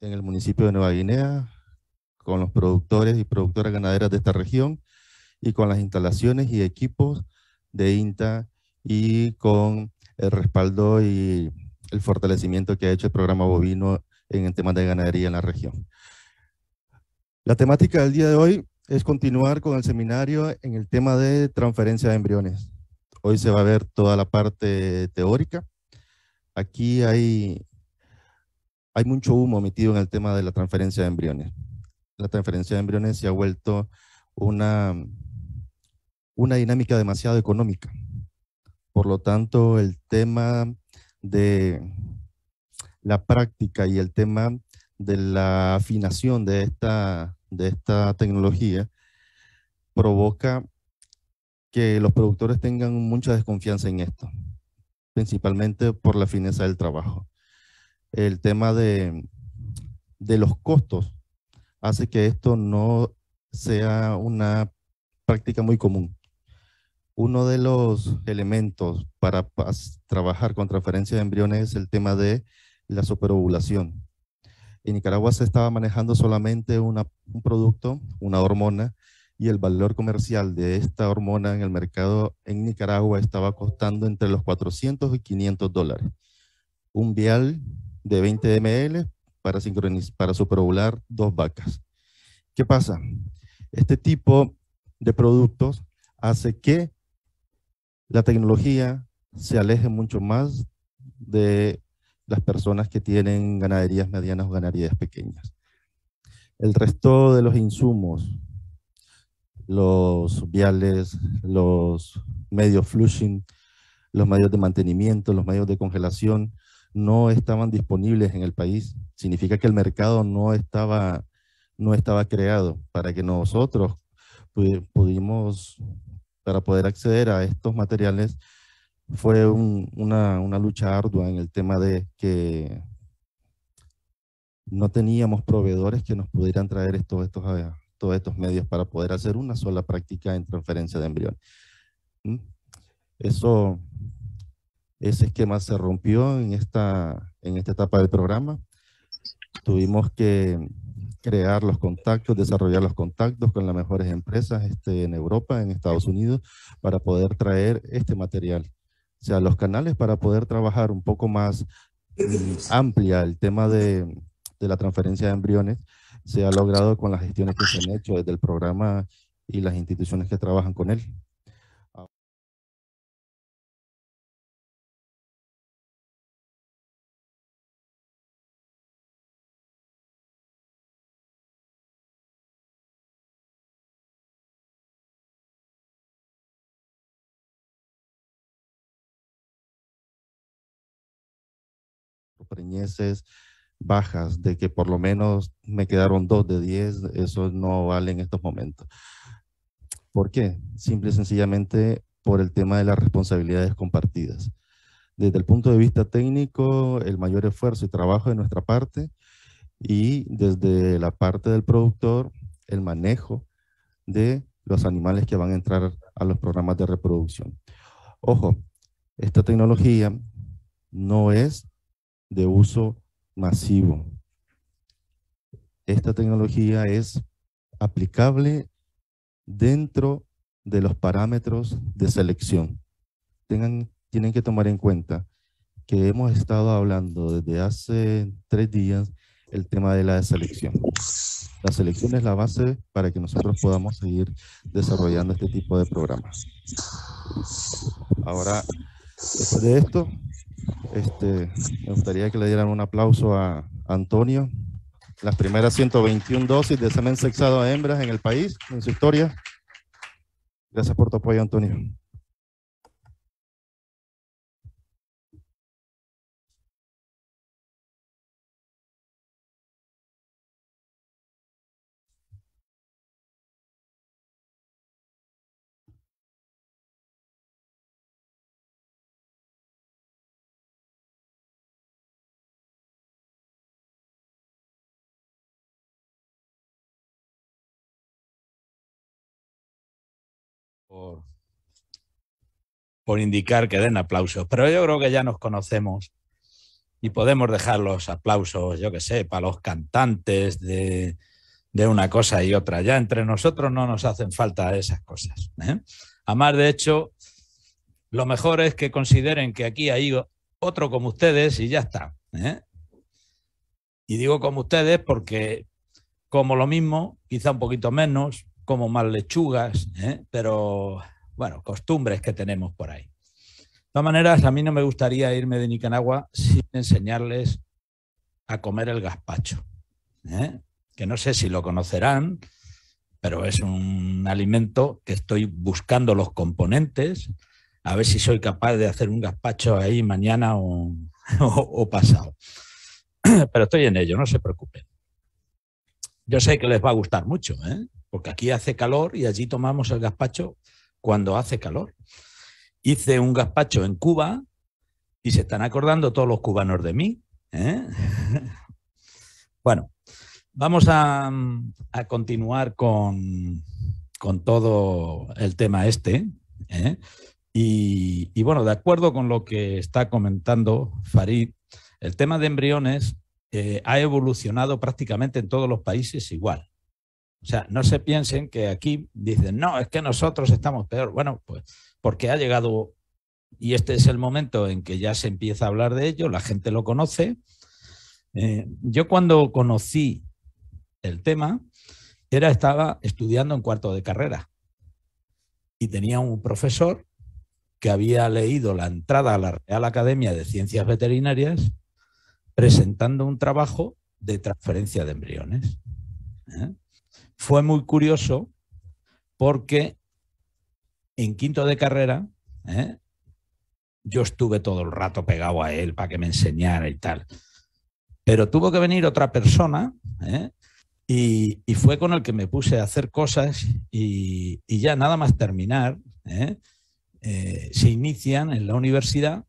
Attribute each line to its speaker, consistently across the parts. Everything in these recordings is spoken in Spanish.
Speaker 1: en el municipio de Nueva Guinea, con los productores y productoras ganaderas de esta región y con las instalaciones y equipos de INTA y con el respaldo y el fortalecimiento que ha hecho el programa bovino en el tema de ganadería en la región. La temática del día de hoy es continuar con el seminario en el tema de transferencia de embriones. Hoy se va a ver toda la parte teórica. Aquí hay hay mucho humo emitido en el tema de la transferencia de embriones. La transferencia de embriones se ha vuelto una, una dinámica demasiado económica. Por lo tanto, el tema de la práctica y el tema de la afinación de esta, de esta tecnología provoca que los productores tengan mucha desconfianza en esto, principalmente por la fineza del trabajo el tema de, los costos hace que esto no sea una práctica muy común. Uno de los elementos para trabajar con transferencia de embriones es el tema de la superovulación. En Nicaragua se estaba manejando solamente un producto, una hormona, y el valor comercial de esta hormona en el mercado en Nicaragua estaba costando entre los 400 y 500 dólares. Un vial de 20 ml para, superovular dos vacas. ¿Qué pasa? Este tipo de productos hace que la tecnología se aleje mucho más de las personas que tienen ganaderías medianas o ganaderías pequeñas. El resto de los insumos, los viales, los medios flushing, los medios de mantenimiento, los medios de congelación, no estaban disponibles en el país. Significa que el mercado no estaba, no estaba creado para que nosotros pudimos, para poder acceder a estos materiales, fue una, lucha ardua en el tema de que no teníamos proveedores que nos pudieran traer estos, eh, todos estos medios para poder hacer una sola práctica en transferencia de embrión. ¿Mm? Eso ese esquema se rompió en esta, en esta etapa del programa. Tuvimos que crear los contactos, desarrollar los contactos con las mejores empresas este, en Europa, en Estados Unidos, para poder traer este material. O sea, los canales para poder trabajar un poco más mm, amplia el tema de, de la transferencia de embriones se ha logrado con las gestiones que se han hecho desde el programa y las instituciones que trabajan con él. bajas, de que por lo menos me quedaron dos de diez, eso no vale en estos momentos. ¿Por qué? Simple y sencillamente por el tema de las responsabilidades compartidas. Desde el punto de vista técnico, el mayor esfuerzo y trabajo de nuestra parte y desde la parte del productor, el manejo de los animales que van a entrar a los programas de reproducción. Ojo, esta tecnología no es de uso masivo. Esta tecnología es aplicable dentro de los parámetros de selección. Tengan, tienen que tomar en cuenta que hemos estado hablando desde hace tres días el tema de la selección. La selección es la base para que nosotros podamos seguir desarrollando este tipo de programas. Ahora Después de esto, este, me gustaría que le dieran un aplauso a Antonio. Las primeras 121 dosis de semen sexado a hembras en el país, en su historia. Gracias por tu apoyo, Antonio.
Speaker 2: por indicar que den aplausos. Pero yo creo que ya nos conocemos y podemos dejar los aplausos, yo que sé, para los cantantes de, una cosa y otra. Ya entre nosotros no nos hacen falta esas cosas. ¿eh? Además, de hecho, lo mejor es que consideren que aquí hay otro como ustedes y ya está. ¿eh? Y digo como ustedes porque como lo mismo, quizá un poquito menos, como más lechugas, ¿eh? pero bueno, costumbres que tenemos por ahí. De todas maneras, a mí no me gustaría irme de Nicaragua sin enseñarles a comer el gazpacho, ¿eh? que no sé si lo conocerán, pero es un alimento que estoy buscando los componentes, a ver si soy capaz de hacer un gazpacho ahí mañana o, pasado. Pero estoy en ello, no se preocupen. Yo sé que les va a gustar mucho, ¿eh? porque aquí hace calor y allí tomamos el gazpacho cuando hace calor. Hice un gazpacho en Cuba y se están acordando todos los cubanos de mí. ¿eh? bueno, vamos a, continuar con, todo el tema este. ¿eh? Y, bueno, de acuerdo con lo que está comentando Farid, el tema de embriones eh, ha evolucionado prácticamente en todos los países igual. O sea, no se piensen que aquí dicen, no, es que nosotros estamos peor. Bueno, pues porque ha llegado y este es el momento en que ya se empieza a hablar de ello, la gente lo conoce. Eh, yo cuando conocí el tema, era, estaba estudiando en cuarto de carrera y tenía un profesor que había leído la entrada a la Real Academia de Ciencias Veterinarias presentando un trabajo de transferencia de embriones. ¿Eh? fue muy curioso porque en quinto de carrera ¿eh? yo estuve todo el rato pegado a él para que me enseñara y tal. Pero tuvo que venir otra persona ¿eh? y, fue con el que me puse a hacer cosas y, ya nada más terminar, ¿eh? se inician en la universidad,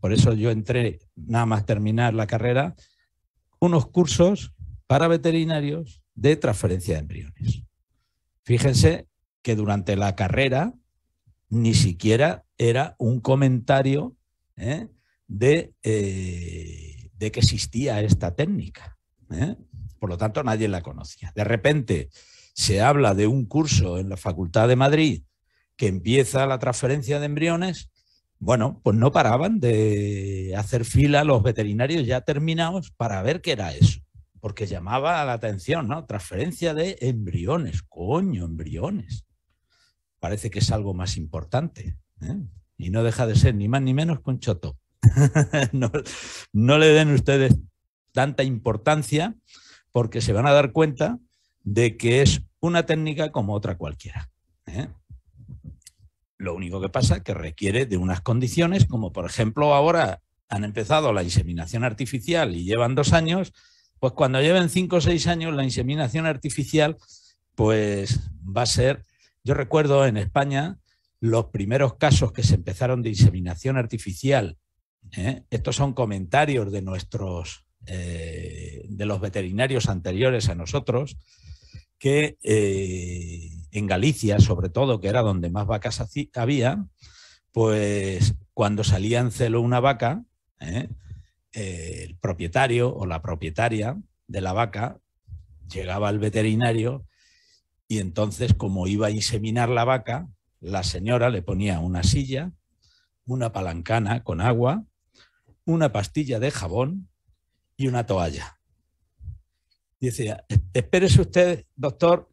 Speaker 2: por eso yo entré nada más terminar la carrera, unos cursos para veterinarios de transferencia de embriones. Fíjense que durante la carrera ni siquiera era un comentario ¿eh? Eh, De, que existía esta técnica. ¿eh? Por lo tanto, nadie la conocía. De repente se habla de un curso en la Facultad de Madrid que empieza la transferencia de embriones. Bueno, pues no paraban de hacer fila los veterinarios ya terminados para ver qué era eso porque llamaba la atención, ¿no? Transferencia de embriones, coño, embriones. Parece que es algo más importante. ¿eh? Y no deja de ser ni más ni menos que un choto. no, le den ustedes tanta importancia porque se van a dar cuenta de que es una técnica como otra cualquiera. ¿eh? Lo único que pasa es que requiere de unas condiciones, como por ejemplo ahora han empezado la inseminación artificial y llevan dos años, pues cuando lleven 5 o 6 años la inseminación artificial, pues va a ser, yo recuerdo en España los primeros casos que se empezaron de inseminación artificial. ¿eh? Estos son comentarios de nuestros, eh, de los veterinarios anteriores a nosotros, que eh, en Galicia, sobre todo, que era donde más vacas había, pues cuando salía en celo una vaca, ¿eh? el propietario o la propietaria de la vaca llegaba al veterinario y entonces, como iba a inseminar la vaca, la señora le ponía una silla, una palancana con agua, una pastilla de jabón y una toalla. Y decía, espérese usted, doctor,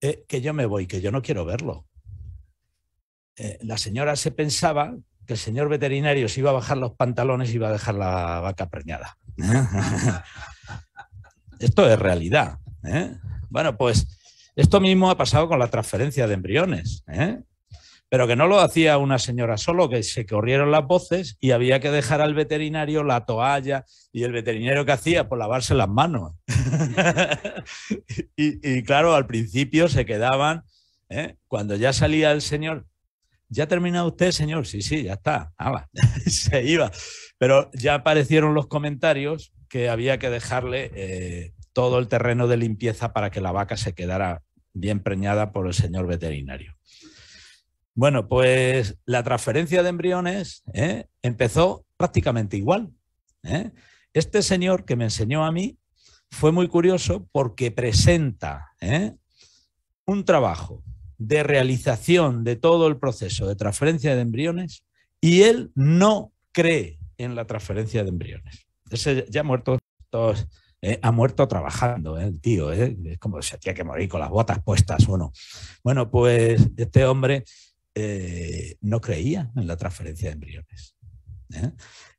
Speaker 2: eh, que yo me voy, que yo no quiero verlo. Eh, la señora se pensaba que el señor veterinario se iba a bajar los pantalones y iba a dejar la vaca preñada. ¿eh? esto es realidad. ¿eh? Bueno, pues esto mismo ha pasado con la transferencia de embriones. ¿eh? Pero que no lo hacía una señora solo, que se corrieron las voces y había que dejar al veterinario la toalla y el veterinario que hacía, pues lavarse las manos. y, claro, al principio se quedaban, cuando ya salía el señor, ¿Ya ha terminado usted, señor? Sí, sí, ya está. se iba. Pero ya aparecieron los comentarios que había que dejarle eh, todo el terreno de limpieza para que la vaca se quedara bien preñada por el señor veterinario. Bueno, pues la transferencia de embriones eh, empezó prácticamente igual. Eh. Este señor que me enseñó a mí fue muy curioso porque presenta un trabajo de realización de todo el proceso de transferencia de embriones y él no cree en la transferencia de embriones. Ese ya ha muerto, eh, ha muerto trabajando, eh, el tío, eh, es como se tenía que morir con las botas puestas uno. Bueno, pues este hombre no creía en la transferencia de embriones.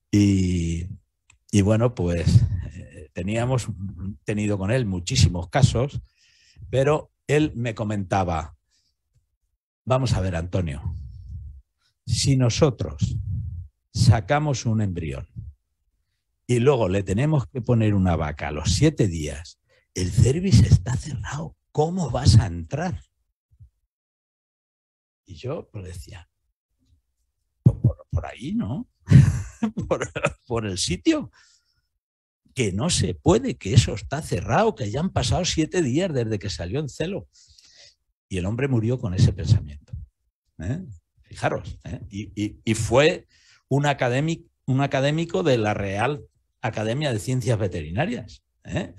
Speaker 2: Y, y, bueno, pues teníamos tenido con él muchísimos casos, pero él me comentaba, Vamos a ver, Antonio, si nosotros sacamos un embrión y luego le tenemos que poner una vaca a los siete días, el cervix está cerrado. ¿Cómo vas a entrar? Y yo pues, decía, pues, por, ahí, ¿no? por, por el sitio. Que no se puede, que eso está cerrado, que ya han pasado siete días desde que salió en celo. Y el hombre murió con ese pensamiento. ¿eh? Fijaros. ¿eh? Y, fue un, un académico de la Real Academia de Ciencias Veterinarias, ¿eh?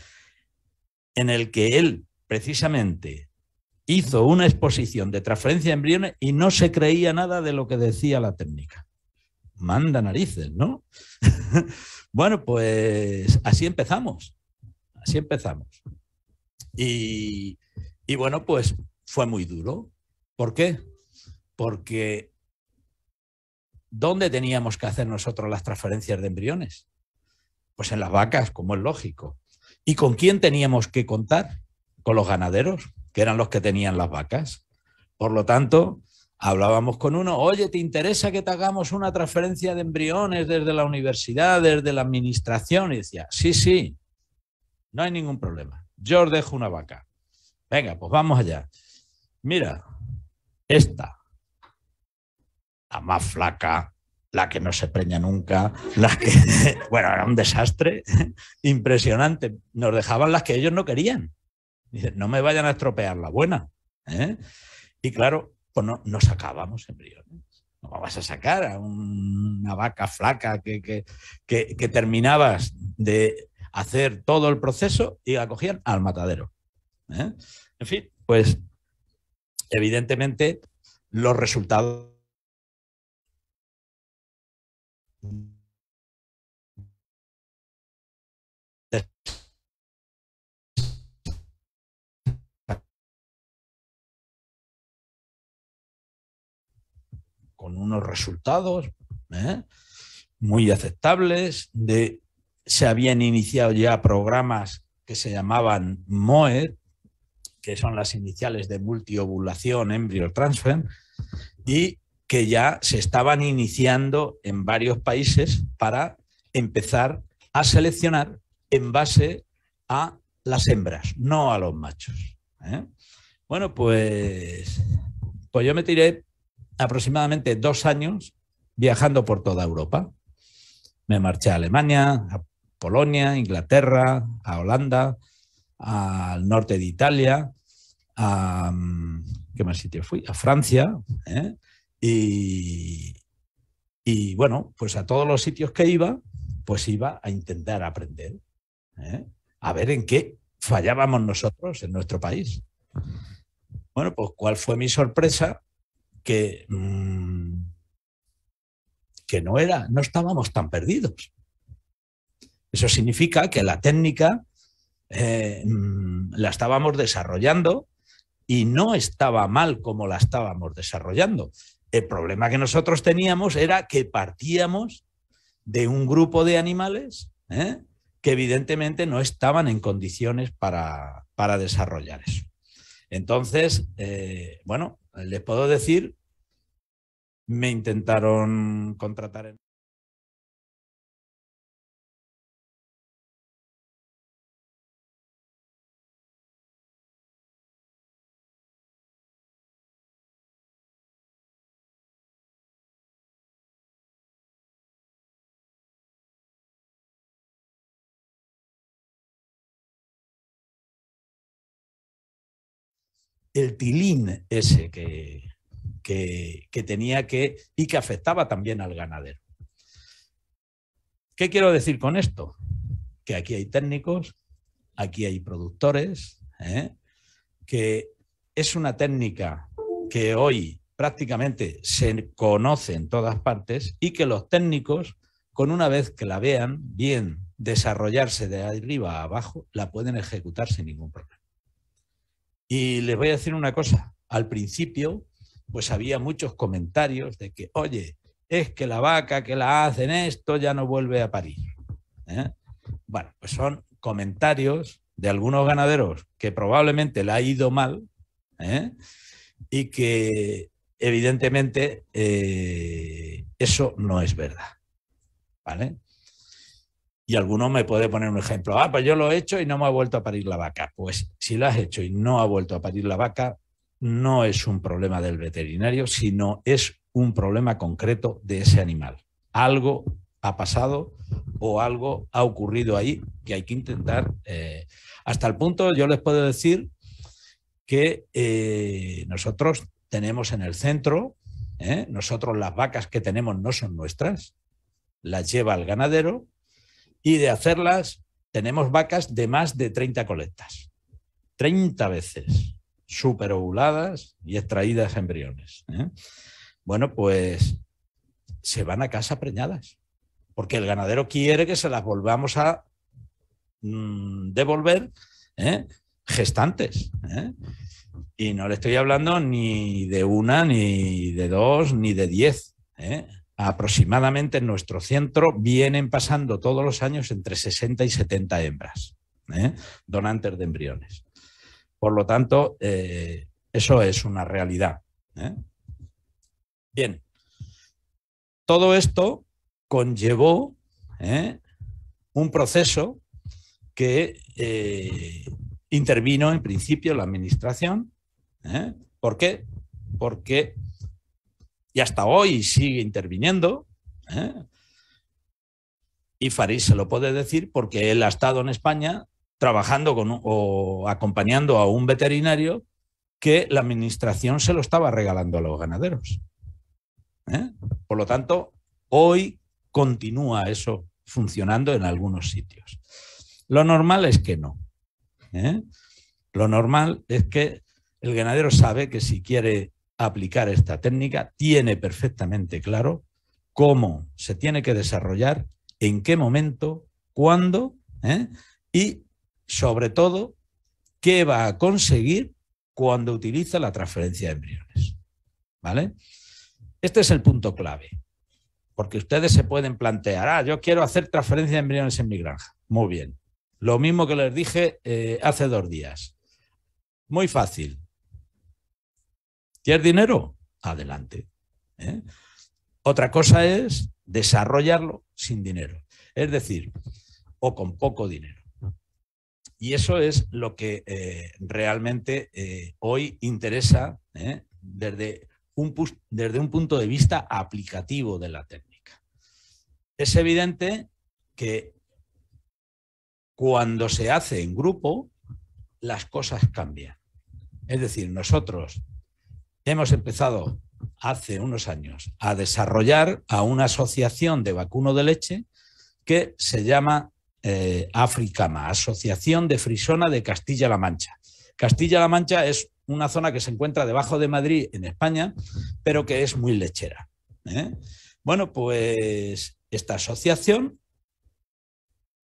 Speaker 2: en el que él precisamente hizo una exposición de transferencia de embriones y no se creía nada de lo que decía la técnica. Manda narices, ¿no? bueno, pues así empezamos. Así empezamos. Y, y bueno, pues fue muy duro. ¿Por qué? Porque ¿dónde teníamos que hacer nosotros las transferencias de embriones? Pues en las vacas, como es lógico. ¿Y con quién teníamos que contar? Con los ganaderos, que eran los que tenían las vacas. Por lo tanto, hablábamos con uno, oye, ¿te interesa que te hagamos una transferencia de embriones desde la universidad, desde la administración? Y decía, sí, sí, no hay ningún problema. Yo os dejo una vaca. Venga, pues vamos allá mira, esta, la más flaca, la que no se preña nunca, la que, bueno, era un desastre impresionante. Nos dejaban las que ellos no querían. Dicen, no me vayan a estropear la buena. ¿eh? Y claro, pues no, nos sacábamos embriones. No vas a sacar a una vaca flaca que, terminabas de hacer todo el proceso y la cogían al matadero. ¿eh? En fin, pues evidentemente los resultados con unos resultados ¿eh? muy aceptables. De, se habían iniciado ya programas que se llamaban MOED, que son las iniciales de multiovulación embryo transfer, y que ya se estaban iniciando en varios países para empezar a seleccionar en base a las hembras, no a los machos. ¿eh? Bueno, pues, pues yo me tiré aproximadamente dos años viajando por toda Europa. Me marché a Alemania, a Polonia, Inglaterra, a Holanda, al norte de Italia, a, ¿qué más sitios fui? A Francia, ¿eh? y, y, bueno, pues a todos los sitios que iba, pues iba a intentar aprender, ¿eh? a ver en qué fallábamos nosotros en nuestro país. Bueno, pues cuál fue mi sorpresa, que, mm, que no era, no estábamos tan perdidos. Eso significa que la técnica eh, mm, la estábamos desarrollando y no estaba mal como la estábamos desarrollando. El problema que nosotros teníamos era que partíamos de un grupo de animales ¿eh? que evidentemente no estaban en condiciones para, para desarrollar eso. Entonces, eh, bueno, les puedo decir, me intentaron contratar en... el tilín ese que, tenía que y que afectaba también al ganadero. ¿Qué quiero decir con esto? Que aquí hay técnicos, aquí hay productores, ¿eh? que es una técnica que hoy prácticamente se conoce en todas partes y que los técnicos, con una vez que la vean bien desarrollarse de arriba a abajo, la pueden ejecutar sin ningún problema. Y les voy a decir una cosa, al principio pues había muchos comentarios de que, oye, es que la vaca que la hacen esto ya no vuelve a parir. ¿eh? Bueno, pues son comentarios de algunos ganaderos que probablemente le ha ido mal ¿eh? y que evidentemente eh, eso no es verdad. ¿Vale? Y alguno me puede poner un ejemplo. Ah, pues yo lo he hecho y no me ha vuelto a parir la vaca. Pues si lo has hecho y no ha vuelto a parir la vaca, no es un problema del veterinario, sino es un problema concreto de ese animal. Algo ha pasado o algo ha ocurrido ahí que hay que intentar. Eh, hasta el punto, yo les puedo decir que eh, nosotros tenemos en el centro, eh, nosotros las vacas que tenemos no son nuestras, las lleva el ganadero y de hacerlas tenemos vacas de más de 30 colectas, 30 veces superovuladas y extraídas embriones. ¿eh? Bueno, pues se van a casa preñadas, porque el ganadero quiere que se las volvamos a mm, devolver ¿eh? gestantes. ¿eh? Y no le estoy hablando ni de una, ni de dos, ni de diez. ¿eh? aproximadamente en nuestro centro vienen pasando todos los años entre 60 y 70 hembras ¿eh? donantes de embriones. Por lo tanto, eh, eso es una realidad. ¿eh? Bien, todo esto conllevó un proceso que intervino en principio la administración. ¿Por qué? Porque y hasta hoy sigue interviniendo. ¿eh? Y Farís se lo puede decir porque él ha estado en España trabajando con, o acompañando a un veterinario que la administración se lo estaba regalando a los ganaderos. ¿eh? Por lo tanto, hoy continúa eso funcionando en algunos sitios. Lo normal es que no. ¿eh? Lo normal es que el ganadero sabe que si quiere aplicar esta técnica, tiene perfectamente claro cómo se tiene que desarrollar, en qué momento, cuándo ¿eh? y sobre todo qué va a conseguir cuando utiliza la transferencia de embriones. ¿Vale? Este es el punto clave, porque ustedes se pueden plantear, ah, yo quiero hacer transferencia de embriones en mi granja. Muy bien. Lo mismo que les dije eh, hace dos días. Muy fácil. ¿Tienes dinero? Adelante. ¿eh? Otra cosa es desarrollarlo sin dinero, es decir, o con poco dinero. Y eso es lo que eh, realmente eh, hoy interesa desde un, desde un punto de vista aplicativo de la técnica. Es evidente que cuando se hace en grupo, las cosas cambian. Es decir, nosotros hemos empezado hace unos años a desarrollar a una asociación de vacuno de leche que se llama eh, Africama, Asociación de Frisona de Castilla-La Mancha. Castilla-La Mancha es una zona que se encuentra debajo de Madrid, en España, pero que es muy lechera. ¿eh? Bueno, pues esta asociación,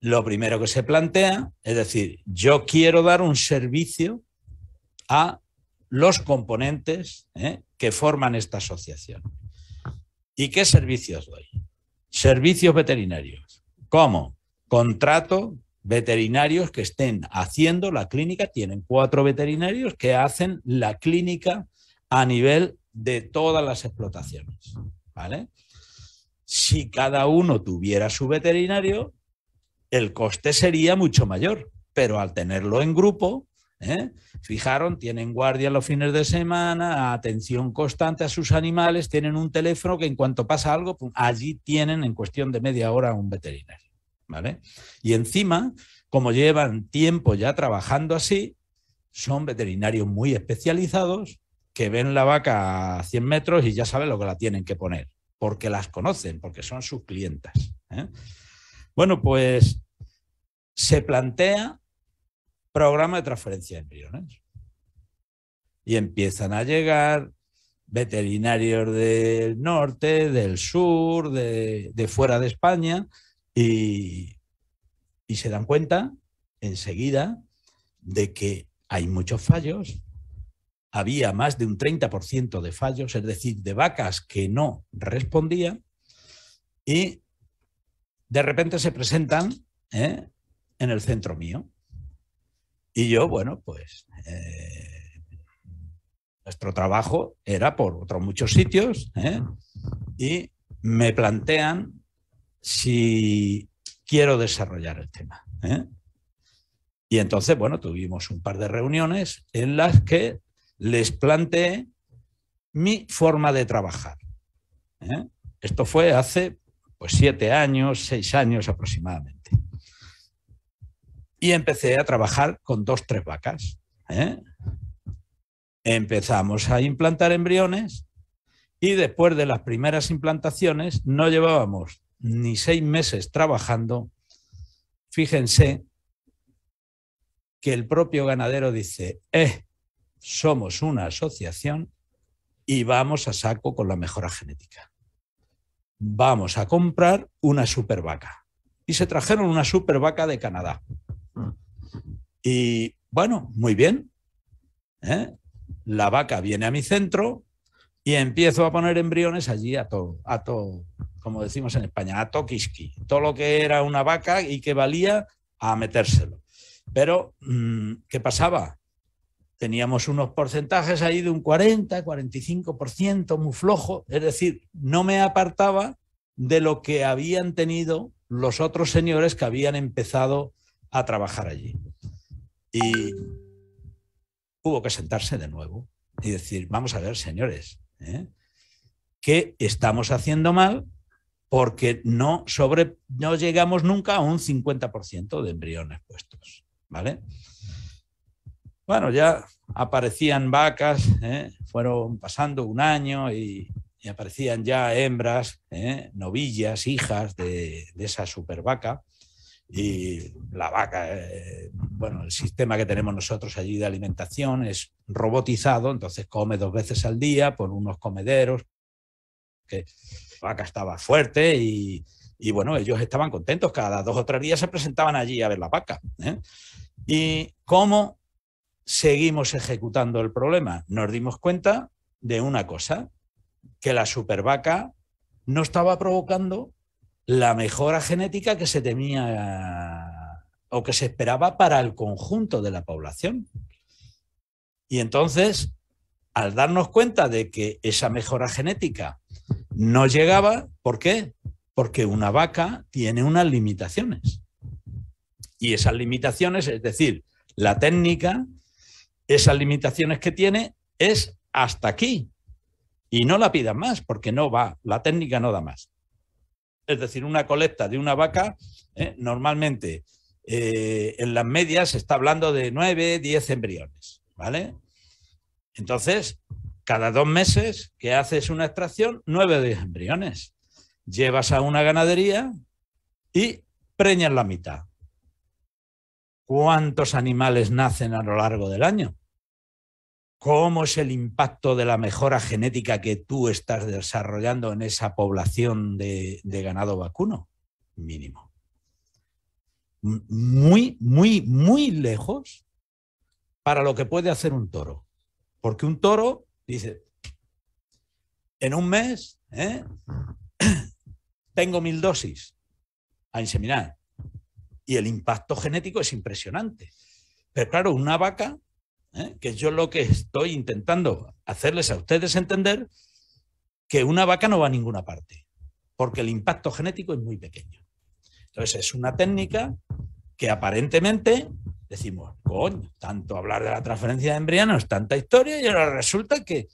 Speaker 2: lo primero que se plantea es decir, yo quiero dar un servicio a los componentes ¿eh? que forman esta asociación. ¿Y qué servicios doy? Servicios veterinarios. ¿Cómo? Contrato veterinarios que estén haciendo la clínica, tienen cuatro veterinarios que hacen la clínica a nivel de todas las explotaciones. ¿vale? Si cada uno tuviera su veterinario, el coste sería mucho mayor, pero al tenerlo en grupo, ¿eh? Fijaron, tienen guardia los fines de semana, atención constante a sus animales, tienen un teléfono que en cuanto pasa algo, allí tienen en cuestión de media hora un veterinario. ¿vale? Y encima, como llevan tiempo ya trabajando así, son veterinarios muy especializados que ven la vaca a 100 metros y ya saben lo que la tienen que poner, porque las conocen, porque son sus clientas. ¿eh? Bueno, pues se plantea programa de transferencia de embriones. Y empiezan a llegar veterinarios del norte, del sur, de, fuera de España, y, se dan cuenta enseguida de que hay muchos fallos, había más de un 30% de fallos, es decir, de vacas que no respondían, y de repente se presentan ¿eh? en el centro mío. Y yo, bueno, pues eh, nuestro trabajo era por otros muchos sitios ¿eh? y me plantean si quiero desarrollar el tema. ¿eh? Y entonces, bueno, tuvimos un par de reuniones en las que les planteé mi forma de trabajar. Esto fue hace pues siete años, seis años aproximadamente y empecé a trabajar con dos, tres vacas. ¿eh? Empezamos a implantar embriones y después de las primeras implantaciones no llevábamos ni seis meses trabajando. Fíjense que el propio ganadero dice, eh, somos una asociación y vamos a saco con la mejora genética. Vamos a comprar una super vaca Y se trajeron una super vaca de Canadá. Y bueno, muy bien. ¿eh? La vaca viene a mi centro y empiezo a poner embriones allí a todo, a todo, como decimos en España, a toquisqui. Todo lo que era una vaca y que valía a metérselo. Pero, mm, ¿qué pasaba? Teníamos unos porcentajes ahí de un 40, 45%, muy flojo. Es decir, no me apartaba de lo que habían tenido los otros señores que habían empezado a trabajar allí. Y hubo que sentarse de nuevo y decir, vamos a ver, señores, ¿eh? ¿qué estamos haciendo mal? Porque no, sobre, no llegamos nunca a un 50% de embriones puestos. ¿Vale? Bueno, ya aparecían vacas, ¿eh? fueron pasando un año y, aparecían ya hembras, ¿eh? novillas, hijas de, de esa vaca y la vaca, eh, bueno, el sistema que tenemos nosotros allí de alimentación es robotizado, entonces come dos veces al día por unos comederos, que la vaca estaba fuerte y, bueno, ellos estaban contentos, cada dos o tres días se presentaban allí a ver la vaca. ¿eh? ¿Y cómo seguimos ejecutando el problema? Nos dimos cuenta de una cosa, que la supervaca no estaba provocando la mejora genética que se tenía o que se esperaba para el conjunto de la población. Y entonces, al darnos cuenta de que esa mejora genética no llegaba, ¿por qué? Porque una vaca tiene unas limitaciones. Y esas limitaciones, es decir, la técnica, esas limitaciones que tiene es hasta aquí. Y no la pidan más, porque no va, la técnica no da más es decir, una colecta de una vaca, ¿eh? normalmente eh, en las medias se está hablando de 9, 10 embriones, ¿vale? Entonces, cada dos meses que haces una extracción, 9 o embriones. Llevas a una ganadería y preñas la mitad. ¿Cuántos animales nacen a lo largo del año? cómo es el impacto de la mejora genética que tú estás desarrollando en esa población de, ganado vacuno, mínimo. Muy, muy, muy lejos para lo que puede hacer un toro. Porque un toro dice, en un mes ¿eh? tengo mil dosis a inseminar. Y el impacto genético es impresionante. Pero claro, una vaca ¿eh? que yo lo que estoy intentando hacerles a ustedes entender que una vaca no va a ninguna parte, porque el impacto genético es muy pequeño. Entonces es una técnica que aparentemente decimos, coño, tanto hablar de la transferencia de embrianos, tanta historia, y ahora resulta que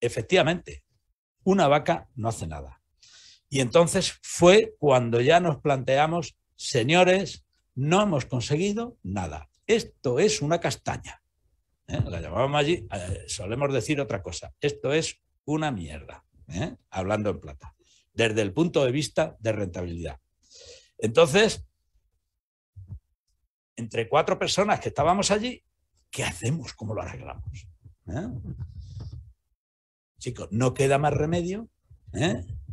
Speaker 2: efectivamente una vaca no hace nada. Y entonces fue cuando ya nos planteamos, señores, no hemos conseguido nada esto es una castaña. La ¿Eh? llamábamos allí, eh, solemos decir otra cosa, esto es una mierda, ¿eh? hablando en plata, desde el punto de vista de rentabilidad. Entonces, entre cuatro personas que estábamos allí, ¿qué hacemos? ¿Cómo lo arreglamos? Chicos, no queda más remedio,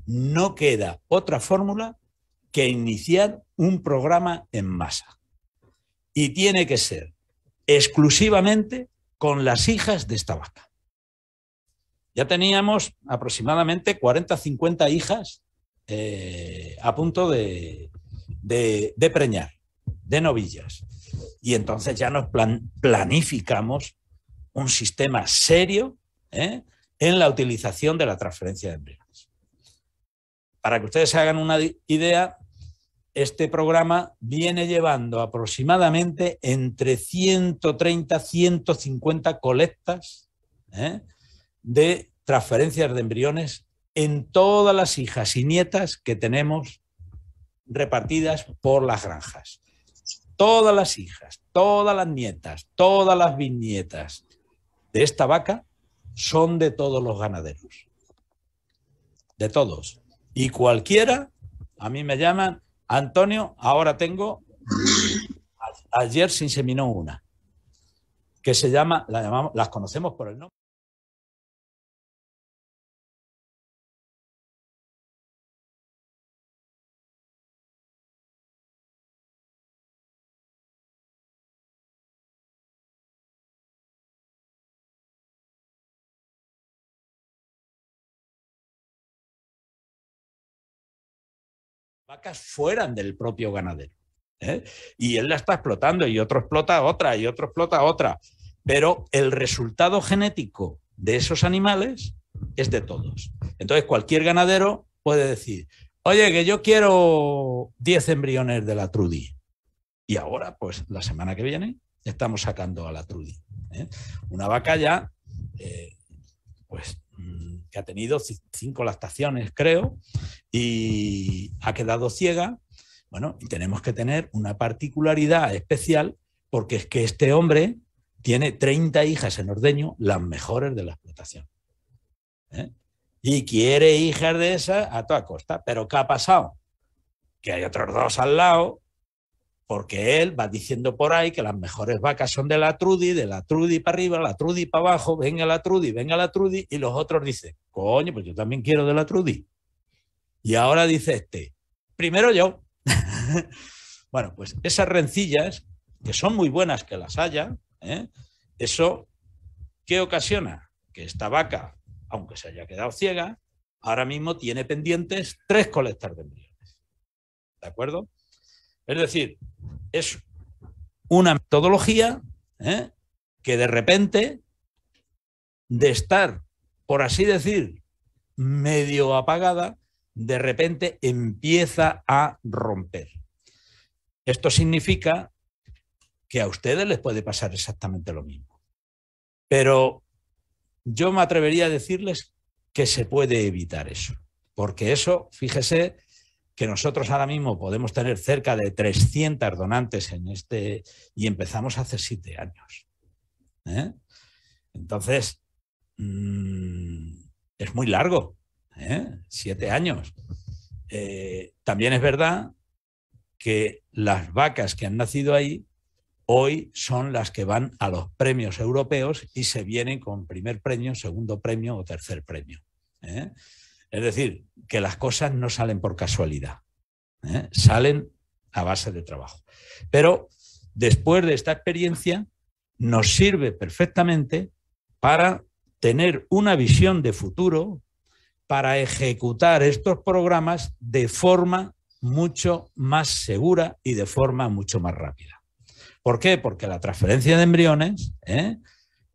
Speaker 2: no queda otra fórmula que iniciar un programa en masa y tiene que ser exclusivamente con las hijas de esta vaca. Ya teníamos aproximadamente 40, 50 hijas eh, a punto de, preñar, de novillas. Y entonces ya nos planificamos un sistema serio ¿eh? en la utilización de la transferencia de embriones. Para que ustedes se hagan una idea, este programa viene llevando aproximadamente entre 130, 150 colectas ¿eh? de transferencias de embriones en todas las hijas y nietas que tenemos repartidas por las granjas. Todas las hijas, todas las nietas, todas las bisnietas de esta vaca son de todos los ganaderos. De todos. Y cualquiera, a mí me llaman, Antonio, ahora tengo, ayer se inseminó una, que se llama, la llamamos, las conocemos por el nombre. fueran del propio ganadero. ¿eh? Y él la está explotando y otro explota otra y otro explota otra. Pero el resultado genético de esos animales es de todos. Entonces cualquier ganadero puede decir, oye, que yo quiero 10 embriones de la Trudy. Y ahora, pues la semana que viene, estamos sacando a la Trudy. ¿eh? Una vaca ya, eh, pues que ha tenido cinco lactaciones, creo, y ha quedado ciega. Bueno, tenemos que tener una particularidad especial porque es que este hombre tiene 30 hijas en ordeño, las mejores de la explotación. ¿eh? Y quiere hijas de esas a toda costa. Pero ¿qué ha pasado? Que hay otros dos al lado porque él va diciendo por ahí que las mejores vacas son de la Trudy, de la Trudy para arriba, la Trudy para abajo, venga la Trudy, venga la Trudy, y los otros dicen, coño, pues yo también quiero de la Trudy. Y ahora dice este, primero yo. bueno, pues esas rencillas, que son muy buenas que las haya, ¿eh? eso, ¿qué ocasiona? Que esta vaca, aunque se haya quedado ciega, ahora mismo tiene pendientes tres colectas de millones, ¿De acuerdo? Es decir, es una metodología ¿eh? que de repente, de estar, por así decir, medio apagada, de repente empieza a romper. Esto significa que a ustedes les puede pasar exactamente lo mismo. Pero yo me atrevería a decirles que se puede evitar eso, porque eso, fíjese, que nosotros ahora mismo podemos tener cerca de 300 donantes en este y empezamos hace siete años. ¿eh? Entonces, mm, es muy largo, ¿eh? siete años. Eh, también es verdad que las vacas que han nacido ahí hoy son las que van a los premios europeos y se vienen con primer premio, segundo premio o tercer premio. Es decir, que las cosas no salen por casualidad, ¿eh? salen a base de trabajo. Pero después de esta experiencia, nos sirve perfectamente para tener una visión de futuro, para ejecutar estos programas de forma mucho más segura y de forma mucho más rápida. ¿Por qué? Porque la transferencia de embriones ¿eh?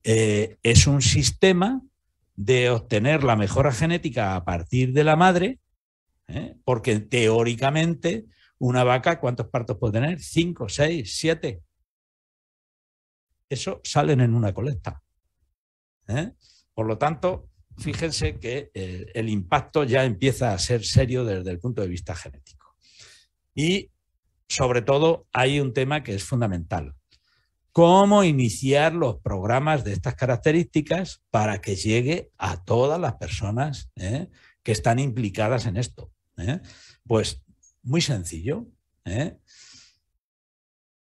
Speaker 2: Eh, es un sistema de obtener la mejora genética a partir de la madre, ¿eh? porque teóricamente una vaca, ¿cuántos partos puede tener? Cinco, seis, siete. Eso salen en una colecta. ¿eh? Por lo tanto, fíjense que eh, el impacto ya empieza a ser serio desde el punto de vista genético. Y sobre todo hay un tema que es fundamental cómo iniciar los programas de estas características para que llegue a todas las personas ¿eh? que están implicadas en esto. ¿eh? Pues muy sencillo. ¿eh?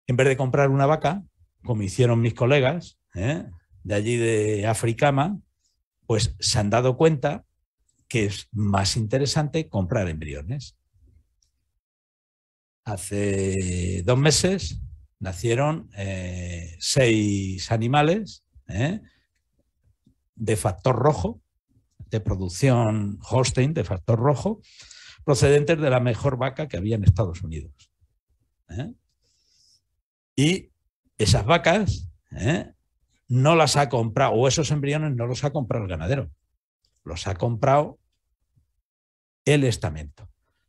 Speaker 2: En vez de comprar una vaca, como hicieron mis colegas de allí de Africama, pues se han dado cuenta que es más interesante comprar embriones. Hace dos meses nacieron eh, seis animales eh, de factor rojo, de producción Holstein de factor rojo, procedentes de la mejor vaca que había en Estados Unidos. Eh. Y esas vacas no las ha comprado, o esos embriones no los ha comprado el ganadero, los ha comprado el estamento.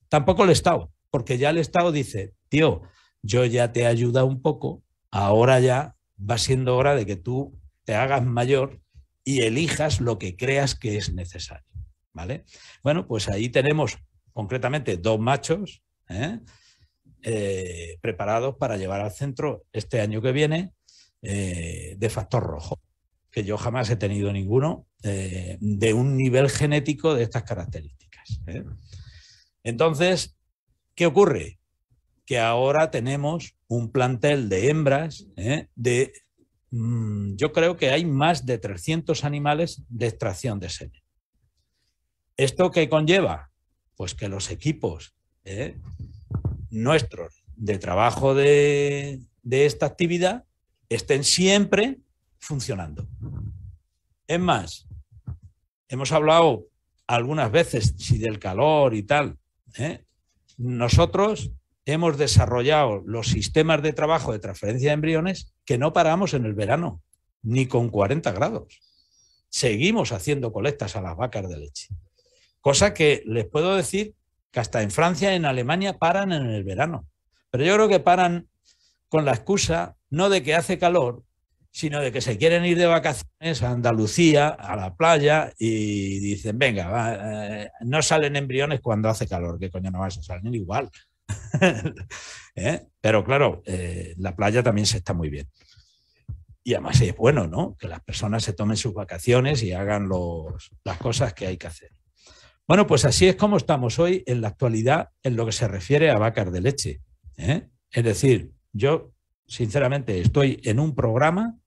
Speaker 2: Tampoco el Estado, porque ya el Estado dice, tío, yo ya te he ayudado un poco, ahora ya va siendo hora de que tú te hagas mayor y elijas lo que creas que es necesario. ¿Vale? Bueno, pues ahí tenemos concretamente dos machos ¿eh? Eh, preparados para llevar al centro este año que viene eh, de factor rojo, que yo jamás he tenido ninguno de un nivel genético de estas características. Entonces, ¿qué ocurre? que ahora tenemos un plantel de hembras ¿eh? de, mm, yo creo que hay más de 300 animales de extracción de semen. ¿Esto qué conlleva? Pues que los equipos ¿eh? nuestros de trabajo de, esta actividad estén siempre funcionando. Es más, hemos hablado algunas veces si del calor y tal. ¿eh? Nosotros hemos desarrollado los sistemas de trabajo de transferencia de embriones que no paramos en el verano, ni con 40 grados. Seguimos haciendo colectas a las vacas de leche. Cosa que les puedo decir que hasta en Francia y en Alemania paran en el verano. Pero yo creo que paran con la excusa no de que hace calor, sino de que se quieren ir de vacaciones a Andalucía, a la playa, y dicen, venga, eh, no salen embriones cuando hace calor, que coño no vas a salir igual. ¿Eh? Pero claro, eh, la playa también se está muy bien. Y además es bueno, ¿no? Que las personas se tomen sus vacaciones y hagan las cosas que hay que hacer. Bueno, pues así es como estamos hoy en la actualidad en lo que se refiere a vacas de leche. ¿eh? Es decir, yo sinceramente estoy en un programa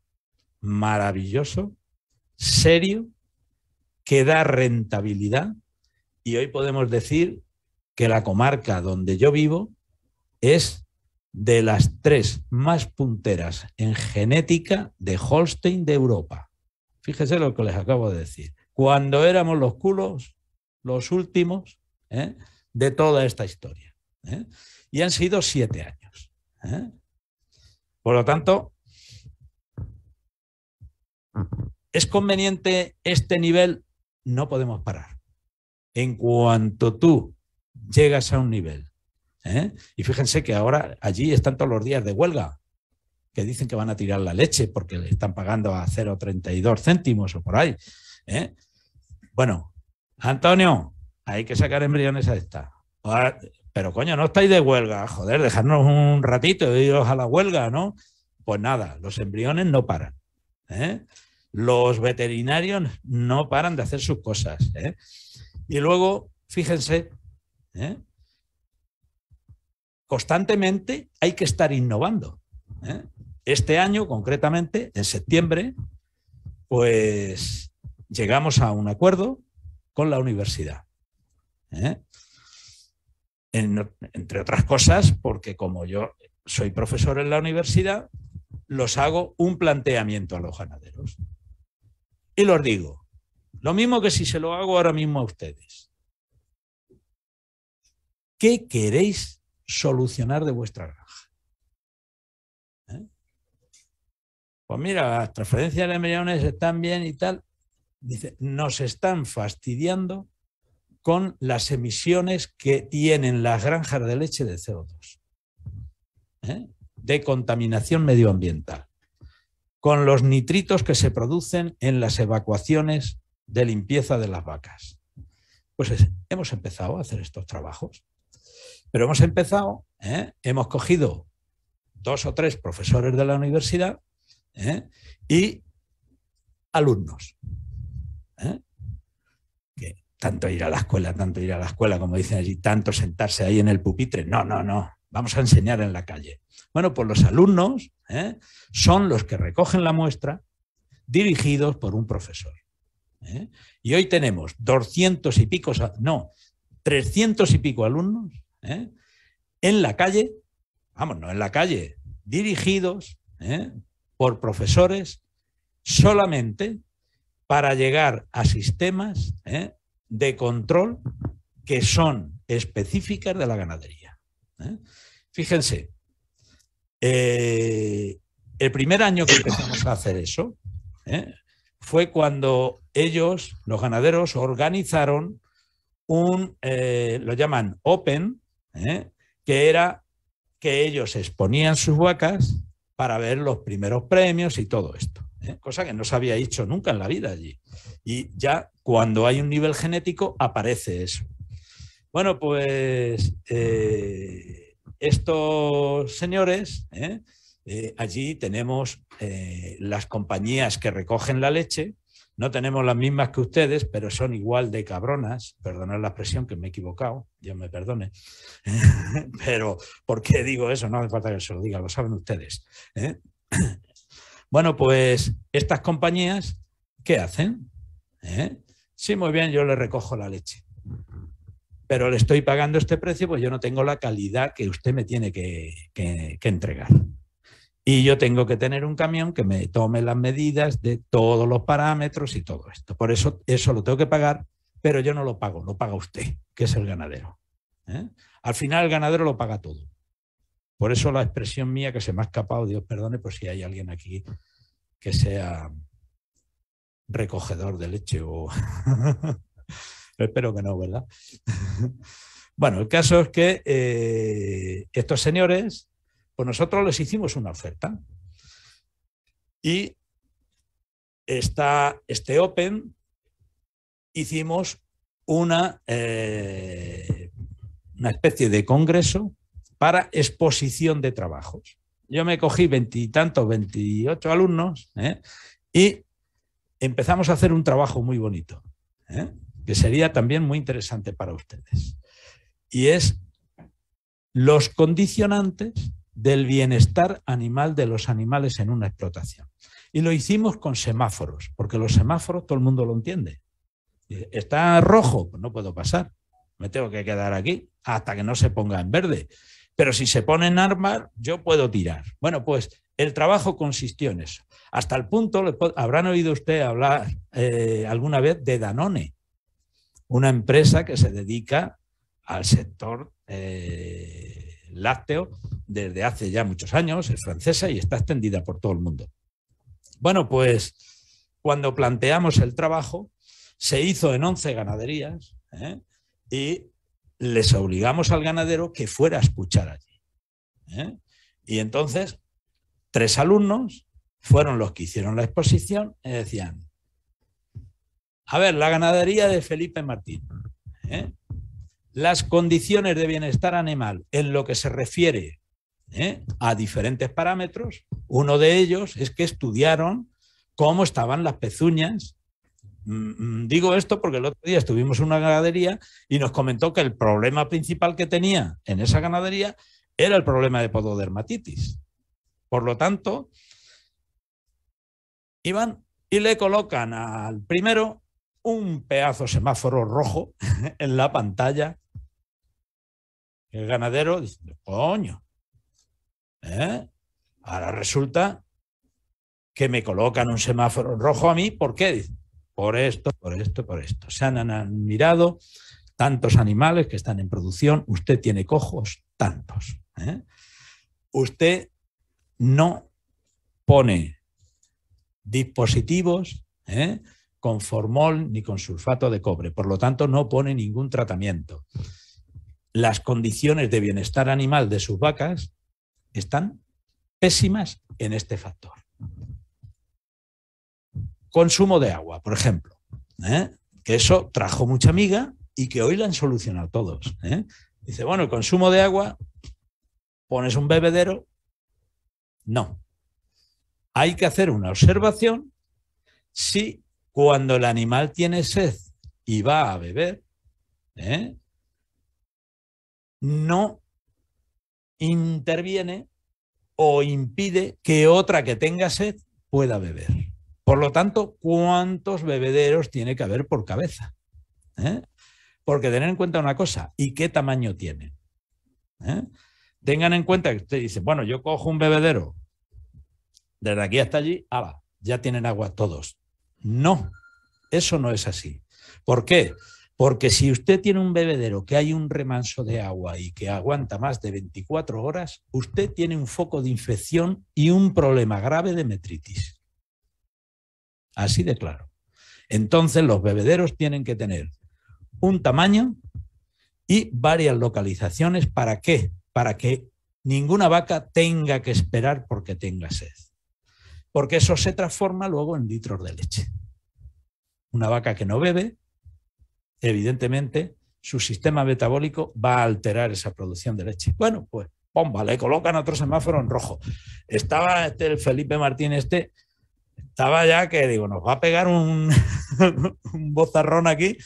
Speaker 2: maravilloso, serio, que da rentabilidad y hoy podemos decir que la comarca donde yo vivo es de las tres más punteras en genética de Holstein de Europa. Fíjese lo que les acabo de decir. Cuando éramos los culos, los últimos ¿eh? de toda esta historia. ¿eh? Y han sido siete años. ¿eh? Por lo tanto, ¿es conveniente este nivel? No podemos parar. En cuanto tú llegas a un nivel. ¿eh? Y fíjense que ahora allí están todos los días de huelga, que dicen que van a tirar la leche porque le están pagando a 0,32 céntimos o por ahí. ¿eh? Bueno, Antonio, hay que sacar embriones a esta. pero coño, no estáis de huelga, joder, dejadnos un ratito y iros a la huelga, ¿no? Pues nada, los embriones no paran. ¿eh? Los veterinarios no paran de hacer sus cosas. ¿eh? Y luego, fíjense ¿eh? Constantemente hay que estar innovando. ¿eh? Este año, concretamente, en septiembre, pues llegamos a un acuerdo con la universidad. ¿eh? entre otras cosas, porque como yo soy profesor en la universidad, los hago un planteamiento a los ganaderos. Y los digo, lo mismo que si se lo hago ahora mismo a ustedes qué queréis solucionar de vuestra granja. ¿Eh? Pues mira, las transferencias de millones están bien y tal. Dice, nos están fastidiando con las emisiones que tienen las granjas de leche de CO2, ¿eh? de contaminación medioambiental, con los nitritos que se producen en las evacuaciones de limpieza de las vacas. Pues hemos empezado a hacer estos trabajos. Pero hemos empezado, ¿eh? hemos cogido dos o tres profesores de la universidad ¿eh? y alumnos. ¿eh? tanto ir a la escuela, tanto ir a la escuela, como dicen allí, tanto sentarse ahí en el pupitre. No, no, no. Vamos a enseñar en la calle. Bueno, pues los alumnos son los que recogen la muestra dirigidos por un profesor. Y hoy tenemos doscientos y pico, no, trescientos y pico alumnos ¿eh? en la calle, vamos, no en la calle, dirigidos ¿eh? por profesores solamente para llegar a sistemas ¿eh? de control que son específicas de la ganadería. Fíjense, el primer año que empezamos a hacer eso fue cuando ellos, los ganaderos, organizaron un, lo llaman Open, ¿eh? que era que ellos exponían sus vacas para ver los primeros premios y todo esto, ¿eh? cosa que no se había hecho nunca en la vida allí. Y ya cuando hay un nivel genético aparece eso. Bueno, pues eh, estos señores, allí tenemos las compañías que recogen la leche, no tenemos las mismas que ustedes, pero son igual de cabronas, perdonad la expresión que me he equivocado, Dios me perdone, pero ¿por qué digo eso? No hace falta que se lo diga, lo saben ustedes. ¿eh? Bueno, pues estas compañías, ¿qué hacen? ¿Eh? Sí, muy bien, yo le recojo la leche, pero le estoy pagando este precio, pues yo no tengo la calidad que usted me tiene que entregar. Y yo tengo que tener un camión que me tome las medidas de todos los parámetros y todo esto. Por eso eso lo tengo que pagar, pero yo no lo pago, lo paga usted, que es el ganadero. ¿eh? Al final el ganadero lo paga todo. Por eso la expresión mía que se me ha escapado, Dios perdone por si hay alguien aquí que sea recogedor de leche o... Espero que no, ¿verdad? bueno, el caso es que eh, estos señores pues nosotros les hicimos una oferta y está este Open hicimos una, eh, una especie de congreso para exposición de trabajos. Yo me cogí veintitantos, veintiocho alumnos ¿eh? y empezamos a hacer un trabajo muy bonito, ¿eh? que sería también muy interesante para ustedes. Y es los condicionantes del bienestar animal de los animales en una explotación. Y lo hicimos con semáforos, porque los semáforos todo el mundo lo entiende. Está rojo, pues no puedo pasar, me tengo que quedar aquí hasta que no se ponga en verde. Pero si se pone en armas, yo puedo tirar. Bueno, pues el trabajo consistió en eso. Hasta el punto, habrán oído usted hablar eh, alguna vez de Danone, una empresa que se dedica al sector eh, lácteo desde hace ya muchos años, es francesa y está extendida por todo el mundo. Bueno, pues cuando planteamos el trabajo, se hizo en 11 ganaderías ¿eh? y les obligamos al ganadero que fuera a escuchar allí. ¿eh? Y entonces, tres alumnos fueron los que hicieron la exposición y decían, a ver, la ganadería de Felipe Martín. ¿eh? las condiciones de bienestar animal en lo que se refiere ¿eh? a diferentes parámetros, uno de ellos es que estudiaron cómo estaban las pezuñas. Mm, mm, digo esto porque el otro día estuvimos en una ganadería y nos comentó que el problema principal que tenía en esa ganadería era el problema de pododermatitis. Por lo tanto, iban y le colocan al primero un pedazo semáforo rojo en la pantalla. El ganadero dice, coño, ¿Eh? ahora resulta que me colocan un semáforo rojo a mí, ¿por qué? por esto, por esto, por esto. Se han admirado tantos animales que están en producción, usted tiene cojos, tantos. ¿eh? Usted no pone dispositivos ¿eh? con formol ni con sulfato de cobre, por lo tanto no pone ningún tratamiento. Las condiciones de bienestar animal de sus vacas están pésimas en este factor. Consumo de agua, por ejemplo, ¿eh? que eso trajo mucha miga y que hoy la han solucionado todos. ¿eh? Dice, bueno, el consumo de agua, pones un bebedero, no. Hay que hacer una observación si cuando el animal tiene sed y va a beber, ¿eh? no interviene o impide que otra que tenga sed pueda beber. Por lo tanto, ¿cuántos bebederos tiene que haber por cabeza? ¿Eh? Porque tener en cuenta una cosa, ¿y qué tamaño tiene? ¿Eh? Tengan en cuenta que usted dice, bueno, yo cojo un bebedero desde aquí hasta allí, ya tienen agua todos. No, eso no es así. ¿Por qué? Porque si usted tiene un bebedero que hay un remanso de agua y que aguanta más de 24 horas, usted tiene un foco de infección y un problema grave de metritis. Así de claro. Entonces los bebederos tienen que tener un tamaño y varias localizaciones. ¿Para qué? Para que ninguna vaca tenga que esperar porque tenga sed porque eso se transforma luego en litros de leche. Una vaca que no bebe, evidentemente, su sistema metabólico va a alterar esa producción de leche. Bueno, pues bomba, le colocan otro semáforo en rojo. Estaba este, el Felipe Martínez, este, estaba ya que digo, nos va a pegar un, bozarrón aquí,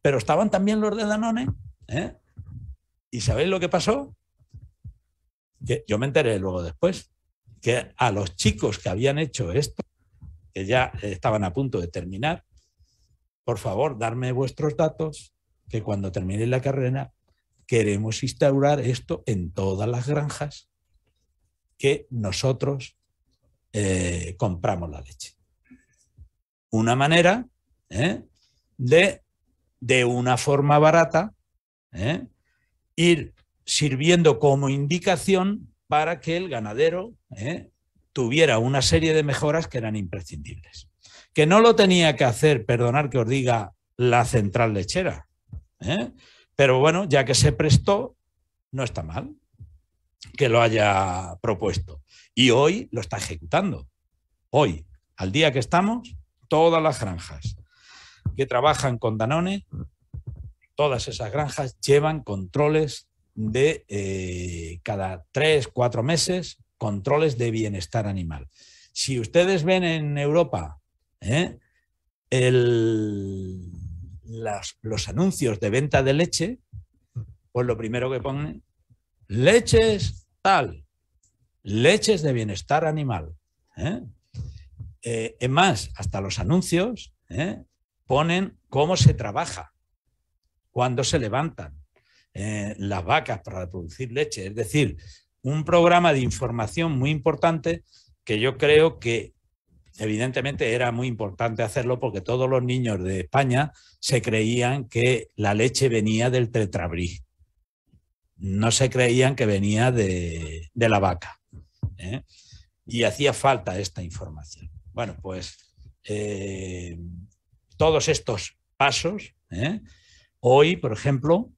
Speaker 2: pero estaban también los de Danone. ¿eh? ¿Y sabéis lo que pasó? yo me enteré luego después que a los chicos que habían hecho esto, que ya estaban a punto de terminar, por favor, darme vuestros datos, que cuando termine la carrera queremos instaurar esto en todas las granjas que nosotros eh, compramos la leche. Una manera ¿eh? de, de una forma barata, ¿eh? ir sirviendo como indicación para que el ganadero ¿eh? tuviera una serie de mejoras que eran imprescindibles. Que no lo tenía que hacer, perdonar que os diga, la central lechera. ¿eh? Pero bueno, ya que se prestó, no está mal que lo haya propuesto. Y hoy lo está ejecutando. Hoy, al día que estamos, todas las granjas que trabajan con Danone, todas esas granjas llevan controles de eh, cada tres, cuatro meses controles de bienestar animal. Si ustedes ven en Europa ¿eh? los anuncios de venta de leche, pues lo primero que ponen, leches tal, leches de bienestar animal. ¿eh? eh más, hasta los anuncios ponen cómo se trabaja, cuando se levantan, eh, las vacas para producir leche. Es decir, un programa de información muy importante que yo creo que evidentemente era muy importante hacerlo porque todos los niños de España se creían que la leche venía del tetrabrí. No se creían que venía de, la vaca. ¿eh? Y hacía falta esta información. Bueno, pues eh, todos estos pasos, hoy, por ejemplo,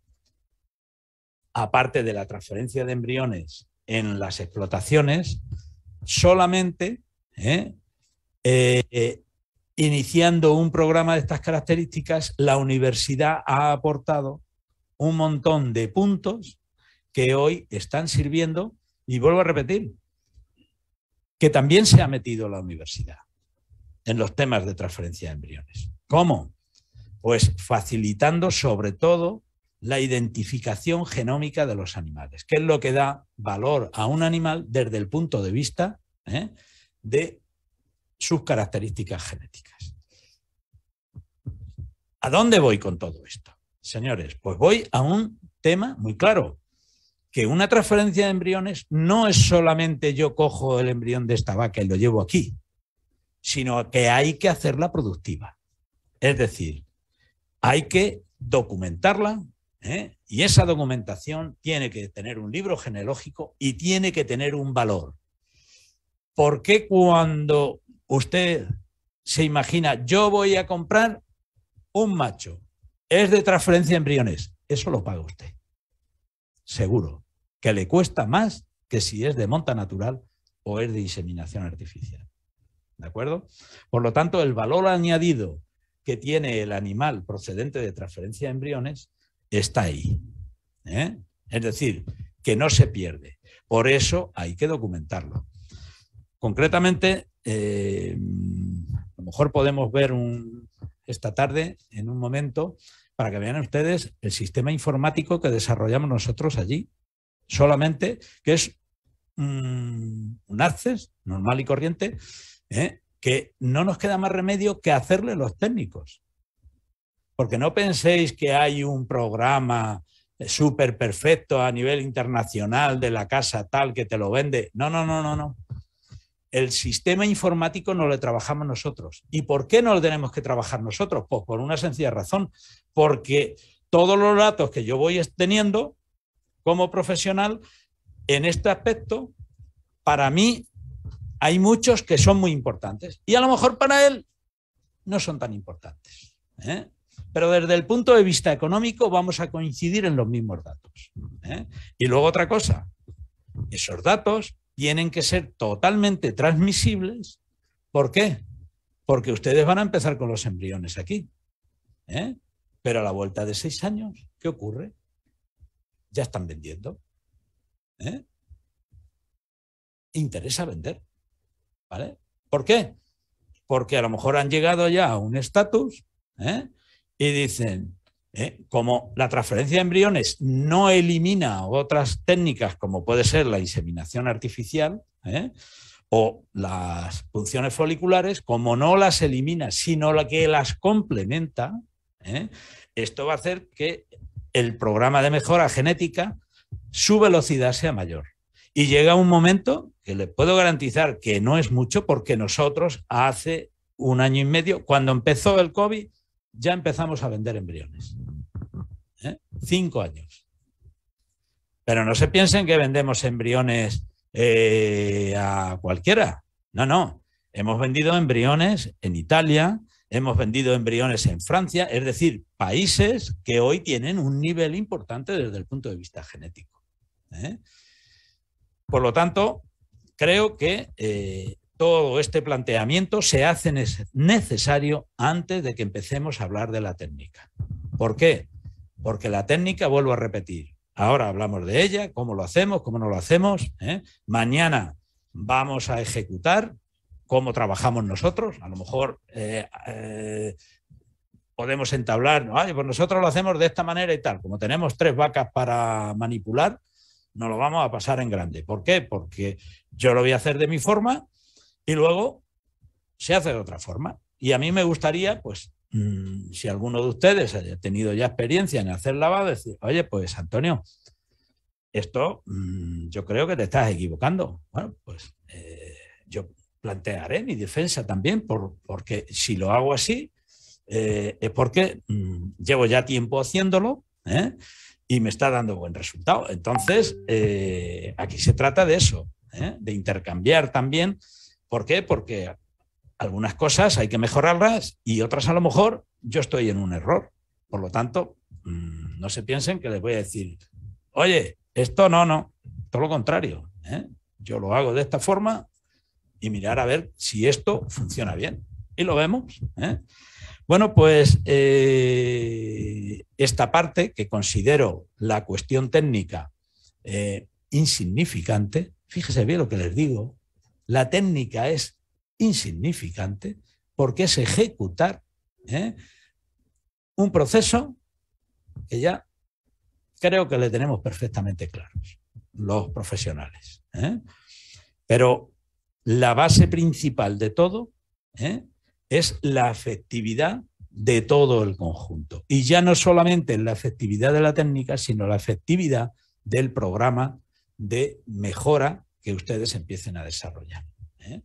Speaker 2: aparte de la transferencia de embriones en las explotaciones, solamente ¿eh? Eh, eh, iniciando un programa de estas características, la universidad ha aportado un montón de puntos que hoy están sirviendo, y vuelvo a repetir, que también se ha metido la universidad en los temas de transferencia de embriones. ¿Cómo? Pues facilitando sobre todo la identificación genómica de los animales, que es lo que da valor a un animal desde el punto de vista ¿eh? de sus características genéticas. ¿A dónde voy con todo esto? Señores, pues voy a un tema muy claro, que una transferencia de embriones no es solamente yo cojo el embrión de esta vaca y lo llevo aquí, sino que hay que hacerla productiva. Es decir, hay que documentarla, ¿eh? Y esa documentación tiene que tener un libro genealógico y tiene que tener un valor. Porque cuando usted se imagina, yo voy a comprar un macho, es de transferencia de embriones, eso lo paga usted. Seguro, que le cuesta más que si es de monta natural o es de inseminación artificial. ¿De acuerdo? Por lo tanto, el valor añadido que tiene el animal procedente de transferencia de embriones está ahí. ¿eh? Es decir, que no se pierde. Por eso hay que documentarlo. Concretamente, eh, a lo mejor podemos ver esta tarde, en un momento, para que vean ustedes el sistema informático que desarrollamos nosotros allí. Solamente que es un acceso normal y corriente, ¿eh? que no nos queda más remedio que hacerle los técnicos. Porque no penséis que hay un programa eh, súper perfecto a nivel internacional de la casa tal que te lo vende. No, no, no, no, no. El sistema informático no lo trabajamos nosotros. ¿Y por qué no lo tenemos que trabajar nosotros? Pues por una sencilla razón, porque todos los datos que yo voy teniendo como profesional en este aspecto, para mí hay muchos que son muy importantes y a lo mejor para él no son tan importantes. ¿eh? pero desde el punto de vista económico vamos a coincidir en los mismos datos. ¿eh? Y luego otra cosa, esos datos tienen que ser totalmente transmisibles. ¿Por qué? Porque ustedes van a empezar con los embriones aquí. ¿eh? Pero a la vuelta de seis años, ¿qué ocurre? Ya están vendiendo. ¿eh? Interesa vender. ¿Vale? ¿Por qué? Porque a lo mejor han llegado ya a un estatus y dicen, ¿eh? como la transferencia de embriones no elimina otras técnicas como puede ser la inseminación artificial ¿eh? o las funciones foliculares, como no las elimina, sino la que las complementa, ¿eh? esto va a hacer que el programa de mejora genética, su velocidad sea mayor. Y llega un momento que le puedo garantizar que no es mucho porque nosotros hace un año y medio, cuando empezó el COVID, ya empezamos a vender embriones. ¿eh? Cinco años. Pero no se piensen que vendemos embriones eh, a cualquiera. No, no. Hemos vendido embriones en Italia, hemos vendido embriones en Francia, es decir, países que hoy tienen un nivel importante desde el punto de vista genético. ¿eh? Por lo tanto, creo que todo este planteamiento se hace necesario antes de que empecemos a hablar de la técnica. ¿Por qué? Porque la técnica, vuelvo a repetir, ahora hablamos de ella, cómo lo hacemos, cómo no lo hacemos, ¿eh? mañana vamos a ejecutar cómo trabajamos nosotros, a lo mejor eh, eh, podemos entablar, pues nosotros lo hacemos de esta manera y tal, como tenemos tres vacas para manipular, no lo vamos a pasar en grande. ¿Por qué? Porque yo lo voy a hacer de mi forma y luego se hace de otra forma. Y a mí me gustaría, pues, mm, si alguno de ustedes haya tenido ya experiencia en hacer lavado, decir, oye, pues Antonio, esto mm, yo creo que te estás equivocando. Bueno, pues eh, yo plantearé mi defensa también, porque si lo hago así, eh, es porque mm, llevo ya tiempo haciéndolo ¿eh? y me está dando buen resultado. Entonces, aquí se trata de eso, de intercambiar también ¿Por qué? Porque algunas cosas hay que mejorarlas y otras a lo mejor yo estoy en un error. Por lo tanto, mm, no se piensen que les voy a decir, oye, esto no, no, todo lo contrario. ¿eh? Yo lo hago de esta forma y mirar a ver si esto funciona bien. Y lo vemos. ¿eh? Bueno, pues eh, esta parte que considero la cuestión técnica insignificante, fíjese bien lo que les digo, la técnica es insignificante porque es ejecutar ¿eh? un proceso que ya creo que le tenemos perfectamente claros los profesionales. ¿eh? Pero la base principal de todo ¿eh? es la efectividad de todo el conjunto. Y ya no solamente la efectividad de la técnica, sino la efectividad del programa de mejora que ustedes empiecen a desarrollar. ¿eh?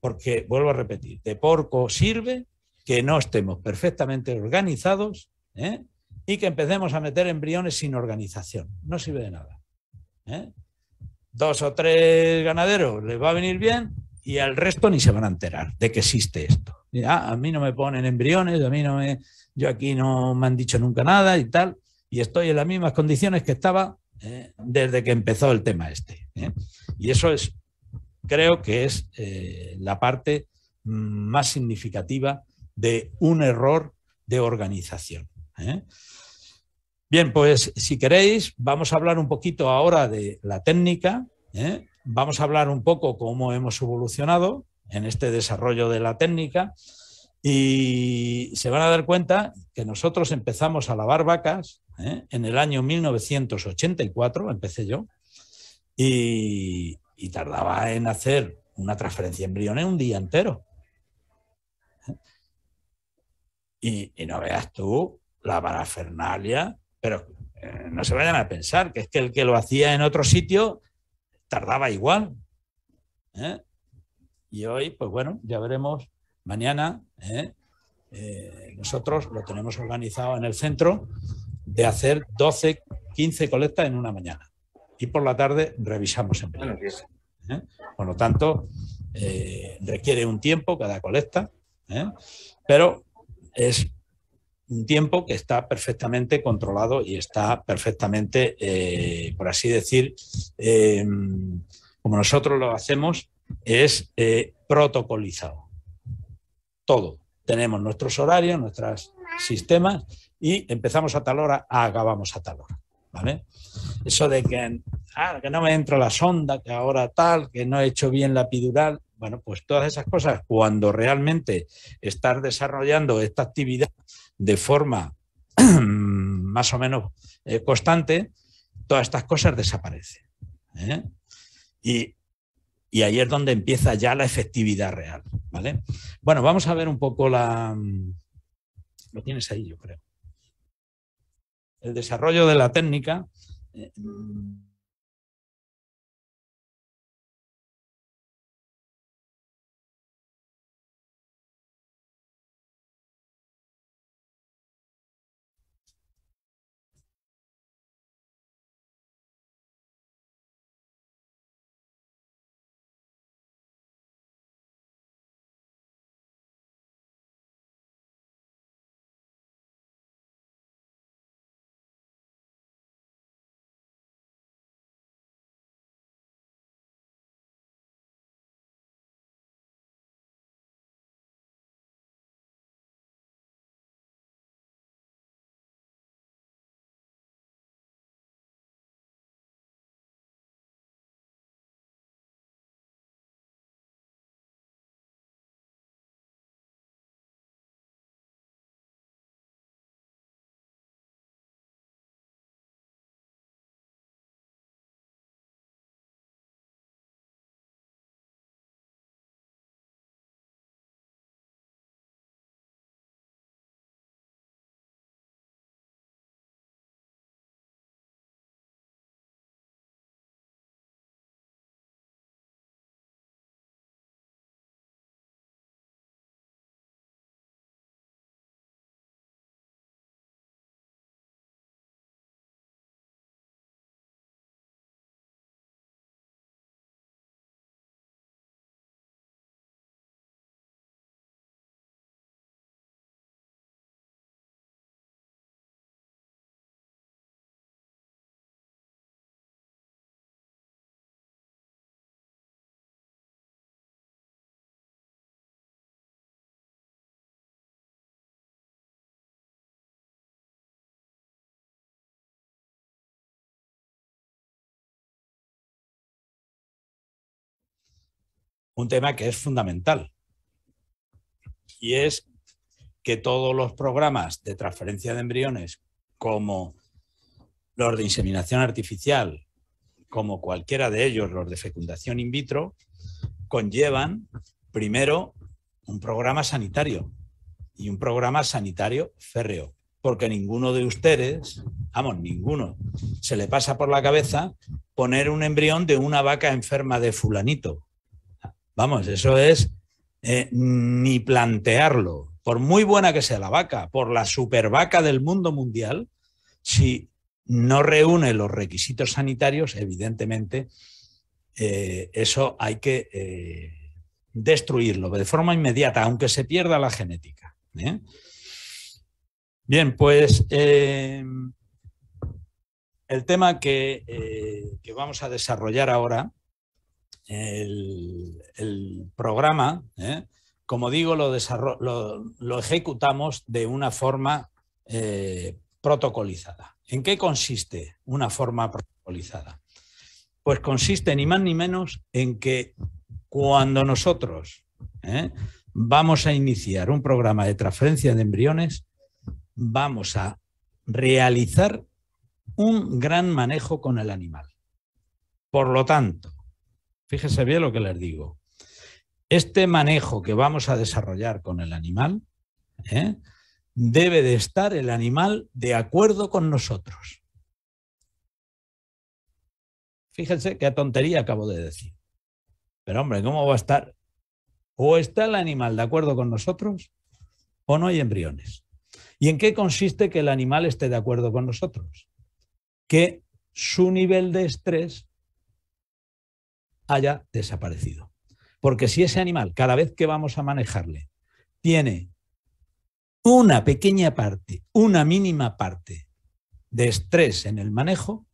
Speaker 2: Porque, vuelvo a repetir, de porco sirve que no estemos perfectamente organizados ¿eh? y que empecemos a meter embriones sin organización. No sirve de nada. ¿eh? Dos o tres ganaderos les va a venir bien y al resto ni se van a enterar de que existe esto. Ah, a mí no me ponen embriones, a mí no me, yo aquí no me han dicho nunca nada y tal, y estoy en las mismas condiciones que estaba ¿eh? desde que empezó el tema este. ¿eh? Y eso es, creo que es eh, la parte más significativa de un error de organización. Bien, pues si queréis, vamos a hablar un poquito ahora de la técnica, vamos a hablar un poco cómo hemos evolucionado en este desarrollo de la técnica y se van a dar cuenta que nosotros empezamos a lavar vacas ¿eh? en el año 1984, empecé yo, y, tardaba en hacer una transferencia embriones un día entero. Y, no veas tú la parafernalia, pero eh, no se vayan a pensar que es que el que lo hacía en otro sitio tardaba igual. ¿eh? Y hoy, pues bueno, ya veremos mañana ¿eh? Eh, nosotros lo tenemos organizado en el centro de hacer 12, 15 colectas en una mañana. Y por la tarde revisamos en ¿eh? Por lo tanto, requiere un tiempo cada colecta, pero es un tiempo que está perfectamente controlado y está perfectamente, por así decir, como nosotros lo hacemos, es protocolizado todo. Tenemos nuestros horarios, nuestros sistemas y empezamos a tal hora, acabamos a tal hora. Eso de que, ah, que no me entra la sonda, que ahora tal, que no he hecho bien la epidural, bueno, pues todas esas cosas, cuando realmente estás desarrollando esta actividad de forma más o menos eh, constante, todas estas cosas desaparecen. ¿eh? Y y ahí es donde empieza ya la efectividad real. ¿vale? Bueno, vamos a ver un poco la... Mm, lo tienes ahí, yo creo. El desarrollo de la técnica. Eh, un tema que es fundamental y es que todos los programas de transferencia de embriones, como los de inseminación artificial, como cualquiera de ellos, los de fecundación in vitro, conllevan primero un programa sanitario y un programa sanitario férreo, porque ninguno de ustedes, vamos, ninguno, se le pasa por la cabeza poner un embrión de una vaca enferma de fulanito Vamos, eso es eh, ni plantearlo. Por muy buena que sea la vaca, por la supervaca del mundo mundial, si no reúne los requisitos sanitarios, evidentemente eh, eso hay que eh, destruirlo de forma inmediata, aunque se pierda la genética. Bien, pues el tema que, vamos a desarrollar ahora el, programa, ¿eh? como digo, lo, ejecutamos de una forma eh, protocolizada. ¿En qué consiste una forma protocolizada? Pues consiste ni más ni menos en que cuando nosotros ¿eh? vamos a iniciar un programa de transferencia de embriones, vamos a realizar un gran manejo con el animal. Por lo tanto, Fíjense bien lo que les digo. Este manejo que vamos a desarrollar con el animal ¿eh? debe de estar el animal de acuerdo con nosotros. Fíjense qué tontería acabo de decir. Pero hombre, ¿cómo va a estar? O está el animal de acuerdo con nosotros o no hay embriones. ¿Y en qué consiste que el animal esté de acuerdo con nosotros? Que su nivel de estrés haya desaparecido. Porque si ese animal, cada vez que vamos a manejarle, tiene una pequeña parte, una mínima parte de estrés en el manejo,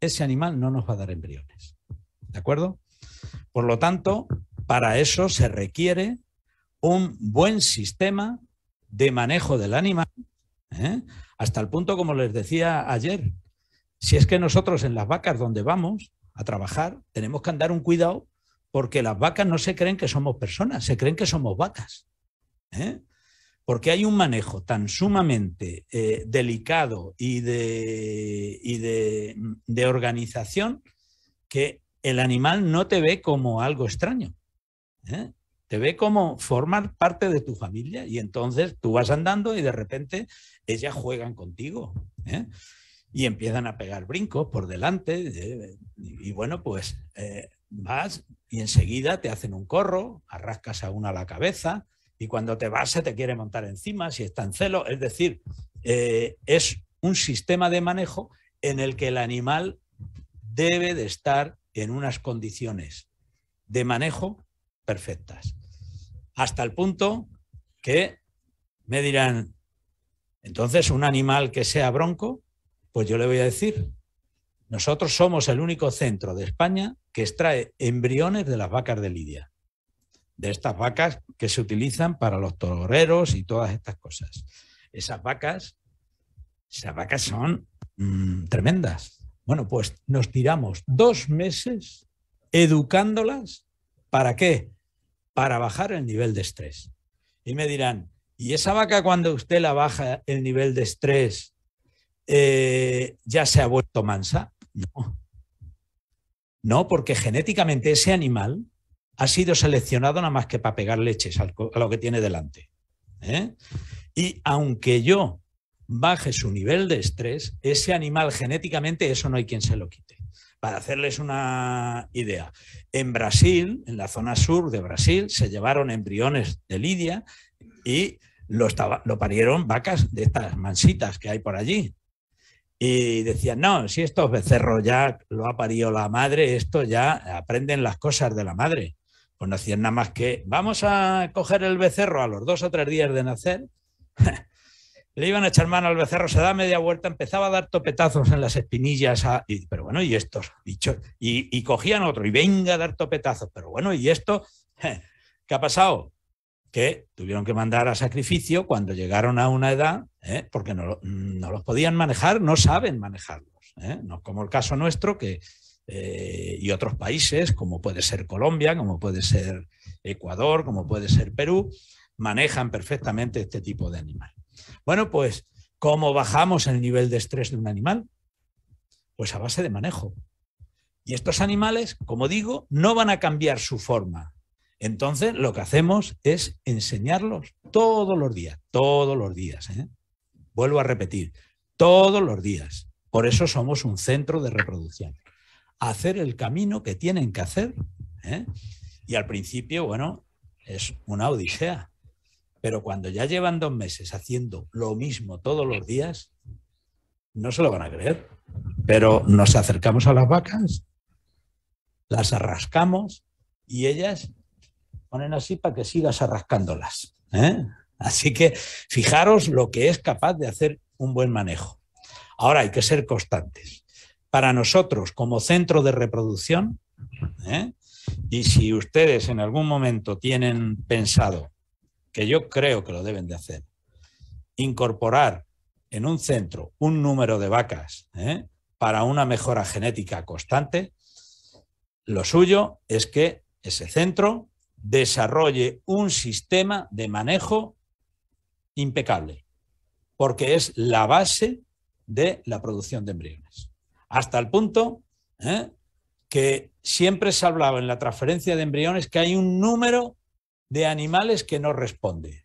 Speaker 2: ese animal no nos va a dar embriones. ¿De acuerdo? Por lo tanto, para eso se requiere un buen sistema de manejo del animal, ¿eh? hasta el punto, como les decía ayer, si es que nosotros en las vacas donde vamos, a trabajar, tenemos que andar un cuidado porque las vacas no se creen que somos personas, se creen que somos vacas. ¿eh? Porque hay un manejo tan sumamente eh, delicado y, de, de, organización que el animal no te ve como algo extraño. ¿eh? Te ve como formar parte de tu familia y entonces tú vas andando y de repente ellas juegan contigo y empiezan a pegar brincos por delante. Eh, y, bueno, pues eh, vas y enseguida te hacen un corro, arrascas a uno a la cabeza y cuando te vas se te quiere montar encima si está en celo. Es decir, eh, es un sistema de manejo en el que el animal debe de estar en unas condiciones de manejo perfectas. Hasta el punto que me dirán, entonces un animal que sea bronco pues yo le voy a decir, nosotros somos el único centro de España que extrae embriones de las vacas de Lidia, de estas vacas que se utilizan para los toreros y todas estas cosas. Esas vacas, esas vacas son mm, tremendas. Bueno, pues nos tiramos dos meses educándolas. ¿Para qué? Para bajar el nivel de estrés. Y me dirán, ¿y esa vaca cuando usted la baja el nivel de estrés eh, ya se ha vuelto mansa. No. No, porque genéticamente ese animal ha sido seleccionado nada más que para pegar leches a lo que tiene delante. ¿eh? Y aunque yo baje su nivel de estrés, ese animal genéticamente eso no hay quien se lo quite. Para hacerles una idea, en Brasil, en la zona sur de Brasil, se llevaron embriones de Lidia y lo, lo parieron vacas de estas mansitas que hay por allí. Y decían, no, si estos becerros ya lo ha parido la madre, esto ya aprenden las cosas de la madre. Pues no hacían nada más que, vamos a coger el becerro a los dos o tres días de nacer. Le iban a echar mano al becerro, se da media vuelta, empezaba a dar topetazos en las espinillas. pero bueno, y estos Y, y cogían otro, y venga a dar topetazos. Pero bueno, y esto, ¿qué ha pasado? Que tuvieron que mandar a sacrificio cuando llegaron a una edad ¿eh? porque no, los podían manejar, no saben manejarlos. ¿eh? como el caso nuestro que, eh, y otros países, como puede ser Colombia, como puede ser Ecuador, como puede ser Perú, manejan perfectamente este tipo de animal. Bueno, pues, ¿cómo bajamos el nivel de estrés de un animal? Pues a base de manejo. Y estos animales, como digo, no van a cambiar su forma. Entonces, lo que hacemos es enseñarlos todos los días, todos los días. ¿eh? Vuelvo a repetir, todos los días. Por eso somos un centro de reproducción. Hacer el camino que tienen que hacer. ¿eh? Y al principio, bueno, es una odisea. Pero cuando ya llevan dos meses haciendo lo mismo todos los días, no se lo van a creer. Pero nos acercamos a las vacas, las arrascamos y ellas ponen así para que sigas arrascándolas. ¿eh? Así que fijaros lo que es capaz de hacer un buen manejo. Ahora hay que ser constantes. Para nosotros, como centro de reproducción, ¿eh? y si ustedes en algún momento tienen pensado, que yo creo que lo deben de hacer, incorporar en un centro un número de vacas ¿eh? para una mejora genética constante, lo suyo es que ese centro desarrolle un sistema de manejo impecable, porque es la base de la producción de embriones. Hasta el punto ¿eh? que siempre se hablaba en la transferencia de embriones que hay un número de animales que no responde.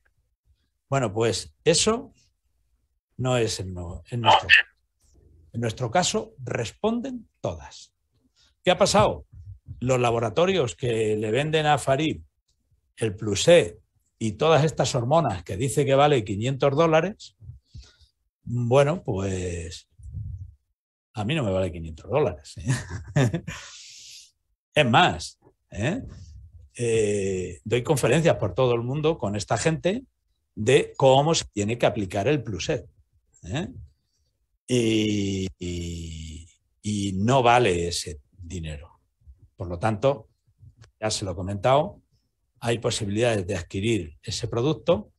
Speaker 2: Bueno, pues eso no es en, nuestro caso. En nuestro caso responden todas. ¿Qué ha pasado? Los laboratorios que le venden a Farib el Plusé y todas estas hormonas que dice que vale 500 dólares, bueno, pues a mí no me vale 500 dólares. ¿eh? es más, ¿eh? Eh, doy conferencias por todo el mundo con esta gente de cómo se tiene que aplicar el pluset. y, y no vale ese dinero. Por lo tanto, ya se lo he comentado, hay posibilidades de adquirir ese producto,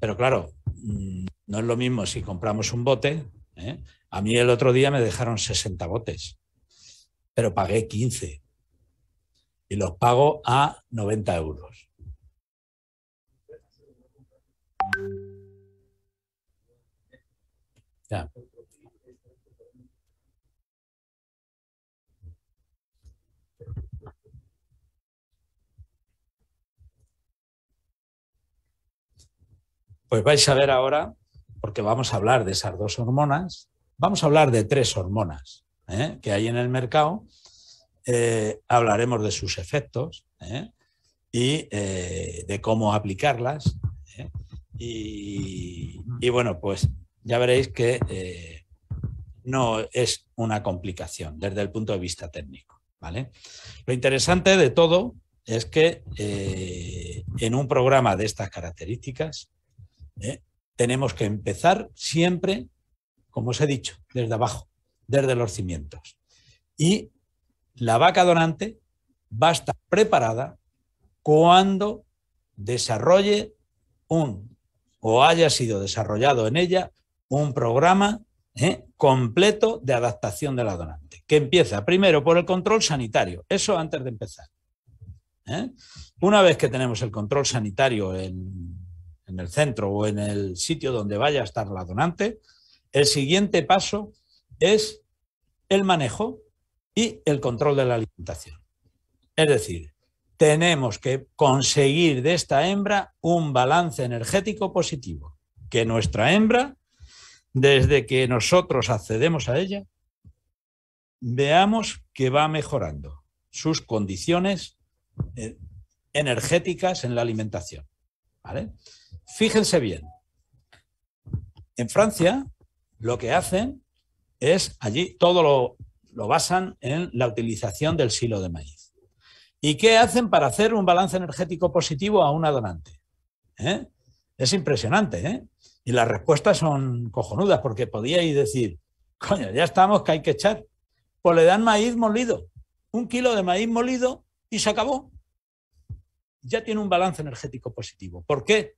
Speaker 2: pero claro, mm, no es lo mismo si compramos un bote. ¿eh? A mí el otro día me dejaron 60 botes, pero pagué 15 y los pago a 90 euros. Ya. Pues vais a ver ahora, porque vamos a hablar de esas dos hormonas, vamos a hablar de tres hormonas ¿eh? que hay en el mercado, eh, hablaremos de sus efectos ¿eh? y de cómo aplicarlas. Y, y, bueno, pues ya veréis que no es una complicación desde el punto de vista técnico. ¿vale? Lo interesante de todo es que en un programa de estas características, ¿eh? Tenemos que empezar siempre, como os he dicho, desde abajo, desde los cimientos. Y la vaca donante va a estar preparada cuando desarrolle un o haya sido desarrollado en ella un programa ¿eh? completo de adaptación de la donante, que empieza primero por el control sanitario, eso antes de empezar. ¿eh? Una vez que tenemos el control sanitario, en en el centro o en el sitio donde vaya a estar la donante, el siguiente paso es el manejo y el control de la alimentación. Es decir, tenemos que conseguir de esta hembra un balance energético positivo, que nuestra hembra, desde que nosotros accedemos a ella, veamos que va mejorando sus condiciones eh, energéticas en la alimentación. ¿vale? Fíjense bien. En Francia lo que hacen es allí todo lo, basan en la utilización del silo de maíz. ¿Y qué hacen para hacer un balance energético positivo a una donante? ¿Eh? Es impresionante, ¿eh? Y las respuestas son cojonudas, porque podíais decir, coño, ya estamos que hay que echar. Pues le dan maíz molido, un kilo de maíz molido y se acabó. Ya tiene un balance energético positivo. ¿Por qué?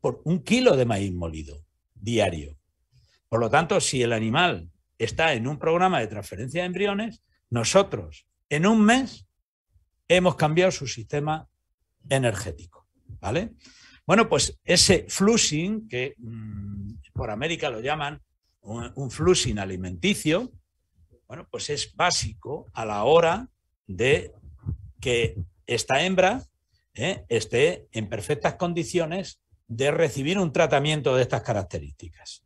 Speaker 2: por, un kilo de maíz molido diario. Por lo tanto, si el animal está en un programa de transferencia de embriones, nosotros en un mes hemos cambiado su sistema energético. ¿Vale? Bueno, pues ese flushing, que mm, por América lo llaman un, flushing alimenticio, bueno, pues es básico a la hora de que esta hembra ¿eh? esté en perfectas condiciones de recibir un tratamiento de estas características.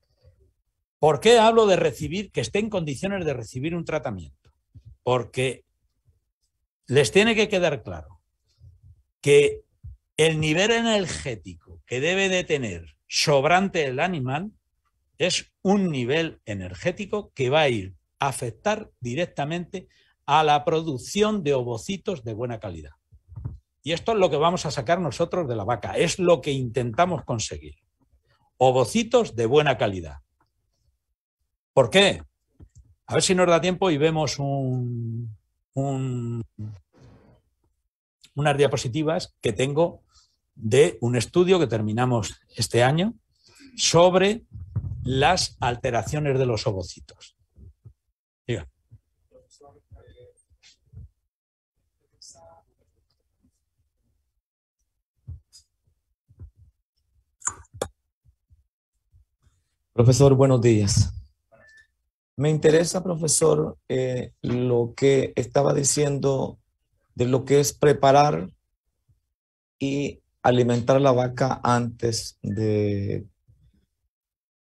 Speaker 2: ¿Por qué hablo de recibir, que esté en condiciones de recibir un tratamiento? Porque les tiene que quedar claro que el nivel energético que debe de tener sobrante el animal es un nivel energético que va a ir a afectar directamente a la producción de ovocitos de buena calidad. Y esto es lo que vamos a sacar nosotros de la vaca, es lo que intentamos conseguir. Ovocitos de buena calidad. ¿Por qué? A ver si nos da tiempo y vemos unas diapositivas que tengo de un estudio que terminamos este año sobre las alteraciones de los ovocitos.
Speaker 3: Profesor, buenos días. Me interesa, profesor, eh, lo que estaba diciendo de lo que es preparar y alimentar la vaca antes de,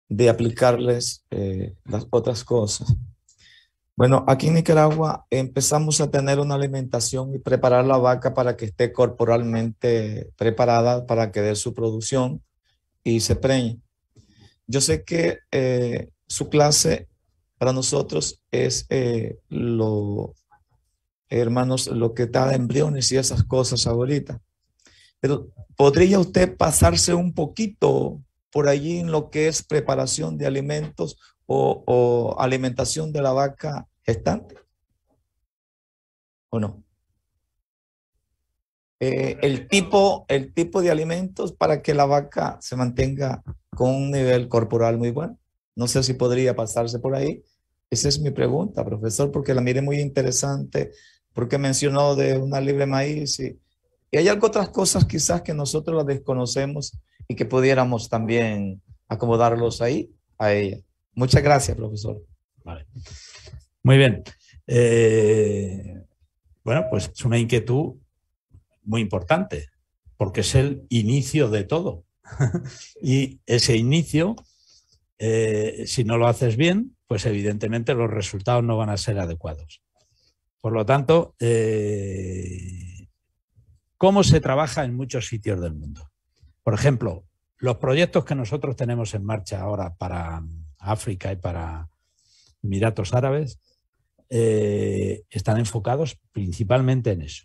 Speaker 3: de aplicarles eh, las otras cosas. Bueno, aquí en Nicaragua empezamos a tener una alimentación y preparar la vaca para que esté corporalmente preparada para que dé su producción y se preñe. Yo sé que eh, su clase para nosotros es eh, lo, hermanos, lo que de embriones y esas cosas ahorita. Pero ¿podría usted pasarse un poquito por allí en lo que es preparación de alimentos o, o alimentación de la vaca gestante? ¿O no? Eh, el, tipo, el tipo de alimentos para que la vaca se mantenga con un nivel corporal muy bueno. No sé si podría pasarse por ahí. Esa es mi pregunta, profesor, porque la miré muy interesante, porque mencionó de una libre maíz y, hay algo, otras cosas quizás que nosotros las desconocemos y que pudiéramos también acomodarlos ahí a ella. Muchas gracias, profesor.
Speaker 2: Muy bien. Eh, bueno, pues es una inquietud muy importante, porque es el inicio de todo. y ese inicio, eh, si no lo haces bien, pues evidentemente los resultados no van a ser adecuados. Por lo tanto, eh, ¿cómo se trabaja en muchos sitios del mundo? Por ejemplo, los proyectos que nosotros tenemos en marcha ahora para África y para Emiratos Árabes eh, están enfocados principalmente en eso.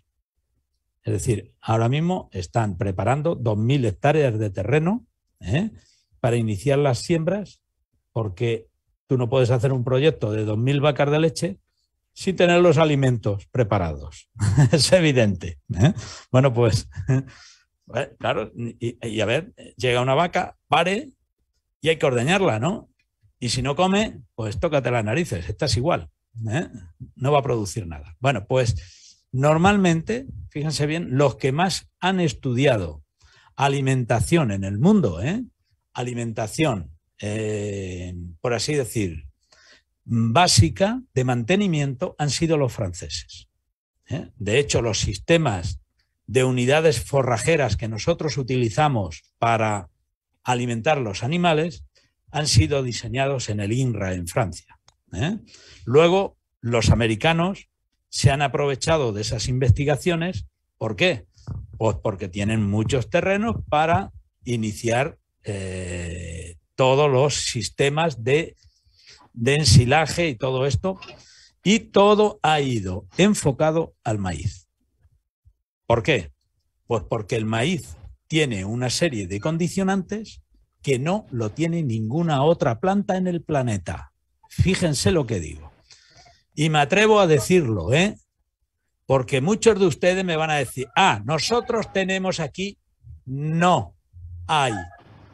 Speaker 2: Es decir, ahora mismo están preparando 2.000 hectáreas de terreno ¿eh? para iniciar las siembras, porque tú no puedes hacer un proyecto de 2.000 vacas de leche sin tener los alimentos preparados. es evidente. ¿eh? Bueno, pues, eh, claro, y, a ver, llega una vaca, pare y hay que ordeñarla, ¿no? Y si no come, pues tócate las narices, estás igual. No va a producir nada. Bueno, pues Normalmente, fíjense bien, los que más han estudiado alimentación en el mundo, ¿eh? alimentación, eh, por así decir, básica de mantenimiento han sido los franceses. ¿eh? De hecho, los sistemas de unidades forrajeras que nosotros utilizamos para alimentar los animales han sido diseñados en el INRA en Francia. Luego, los americanos se han aprovechado de esas investigaciones. ¿Por qué? Pues porque tienen muchos terrenos para iniciar eh, todos los sistemas de, de ensilaje y todo esto. Y todo ha ido enfocado al maíz. ¿Por qué? Pues porque el maíz tiene una serie de condicionantes que no lo tiene ninguna otra planta en el planeta. Fíjense lo que digo. Y me atrevo a decirlo, ¿eh? Porque muchos de ustedes me van a decir, ah, nosotros tenemos aquí, no, hay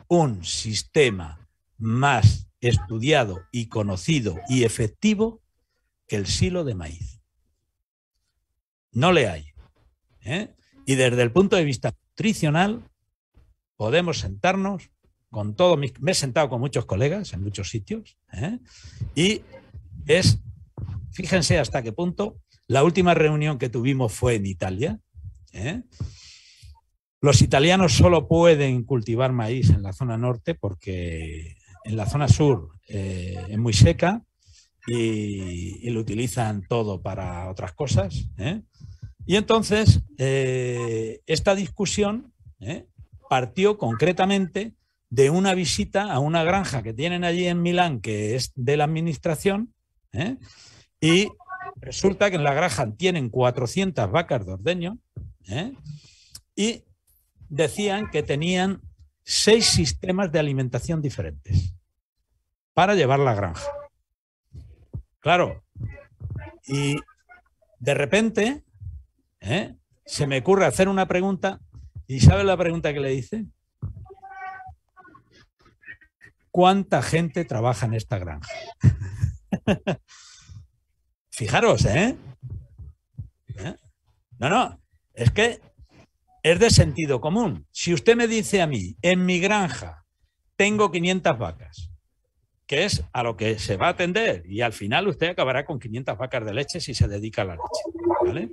Speaker 2: un sistema más estudiado y conocido y efectivo que el silo de maíz. No le hay. ¿eh? Y desde el punto de vista nutricional, podemos sentarnos con todo me he sentado con muchos colegas en muchos sitios ¿eh? y es Fíjense hasta qué punto. La última reunión que tuvimos fue en Italia. ¿eh? Los italianos solo pueden cultivar maíz en la zona norte porque en la zona sur eh, es muy seca y, lo utilizan todo para otras cosas. ¿eh? Y entonces esta discusión partió concretamente de una visita a una granja que tienen allí en Milán, que es de la administración, ¿eh? Y resulta que en la granja tienen 400 vacas de ordeño ¿eh? y decían que tenían seis sistemas de alimentación diferentes para llevar la granja. Claro, y de repente ¿eh? se me ocurre hacer una pregunta y ¿sabe la pregunta que le hice? ¿Cuánta gente trabaja en esta granja? Fijaros, ¿eh? ¿eh? No, no, es que es de sentido común. Si usted me dice a mí, en mi granja tengo 500 vacas, que es a lo que se va a atender y al final usted acabará con 500 vacas de leche si se dedica a la leche. ¿vale?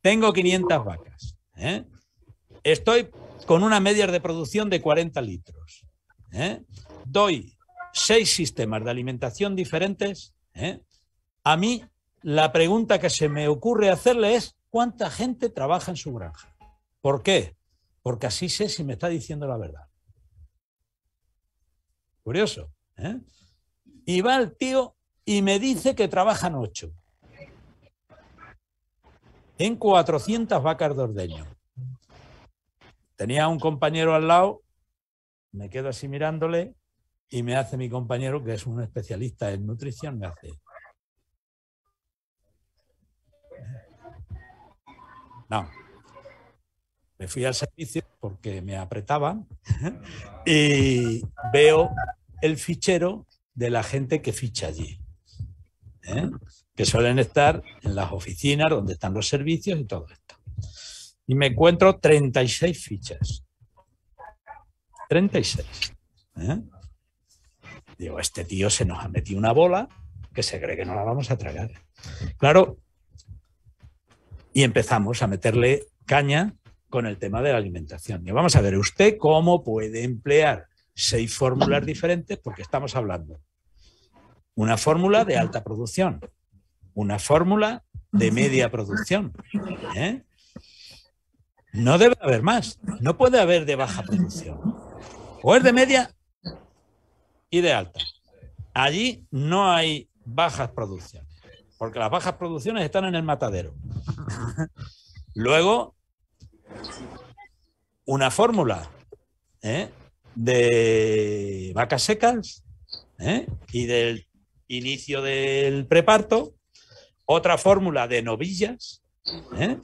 Speaker 2: Tengo 500 vacas. ¿eh? Estoy con una media de producción de 40 litros. ¿eh? Doy seis sistemas de alimentación diferentes. ¿eh? A mí la pregunta que se me ocurre hacerle es cuánta gente trabaja en su granja. ¿Por qué? Porque así sé si me está diciendo la verdad. Curioso. ¿eh? Y va el tío y me dice que trabajan ocho en 400 vacas de ordeño. Tenía un compañero al lado, me quedo así mirándole y me hace mi compañero, que es un especialista en nutrición, me hace, No. Me fui al servicio porque me apretaban y veo el fichero de la gente que ficha allí. ¿eh? Que suelen estar en las oficinas donde están los servicios y todo esto. Y me encuentro 36 fichas. 36. ¿eh? Digo, este tío se nos ha metido una bola que se cree que no la vamos a tragar. Claro, y empezamos a meterle caña con el tema de la alimentación. Y vamos a ver, ¿usted cómo puede emplear seis fórmulas diferentes? Porque estamos hablando. Una fórmula de alta producción, una fórmula de media producción. ¿eh? No debe haber más, no puede haber de baja producción. O es de media y de alta. Allí no hay bajas producciones porque las bajas producciones están en el matadero. Luego, una fórmula ¿eh? de vacas secas ¿eh? y del inicio del preparto, otra fórmula de novillas. ¿eh?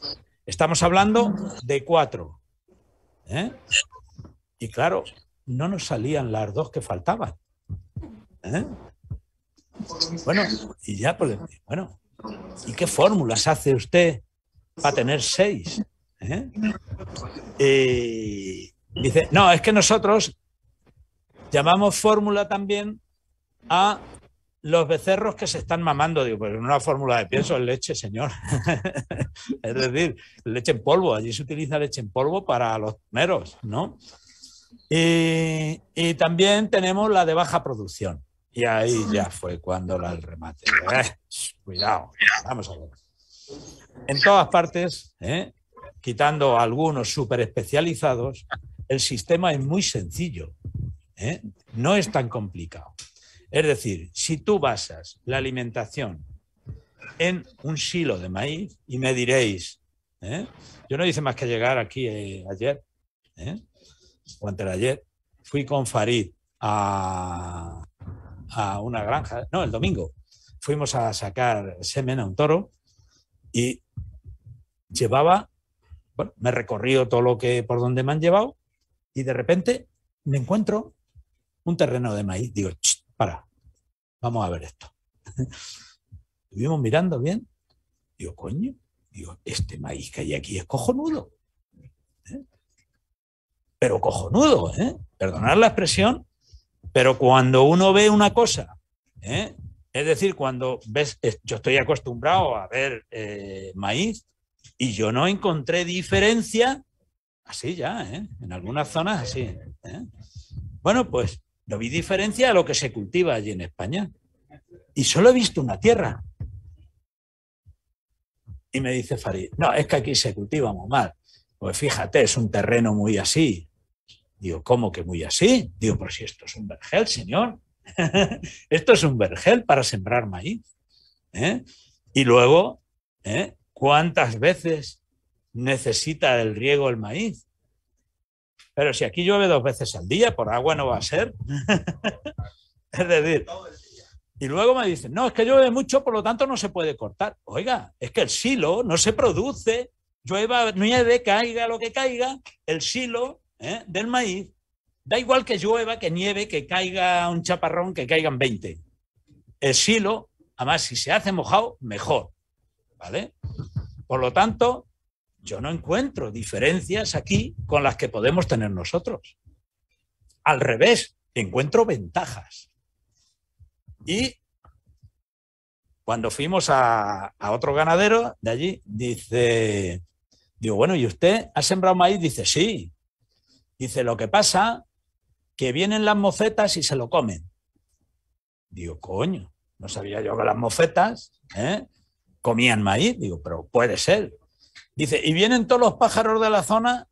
Speaker 2: Estamos hablando de cuatro. Y claro, no nos salían las dos que faltaban. Bueno, y ya, pues, bueno, ¿y qué fórmulas hace usted para tener seis? ¿Eh? Y dice, no, es que nosotros llamamos fórmula también a los becerros que se están mamando. Digo, pues una fórmula de pienso es leche, señor. es decir, leche en polvo. Allí se utiliza leche en polvo para los meros, ¿no? y también tenemos la de baja producción. Y ahí ya fue cuando la remate. cuidado, vamos a ver. En todas partes, ¿eh? quitando algunos súper especializados, el sistema es muy sencillo. ¿eh? no es tan complicado. Es decir, si tú basas la alimentación en un silo de maíz, y me diréis, ¿eh? yo no hice más que llegar aquí ayer, o antes de ayer, fui con Farid a, a una granja, no, el domingo, fuimos a sacar semen a un toro y llevaba, bueno, me he recorrido todo lo que por donde me han llevado y de repente me encuentro un terreno de maíz. Digo, para, vamos a ver esto. Estuvimos mirando bien. Digo, coño, digo, este maíz que hay aquí es cojonudo. ¿Eh? Pero cojonudo, ¿eh? Perdonad la expresión, pero cuando uno ve una cosa, ¿eh? es decir, cuando ves, yo estoy acostumbrado a ver eh, maíz y yo no encontré diferencia, así ya, ¿eh? en algunas zonas así. Bueno, pues no vi diferencia a lo que se cultiva allí en España. Y solo he visto una tierra. Y me dice Farid, no, es que aquí se cultiva muy mal. Pues fíjate, es un terreno muy así, Digo, ¿cómo que muy así? Digo, pero si esto es un vergel, señor. esto es un vergel para sembrar maíz. ¿eh? Y luego, ¿eh? ¿cuántas veces necesita el riego el maíz? Pero si aquí llueve dos veces al día, por agua no va a ser. es decir, y luego me dicen, no, es que llueve mucho, por lo tanto no se puede cortar. Oiga, es que el silo no se produce, llueva, nieve, caiga lo que caiga, el silo ¿eh? del maíz, da igual que llueva, que nieve, que caiga un chaparrón, que caigan 20. El silo, además, si se hace mojado, mejor. ¿Vale? Por lo tanto, yo no encuentro diferencias aquí con las que podemos tener nosotros. Al revés, encuentro ventajas. Y cuando fuimos a, a, otro ganadero de allí, dice, digo, bueno, ¿y usted ha sembrado maíz? Dice, sí. Dice, lo que pasa, que vienen las mocetas y se lo comen. Digo, coño, no sabía yo que las mocetas ¿eh? comían maíz. Digo, pero puede ser. Dice, y vienen todos los pájaros de la zona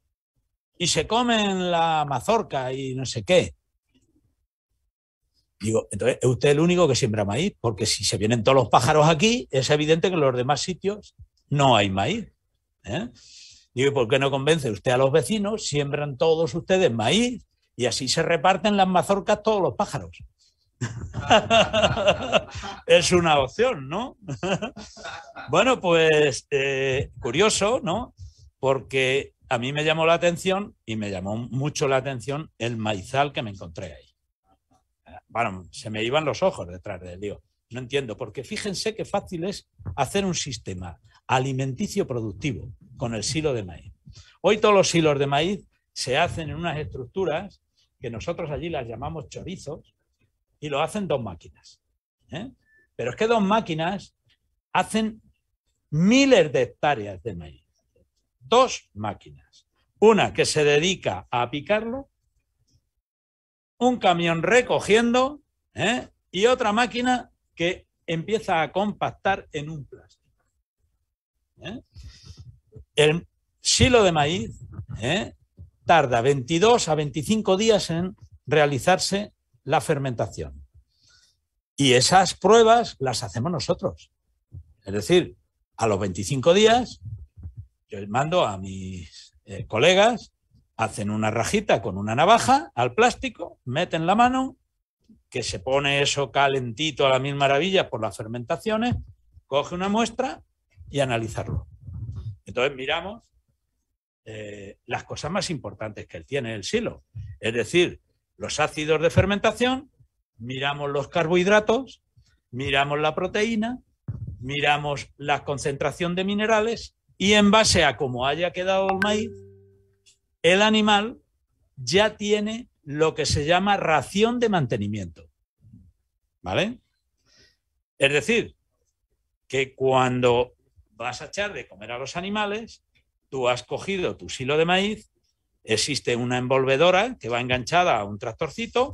Speaker 2: y se comen la mazorca y no sé qué. Digo, entonces es usted el único que siembra maíz, porque si se vienen todos los pájaros aquí, es evidente que en los demás sitios no hay maíz. ¿eh? Digo, ¿por qué no convence usted a los vecinos? Siembran todos ustedes maíz y así se reparten las mazorcas todos los pájaros. es una opción, ¿no? bueno, pues eh, curioso, ¿no? Porque a mí me llamó la atención y me llamó mucho la atención el maizal que me encontré ahí. Bueno, se me iban los ojos detrás del lío. No entiendo, porque fíjense qué fácil es hacer un sistema alimenticio productivo con el silo de maíz. Hoy todos los silos de maíz se hacen en unas estructuras que nosotros allí las llamamos chorizos y lo hacen dos máquinas. ¿eh? Pero es que dos máquinas hacen miles de hectáreas de maíz. Dos máquinas. Una que se dedica a picarlo, un camión recogiendo ¿eh? y otra máquina que empieza a compactar en un plástico. ¿eh? El silo de maíz ¿eh? tarda 22 a 25 días en realizarse la fermentación. Y esas pruebas las hacemos nosotros. Es decir, a los 25 días yo mando a mis eh, colegas, hacen una rajita con una navaja al plástico, meten la mano, que se pone eso calentito a la mil maravilla por las fermentaciones, coge una muestra y analizarlo. Entonces miramos eh, las cosas más importantes que él tiene, el silo. Es decir, los ácidos de fermentación, miramos los carbohidratos, miramos la proteína, miramos la concentración de minerales y en base a cómo haya quedado el maíz, el animal ya tiene lo que se llama ración de mantenimiento. ¿Vale? Es decir, que cuando vas a echar de comer a los animales, tú has cogido tu silo de maíz, existe una envolvedora que va enganchada a un tractorcito,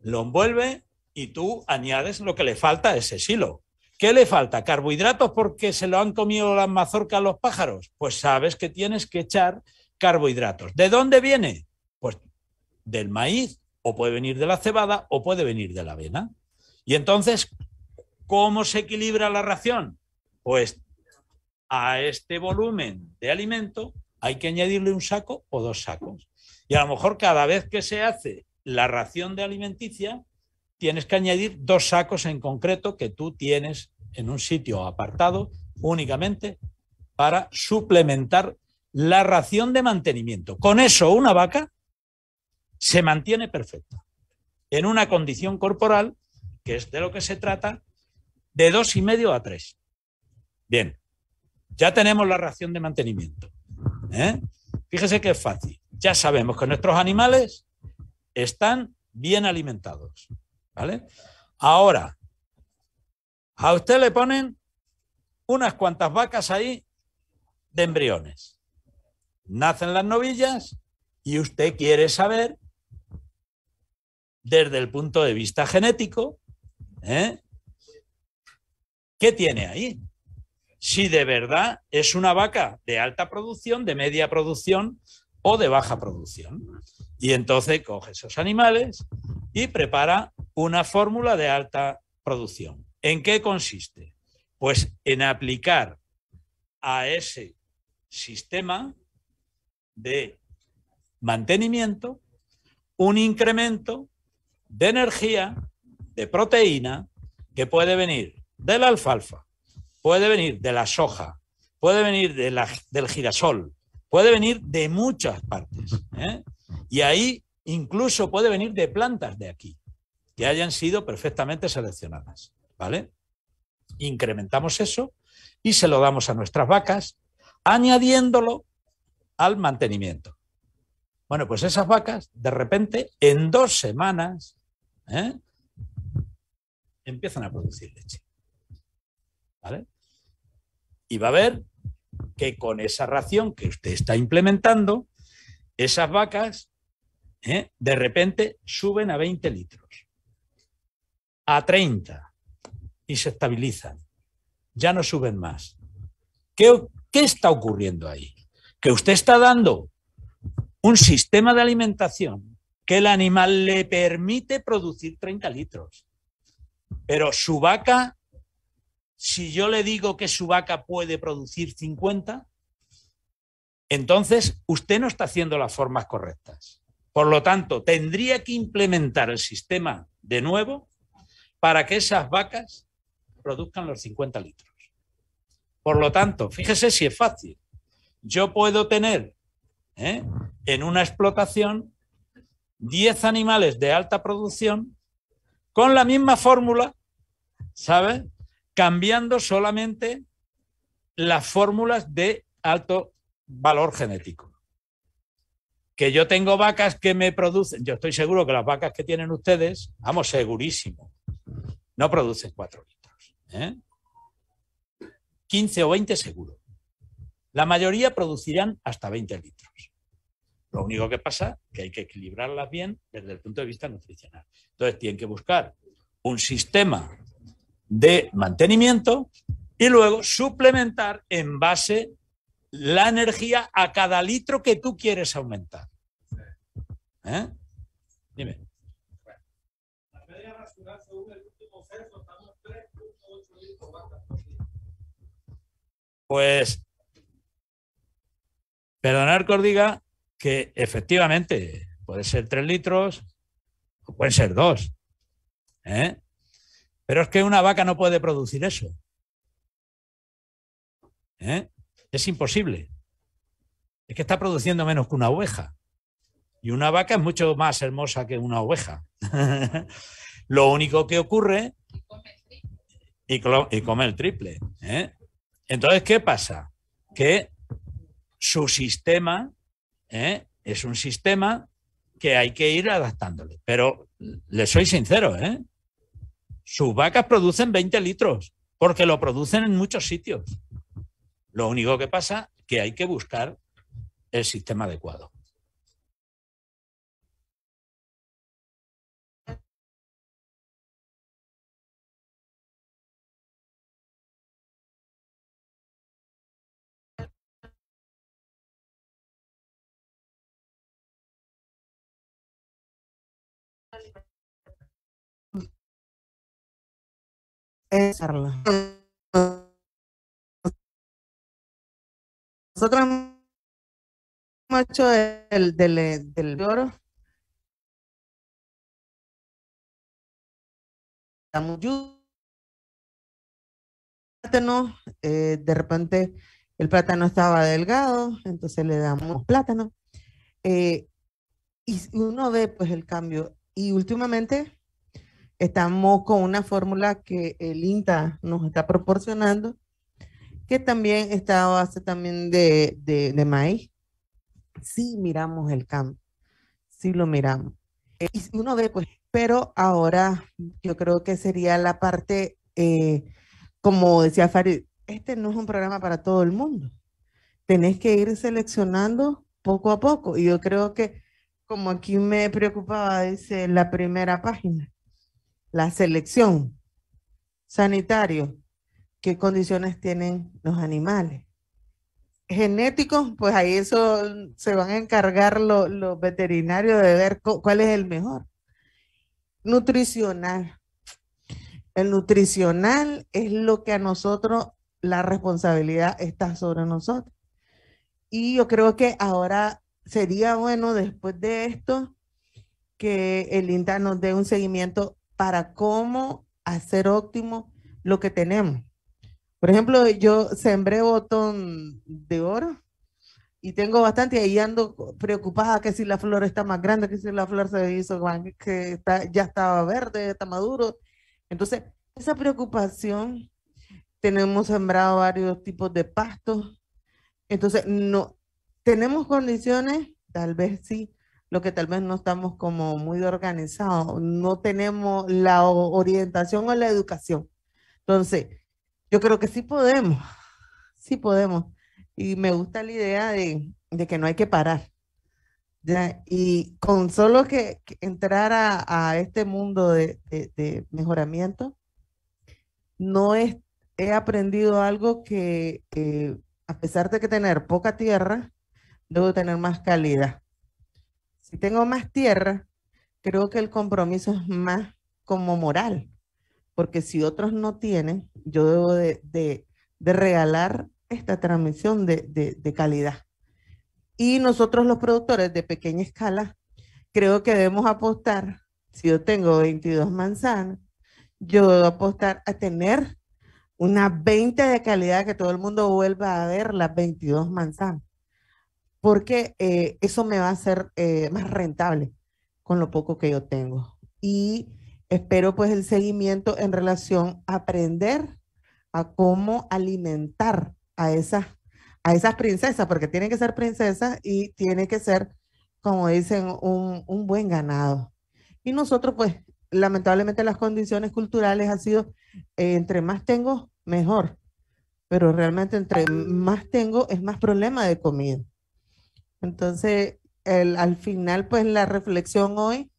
Speaker 2: lo envuelve y tú añades lo que le falta a ese silo. ¿Qué le falta? ¿Carbohidratos porque se lo han comido las mazorcas los pájaros? Pues sabes que tienes que echar carbohidratos. ¿De dónde viene? Pues del maíz, o puede venir de la cebada, o puede venir de la avena. Y entonces, ¿cómo se equilibra la ración? Pues a este volumen de alimento hay que añadirle un saco o dos sacos. Y a lo mejor cada vez que se hace la ración de alimenticia, tienes que añadir dos sacos en concreto que tú tienes en un sitio apartado únicamente para suplementar la ración de mantenimiento. Con eso una vaca se mantiene perfecta en una condición corporal, que es de lo que se trata, de dos y medio a tres. Bien, ya tenemos la ración de mantenimiento. ¿eh? Fíjese que es fácil. Ya sabemos que nuestros animales están bien alimentados. ¿Vale? Ahora, a usted le ponen unas cuantas vacas ahí de embriones. Nacen las novillas y usted quiere saber, desde el punto de vista genético, ¿eh? ¿qué tiene ahí? si de verdad es una vaca de alta producción, de media producción o de baja producción. Y entonces coge esos animales y prepara una fórmula de alta producción. ¿En qué consiste? Pues en aplicar a ese sistema de mantenimiento un incremento de energía, de proteína, que puede venir de la alfalfa, puede venir de la soja, puede venir de del girasol, puede venir de muchas partes. ¿eh? Y ahí incluso puede venir de plantas de aquí, que hayan sido perfectamente seleccionadas. ¿Vale? Incrementamos eso y se lo damos a nuestras vacas, añadiéndolo al mantenimiento. Bueno, pues esas vacas, de repente, en dos semanas, ¿eh? empiezan a producir leche. ¿Vale? y va a ver que con esa ración que usted está implementando, esas vacas ¿eh? de repente suben a 20 litros, a 30 y se estabilizan. Ya no suben más. ¿Qué, qué está ocurriendo ahí? Que usted está dando un sistema de alimentación que el animal le permite producir 30 litros, pero su vaca si yo le digo que su vaca puede producir 50, entonces usted no está haciendo las formas correctas. Por lo tanto, tendría que implementar el sistema de nuevo para que esas vacas produzcan los 50 litros. Por lo tanto, fíjese si es fácil. Yo puedo tener ¿eh? en una explotación 10 animales de alta producción con la misma fórmula, ¿sabe? cambiando solamente las fórmulas de alto valor genético. Que yo tengo vacas que me producen, yo estoy seguro que las vacas que tienen ustedes, vamos, segurísimo, no producen 4 litros. 15 ¿eh? o 20 seguro. La mayoría producirán hasta 20 litros. Lo único que pasa es que hay que equilibrarlas bien desde el punto de vista nutricional. Entonces tienen que buscar un sistema de mantenimiento y luego suplementar en base la energía a cada litro que tú quieres aumentar. ¿Eh? Dime. Pues, perdonar que diga que efectivamente puede ser 3 litros o pueden ser dos ¿eh? Pero es que una vaca no puede producir eso. ¿Eh? Es imposible. Es que está produciendo menos que una oveja. Y una vaca es mucho más hermosa que una oveja. Lo único que ocurre... Y come el triple. Y, come el triple ¿eh? Entonces, ¿qué pasa? Que su sistema ¿eh? es un sistema que hay que ir adaptándole. Pero le soy sincero, ¿eh? sus vacas producen 20 litros, porque lo producen en muchos sitios. Lo único que pasa es que hay que buscar el sistema adecuado.
Speaker 4: Nosotros hemos hecho el del, del oro. Plátano,
Speaker 5: eh, de repente el plátano estaba delgado, entonces le damos plátano. Eh, y uno ve pues el cambio. Y últimamente Estamos con una fórmula que el INTA nos está proporcionando, que también está a base también de, de, maíz. Sí miramos el campo, sí lo miramos. Eh, y uno ve, pues, pero ahora yo creo que sería la parte, eh, como decía Farid, este no es un programa para todo el mundo. Tenés que ir seleccionando poco a poco. Y yo creo que, como aquí me preocupaba, dice la primera página la selección sanitario, qué condiciones tienen los animales. Genéticos, pues ahí eso se van a encargar los veterinarios de ver cuál es el mejor. Nutricional. El nutricional es lo que a nosotros, la responsabilidad está sobre nosotros. Y yo creo que ahora sería bueno, después de esto, que el INTA nos dé un seguimiento para cómo hacer óptimo lo que tenemos. Por ejemplo, yo sembré botón de oro y tengo bastante, ahí ando preocupada que si la flor está más grande, que si la flor se hizo que ya estaba verde, está maduro. Entonces, esa preocupación, tenemos sembrado varios tipos de pastos. Entonces, no, tenemos condiciones, tal vez sí, lo que tal vez no estamos como muy organizados, no tenemos la orientación o la educación. Entonces, yo creo que sí podemos, sí podemos. Y me gusta la idea de, que no hay que parar. Y con solo que, entrar a, este mundo de, mejoramiento, no he aprendido algo que a pesar de que tener poca tierra, debo tener más calidad si tengo más tierra, creo que el compromiso es más como moral, porque si otros no tienen, yo debo de, regalar esta transmisión de, de, calidad. Y nosotros los productores de pequeña escala, creo que debemos apostar, si yo tengo 22 manzanas, yo debo apostar a tener una 20 de calidad que todo el mundo vuelva a ver las 22 manzanas porque eh, eso me va a ser eh, más rentable con lo poco que yo tengo. Y espero pues el seguimiento en relación a aprender a cómo alimentar a esas, a esas princesas, porque tienen que ser princesas y tiene que ser, como dicen, un, buen ganado. Y nosotros pues lamentablemente las condiciones culturales han sido, eh, entre más tengo, mejor, pero realmente entre más tengo es más problema de comida. Entonces, al final, pues la reflexión hoy,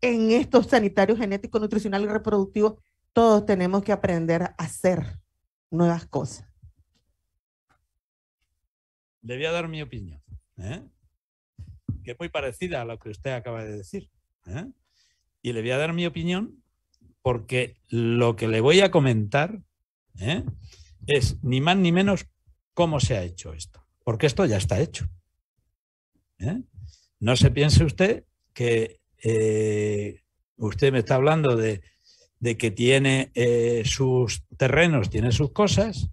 Speaker 5: en estos sanitarios genéticos, nutricional y reproductivos, todos tenemos que aprender a hacer nuevas cosas.
Speaker 2: Le voy a dar mi opinión, ¿eh? que es muy parecida a lo que usted acaba de decir. ¿eh? Y le voy a dar mi opinión porque lo que le voy a comentar ¿eh? es ni más ni menos cómo se ha hecho esto, porque esto ya está hecho. ¿eh? No se piense usted que eh, usted me está hablando de, que tiene eh, sus terrenos, tiene sus cosas,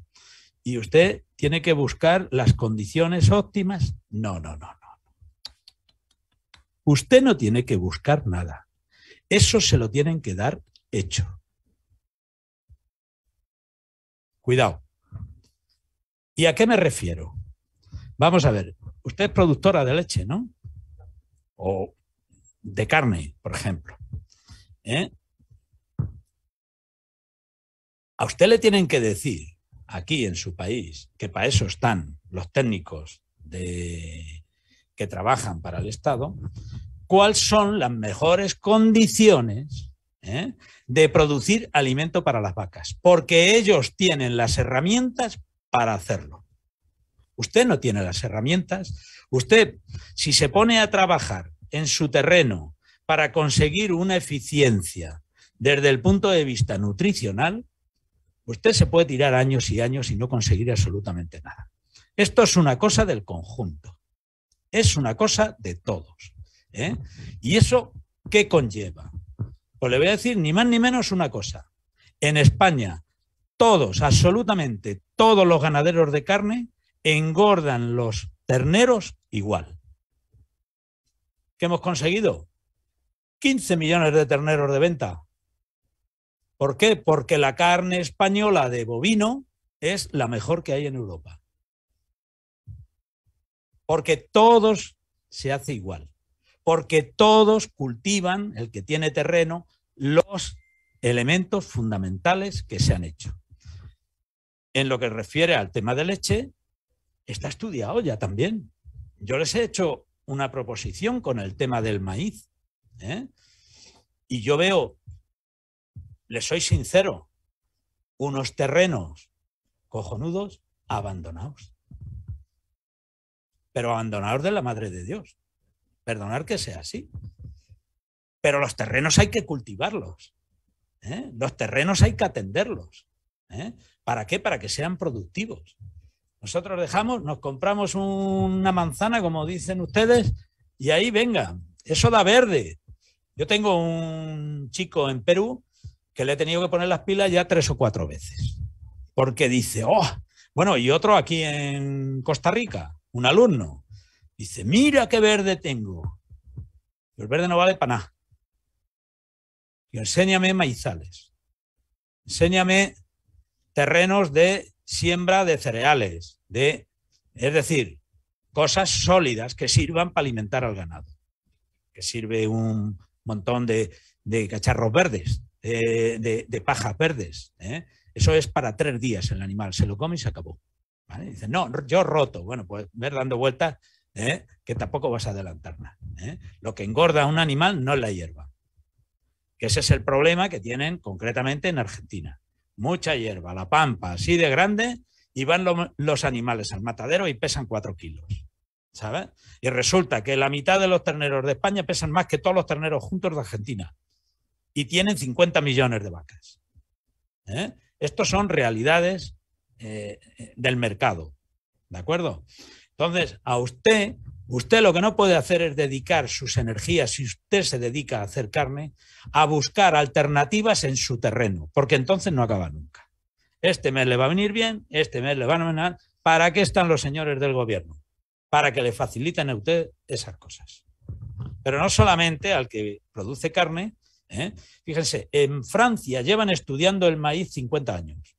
Speaker 2: y usted tiene que buscar las condiciones óptimas. No, no, no, no. Usted no tiene que buscar nada. Eso se lo tienen que dar hecho. Cuidado. ¿Y a qué me refiero? Vamos a ver, Usted es productora de leche, ¿no? O de carne, por ejemplo. ¿eh? A usted le tienen que decir aquí en su país que para eso están los técnicos de, que trabajan para el Estado, cuáles son las mejores condiciones ¿eh? de producir alimento para las vacas, porque ellos tienen las herramientas para hacerlo. Usted no tiene las herramientas. Usted, si se pone a trabajar en su terreno para conseguir una eficiencia desde el punto de vista nutricional, usted se puede tirar años y años y no conseguir absolutamente nada. Esto es una cosa del conjunto. Es una cosa de todos. ¿eh? ¿Y eso qué conlleva? Pues le voy a decir ni más ni menos una cosa. En España, todos, absolutamente todos los ganaderos de carne engordan los terneros igual. ¿Qué hemos conseguido? 15 millones de terneros de venta. ¿Por qué? Porque la carne española de bovino es la mejor que hay en Europa. Porque todos se hace igual. Porque todos cultivan, el que tiene terreno, los elementos fundamentales que se han hecho. En lo que refiere al tema de leche, está estudiado ya también. Yo les he hecho una proposición con el tema del maíz. ¿eh? Y yo veo, les soy sincero, unos terrenos cojonudos abandonados. Pero abandonados de la madre de Dios. Perdonar que sea así. Pero los terrenos hay que cultivarlos. ¿eh? Los terrenos hay que atenderlos. ¿eh? ¿Para qué? Para que sean productivos. Nosotros dejamos, nos compramos una manzana, como dicen ustedes, y ahí venga, eso da verde. Yo tengo un chico en Perú que le he tenido que poner las pilas ya tres o cuatro veces, porque dice, oh, bueno, y otro aquí en Costa Rica, un alumno, dice, mira qué verde tengo. Pero el verde no vale para nada. Y enséñame maizales, enséñame terrenos de siembra de cereales, de, es decir, cosas sólidas que sirvan para alimentar al ganado, que sirve un montón de, cacharros verdes, de, paja pajas verdes. ¿eh? Eso es para tres días el animal, se lo come y se acabó. Dice, no, yo roto. Bueno, pues ver dando vueltas ¿eh? que tampoco vas a adelantar nada. ¿eh? Lo que engorda a un animal no es la hierba, que ese es el problema que tienen concretamente en Argentina mucha hierba, la pampa, así de grande, y van los animales al matadero y pesan 4 kilos. ¿Sabes? Y resulta que la mitad de los terneros de España pesan más que todos los terneros juntos de Argentina. Y tienen 50 millones de vacas. ¿eh? Estos son realidades eh, eh, del mercado. ¿De acuerdo? Entonces, a usted Usted lo que no puede hacer es dedicar sus energías, si usted se dedica a hacer carne, a buscar alternativas en su terreno, porque entonces no acaba nunca. Este mes le va a venir bien, este mes le va a venir. ¿Para qué están los señores del gobierno? Para que le faciliten a usted esas cosas. Pero no solamente al que produce carne. ¿eh? Fíjense, en Francia llevan estudiando el maíz 50 años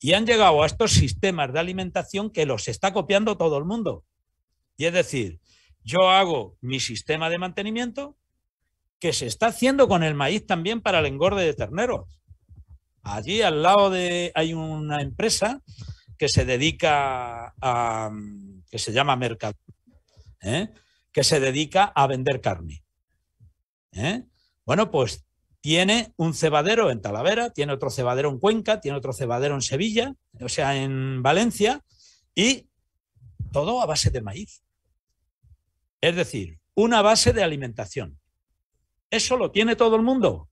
Speaker 2: y han llegado a estos sistemas de alimentación que los está copiando todo el mundo. Y es decir, yo hago mi sistema de mantenimiento que se está haciendo con el maíz también para el engorde de terneros. Allí al lado de hay una empresa que se dedica a que se llama Mercado, ¿eh? que se dedica a vender carne. ¿eh? Bueno, pues tiene un cebadero en Talavera, tiene otro cebadero en Cuenca, tiene otro cebadero en Sevilla, o sea, en Valencia, y todo a base de maíz. Es decir, una base de alimentación. Eso lo tiene todo el mundo.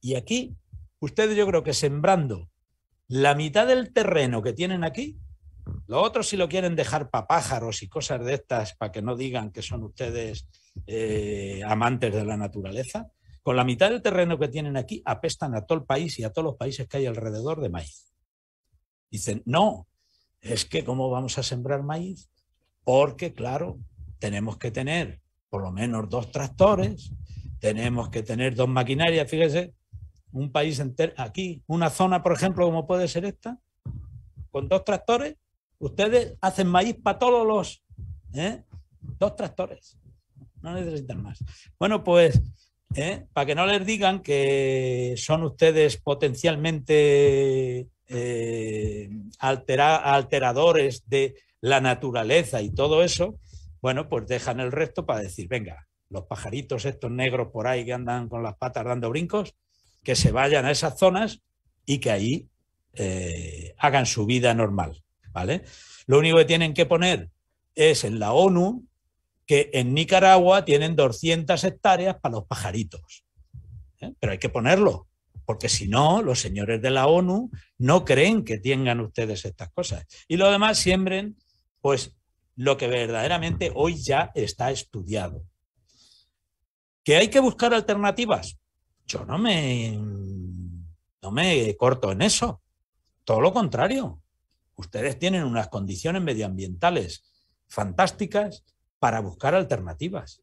Speaker 2: Y aquí, ustedes yo creo que sembrando la mitad del terreno que tienen aquí, lo otro si lo quieren dejar para pájaros y cosas de estas, para que no digan que son ustedes eh, amantes de la naturaleza, con la mitad del terreno que tienen aquí apestan a todo el país y a todos los países que hay alrededor de maíz. Dicen, no, es que cómo vamos a sembrar maíz, porque claro, tenemos que tener por lo menos dos tractores, tenemos que tener dos maquinarias, fíjese, un país entero, aquí, una zona, por ejemplo, como puede ser esta, con dos tractores, ustedes hacen maíz para todos los, ¿eh? dos tractores, no necesitan más. Bueno, pues, ¿eh? para que no les digan que son ustedes potencialmente eh, alteradores de la naturaleza y todo eso, bueno, pues dejan el resto para decir, venga, los pajaritos estos negros por ahí que andan con las patas dando brincos, que se vayan a esas zonas y que ahí eh, hagan su vida normal, ¿vale? Lo único que tienen que poner es en la ONU que en Nicaragua tienen 200 hectáreas para los pajaritos. ¿eh? Pero hay que ponerlo, porque si no, los señores de la ONU no creen que tengan ustedes estas cosas. Y lo demás siembren, pues lo que verdaderamente hoy ya está estudiado. ¿Que hay que buscar alternativas? Yo no me, no me corto en eso. Todo lo contrario. Ustedes tienen unas condiciones medioambientales fantásticas para buscar alternativas.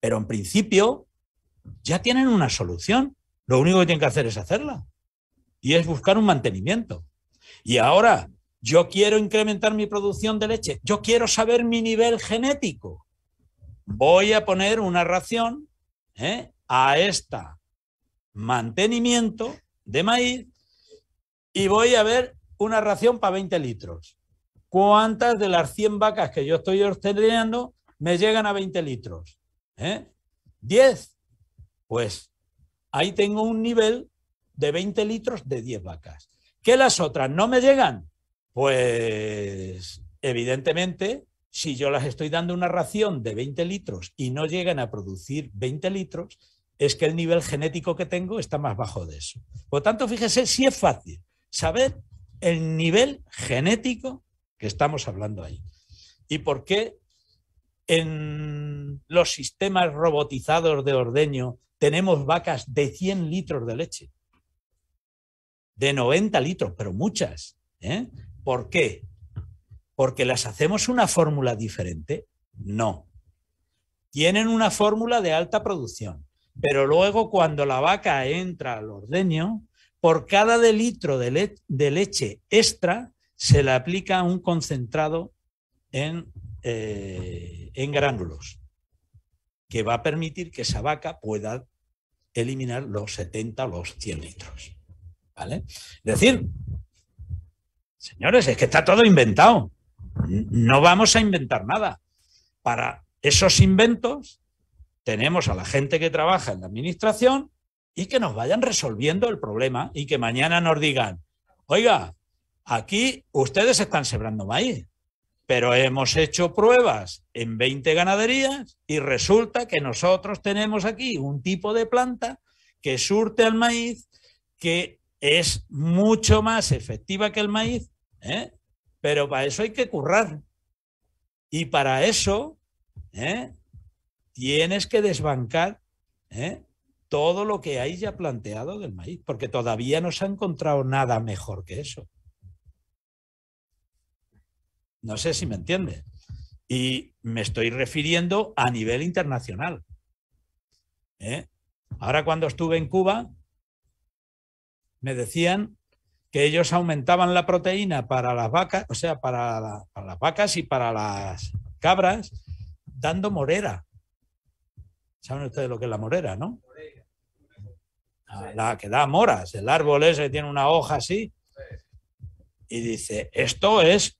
Speaker 2: Pero en principio ya tienen una solución. Lo único que tienen que hacer es hacerla. Y es buscar un mantenimiento. Y ahora yo quiero incrementar mi producción de leche. Yo quiero saber mi nivel genético. Voy a poner una ración ¿eh? a esta mantenimiento de maíz y voy a ver una ración para 20 litros. ¿Cuántas de las 100 vacas que yo estoy ordenando me llegan a 20 litros? ¿Eh? ¿10? Pues ahí tengo un nivel de 20 litros de 10 vacas. ¿Qué las otras no me llegan? Pues evidentemente, si yo las estoy dando una ración de 20 litros y no llegan a producir 20 litros, es que el nivel genético que tengo está más bajo de eso. Por tanto, fíjese si es fácil saber el nivel genético que estamos hablando ahí. ¿Y por qué en los sistemas robotizados de ordeño tenemos vacas de 100 litros de leche? De 90 litros, pero muchas. ¿eh? ¿Por qué? ¿Porque las hacemos una fórmula diferente? No. Tienen una fórmula de alta producción, pero luego cuando la vaca entra al ordeño, por cada litro de, leche extra se le aplica un concentrado en, eh, en gránulos, que va a permitir que esa vaca pueda eliminar los 70 o los 100 litros. ¿Vale? Es decir, Señores, es que está todo inventado. No vamos a inventar nada. Para esos inventos tenemos a la gente que trabaja en la administración y que nos vayan resolviendo el problema y que mañana nos digan, oiga, aquí ustedes están sembrando maíz, pero hemos hecho pruebas en 20 ganaderías y resulta que nosotros tenemos aquí un tipo de planta que surte al maíz que es mucho más efectiva que el maíz, ¿eh? pero para eso hay que currar. Y para eso ¿eh? tienes que desbancar ¿eh? todo lo que hay ya planteado del maíz, porque todavía no se ha encontrado nada mejor que eso. No sé si me entiende. Y me estoy refiriendo a nivel internacional. Ahora cuando estuve en Cuba, me decían que ellos aumentaban la proteína para las vacas, o sea, para, las vacas y para las cabras, dando morera. ¿Saben ustedes lo que es la morera, no? Ah, la que da moras, el árbol ese tiene una hoja así. Y dice, esto es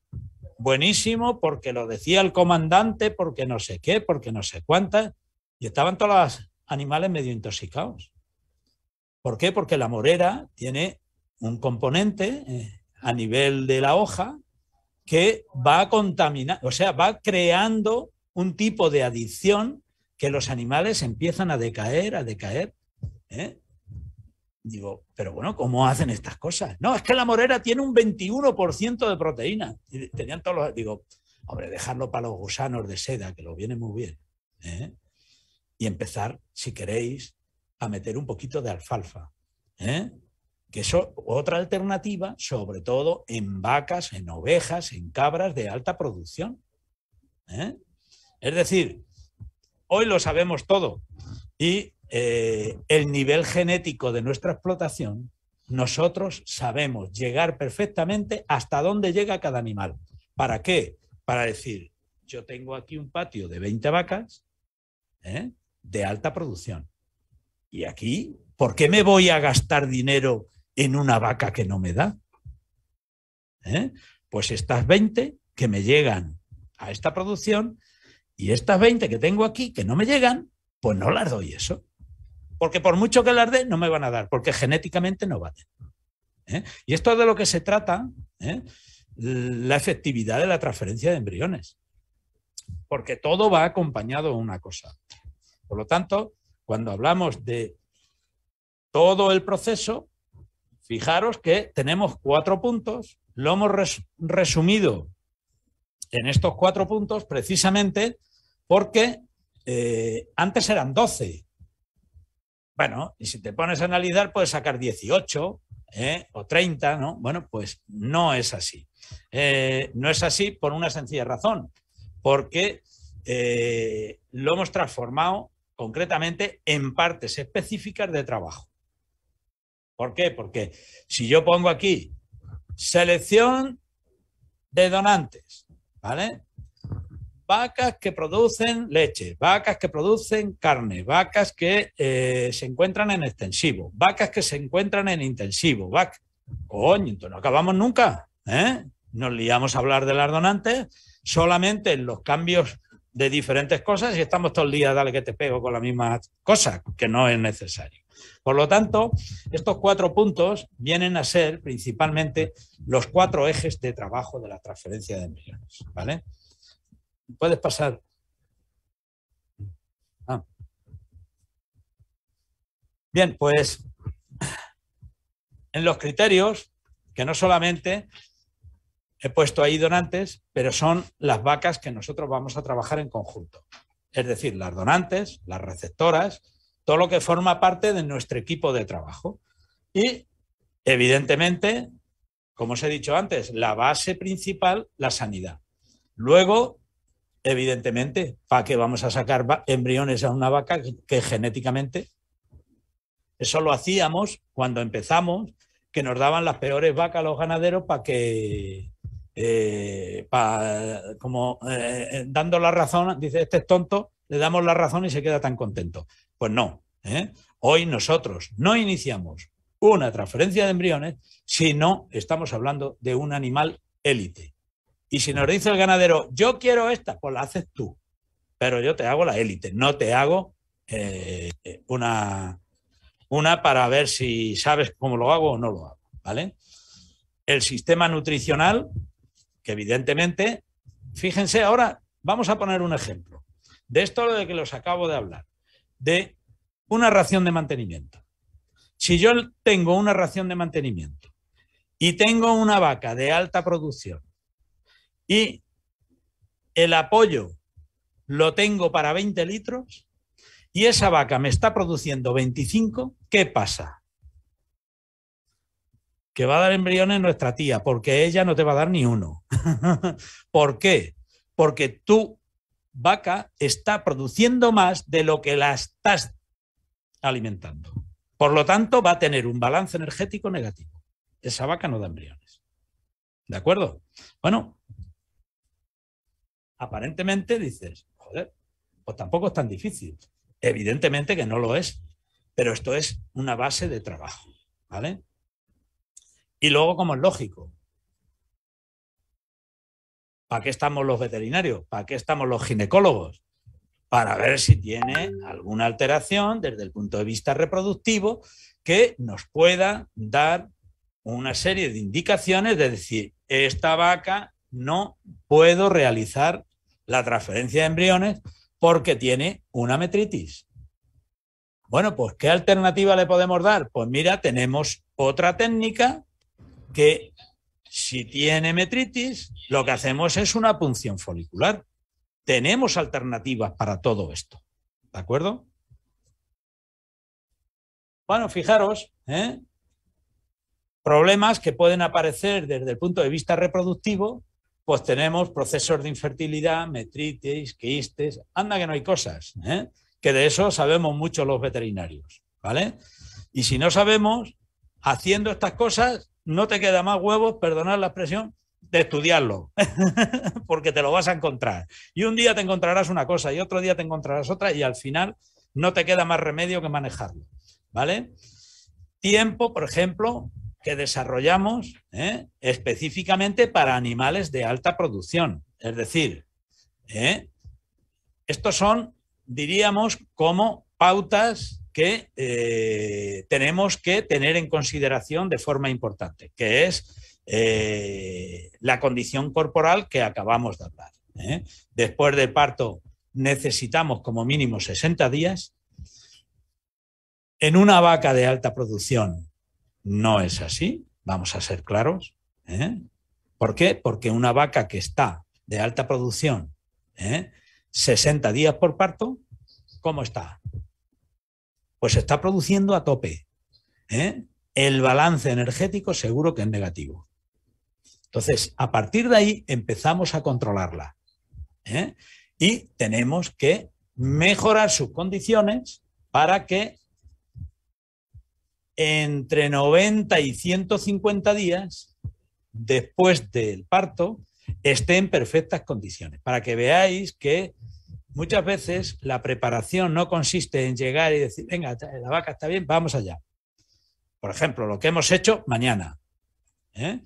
Speaker 2: buenísimo porque lo decía el comandante, porque no sé qué, porque no sé cuántas. Y estaban todos los animales medio intoxicados. ¿Por qué? Porque la morera tiene un componente eh, a nivel de la hoja que va contaminando, o sea, va creando un tipo de adicción que los animales empiezan a decaer, a decaer. ¿eh? Digo, pero bueno, ¿cómo hacen estas cosas? No, es que la morera tiene un 21% de proteína. Y tenían todos los, digo, hombre, dejarlo para los gusanos de seda, que lo viene muy bien. ¿eh? Y empezar, si queréis, a meter un poquito de alfalfa. ¿eh? Que es otra alternativa, sobre todo en vacas, en ovejas, en cabras de alta producción. ¿eh? Es decir, hoy lo sabemos todo y eh, el nivel genético de nuestra explotación, nosotros sabemos llegar perfectamente hasta dónde llega cada animal. ¿Para qué? Para decir, yo tengo aquí un patio de 20 vacas de alta producción. Y aquí, ¿por qué me voy a gastar dinero en una vaca que no me da? ¿Eh? Pues estas 20 que me llegan a esta producción y estas 20 que tengo aquí que no me llegan, pues no las doy eso. Porque por mucho que las dé, no me van a dar, porque genéticamente no valen. ¿Eh? Y esto es de lo que se trata, ¿eh? la efectividad de la transferencia de embriones. Porque todo va acompañado de una cosa. Por lo tanto, cuando hablamos de todo el proceso, fijaros que tenemos cuatro puntos, lo hemos resumido en estos cuatro puntos precisamente porque eh, antes eran 12. Bueno, y si te pones a analizar puedes sacar 18 eh, o 30, ¿no? Bueno, pues no es así. Eh, no es así por una sencilla razón, porque lo hemos transformado concretamente en partes específicas de trabajo. ¿Por qué? Porque si yo pongo aquí selección de donantes, ¿vale? Vacas que producen leche, vacas que producen carne, vacas que eh, se encuentran en extensivo, vacas que se encuentran en intensivo, vacas... Coño, entonces no acabamos nunca, ¿eh? Nos liamos a hablar de las donantes, solamente en los cambios de diferentes cosas y estamos todo el día, dale que te pego con la misma cosa, que no es necesario. Por lo tanto, estos cuatro puntos vienen a ser principalmente los cuatro ejes de trabajo de la transferencia de millones. ¿Vale? Puedes pasar. Ah. Bien, pues en los criterios, que no solamente he puesto ahí donantes, pero son las vacas que nosotros vamos a trabajar en conjunto. Es decir, las donantes, las receptoras, todo lo que forma parte de nuestro equipo de trabajo. Y, evidentemente, como os he dicho antes, la base principal, la sanidad. Luego, evidentemente, ¿para qué vamos a sacar embriones a una vaca que, genéticamente? Eso lo hacíamos cuando empezamos, que nos daban las peores vacas a los ganaderos para que eh, como eh, dando la razón, dice, este es tonto, le damos la razón y se queda tan contento. Pues no. ¿eh? Hoy nosotros no iniciamos una transferencia de embriones si no estamos hablando de un animal élite. Y si nos dice el ganadero, yo quiero esta, pues la haces tú, pero yo te hago la élite, no te hago una, una para ver si sabes cómo lo hago o no lo hago. ¿vale? El sistema nutricional evidentemente, fíjense ahora, vamos a poner un ejemplo de esto de que los acabo de hablar, de una ración de mantenimiento. Si yo tengo una ración de mantenimiento y tengo una vaca de alta producción y el apoyo lo tengo para 20 litros y esa vaca me está produciendo 25, ¿qué pasa? que va a dar embriones nuestra tía, porque ella no te va a dar ni uno. ¿Por qué? Porque tu vaca está produciendo más de lo que la estás alimentando. Por lo tanto, va a tener un balance energético negativo. Esa vaca no da embriones. ¿De acuerdo? Bueno, aparentemente dices, joder, pues tampoco es tan difícil. Evidentemente que no lo es, pero esto es una base de trabajo, ¿vale? Y luego, como es lógico, ¿para qué estamos los veterinarios? ¿Para qué estamos los ginecólogos? Para ver si tiene alguna alteración desde el punto de vista reproductivo que nos pueda dar una serie de indicaciones de decir, esta vaca no puedo realizar la transferencia de embriones porque tiene una metritis. Bueno, pues ¿qué alternativa le podemos dar? Pues mira, tenemos otra técnica que si tiene metritis, lo que hacemos es una punción folicular. Tenemos alternativas para todo esto. ¿De acuerdo? Bueno, fijaros, ¿eh? problemas que pueden aparecer desde el punto de vista reproductivo, pues tenemos procesos de infertilidad, metritis, quistes, anda que no hay cosas, ¿eh? que de eso sabemos mucho los veterinarios, ¿vale? Y si no sabemos, haciendo estas cosas no te queda más huevos, perdonar la expresión, de estudiarlo, porque te lo vas a encontrar. Y un día te encontrarás una cosa y otro día te encontrarás otra y al final no te queda más remedio que manejarlo. ¿Vale? Tiempo, por ejemplo, que desarrollamos ¿eh? específicamente para animales de alta producción. Es decir, ¿eh? estos son, diríamos, como pautas que eh, tenemos que tener en consideración de forma importante, que es eh, la condición corporal que acabamos de hablar. ¿eh? Después del parto necesitamos como mínimo 60 días. En una vaca de alta producción no es así, vamos a ser claros. ¿Por qué? Porque una vaca que está de alta producción 60 días por parto, ¿cómo está? pues se está produciendo a tope. ¿eh? El balance energético seguro que es negativo. Entonces, a partir de ahí empezamos a controlarla. ¿eh? Y tenemos que mejorar sus condiciones para que entre 90 y 150 días después del parto esté en perfectas condiciones, para que veáis que muchas veces la preparación no consiste en llegar y decir, venga, la vaca está bien, vamos allá. Por ejemplo, lo que hemos hecho mañana. ¿eh?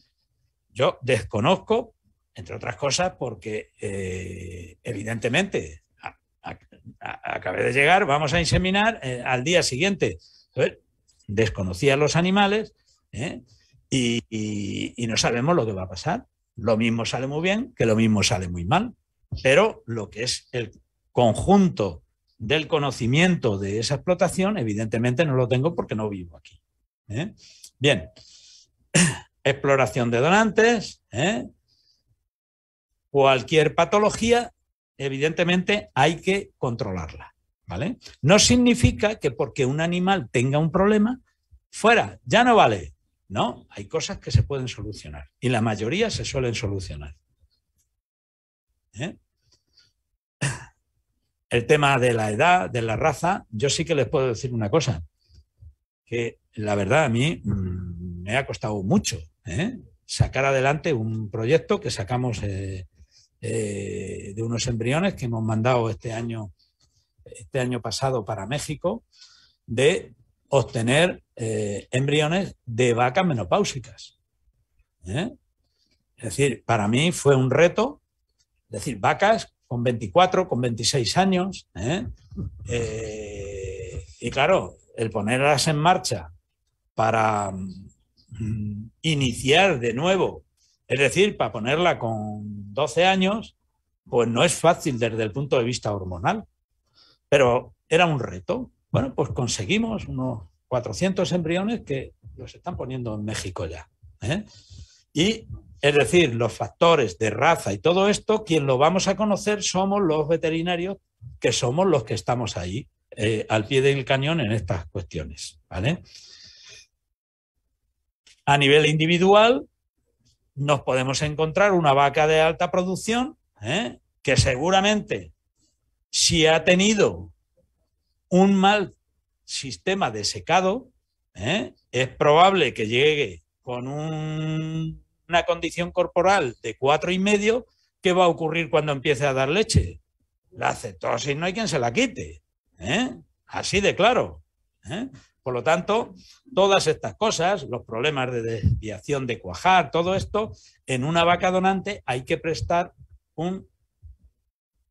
Speaker 2: Yo desconozco, entre otras cosas, porque eh, evidentemente acabé de llegar, vamos a inseminar eh, al día siguiente. Entonces, desconocía los animales y, y no sabemos lo que va a pasar. Lo mismo sale muy bien que lo mismo sale muy mal pero lo que es el, conjunto del conocimiento de esa explotación, evidentemente no lo tengo porque no vivo aquí. ¿eh? Bien, exploración de donantes, ¿eh? cualquier patología, evidentemente hay que controlarla. ¿vale? No significa que porque un animal tenga un problema, fuera, ya no vale. No, hay cosas que se pueden solucionar y la mayoría se suelen solucionar. ¿Eh? El tema de la edad, de la raza, yo sí que les puedo decir una cosa, que la verdad a mí mm, me ha costado mucho ¿eh? sacar adelante un proyecto que sacamos eh, eh, de unos embriones que hemos mandado este año, este año pasado para México, de obtener embriones de vacas menopáusicas. Es decir, para mí fue un reto, es decir, vacas con 24, con 26 años. ¿eh? Eh, y claro, el ponerlas en marcha para mm, iniciar de nuevo, es decir, para ponerla con 12 años, pues no es fácil desde el punto de vista hormonal. Pero era un reto. Bueno, pues conseguimos unos 400 embriones que los están poniendo en México ya. ¿eh? Y es decir, los factores de raza y todo esto, quien lo vamos a conocer somos los veterinarios, que somos los que estamos ahí, eh, al pie del cañón en estas cuestiones. ¿vale? A nivel individual, nos podemos encontrar una vaca de alta producción ¿eh? que seguramente, si ha tenido un mal sistema de secado, ¿eh? es probable que llegue con un una condición corporal de cuatro y medio, ¿qué va a ocurrir cuando empiece a dar leche? La cetosis no hay quien se la quite. ¿eh? Así de claro. ¿eh? Por lo tanto, todas estas cosas, los problemas de desviación de cuajar, todo esto, en una vaca donante hay que prestar un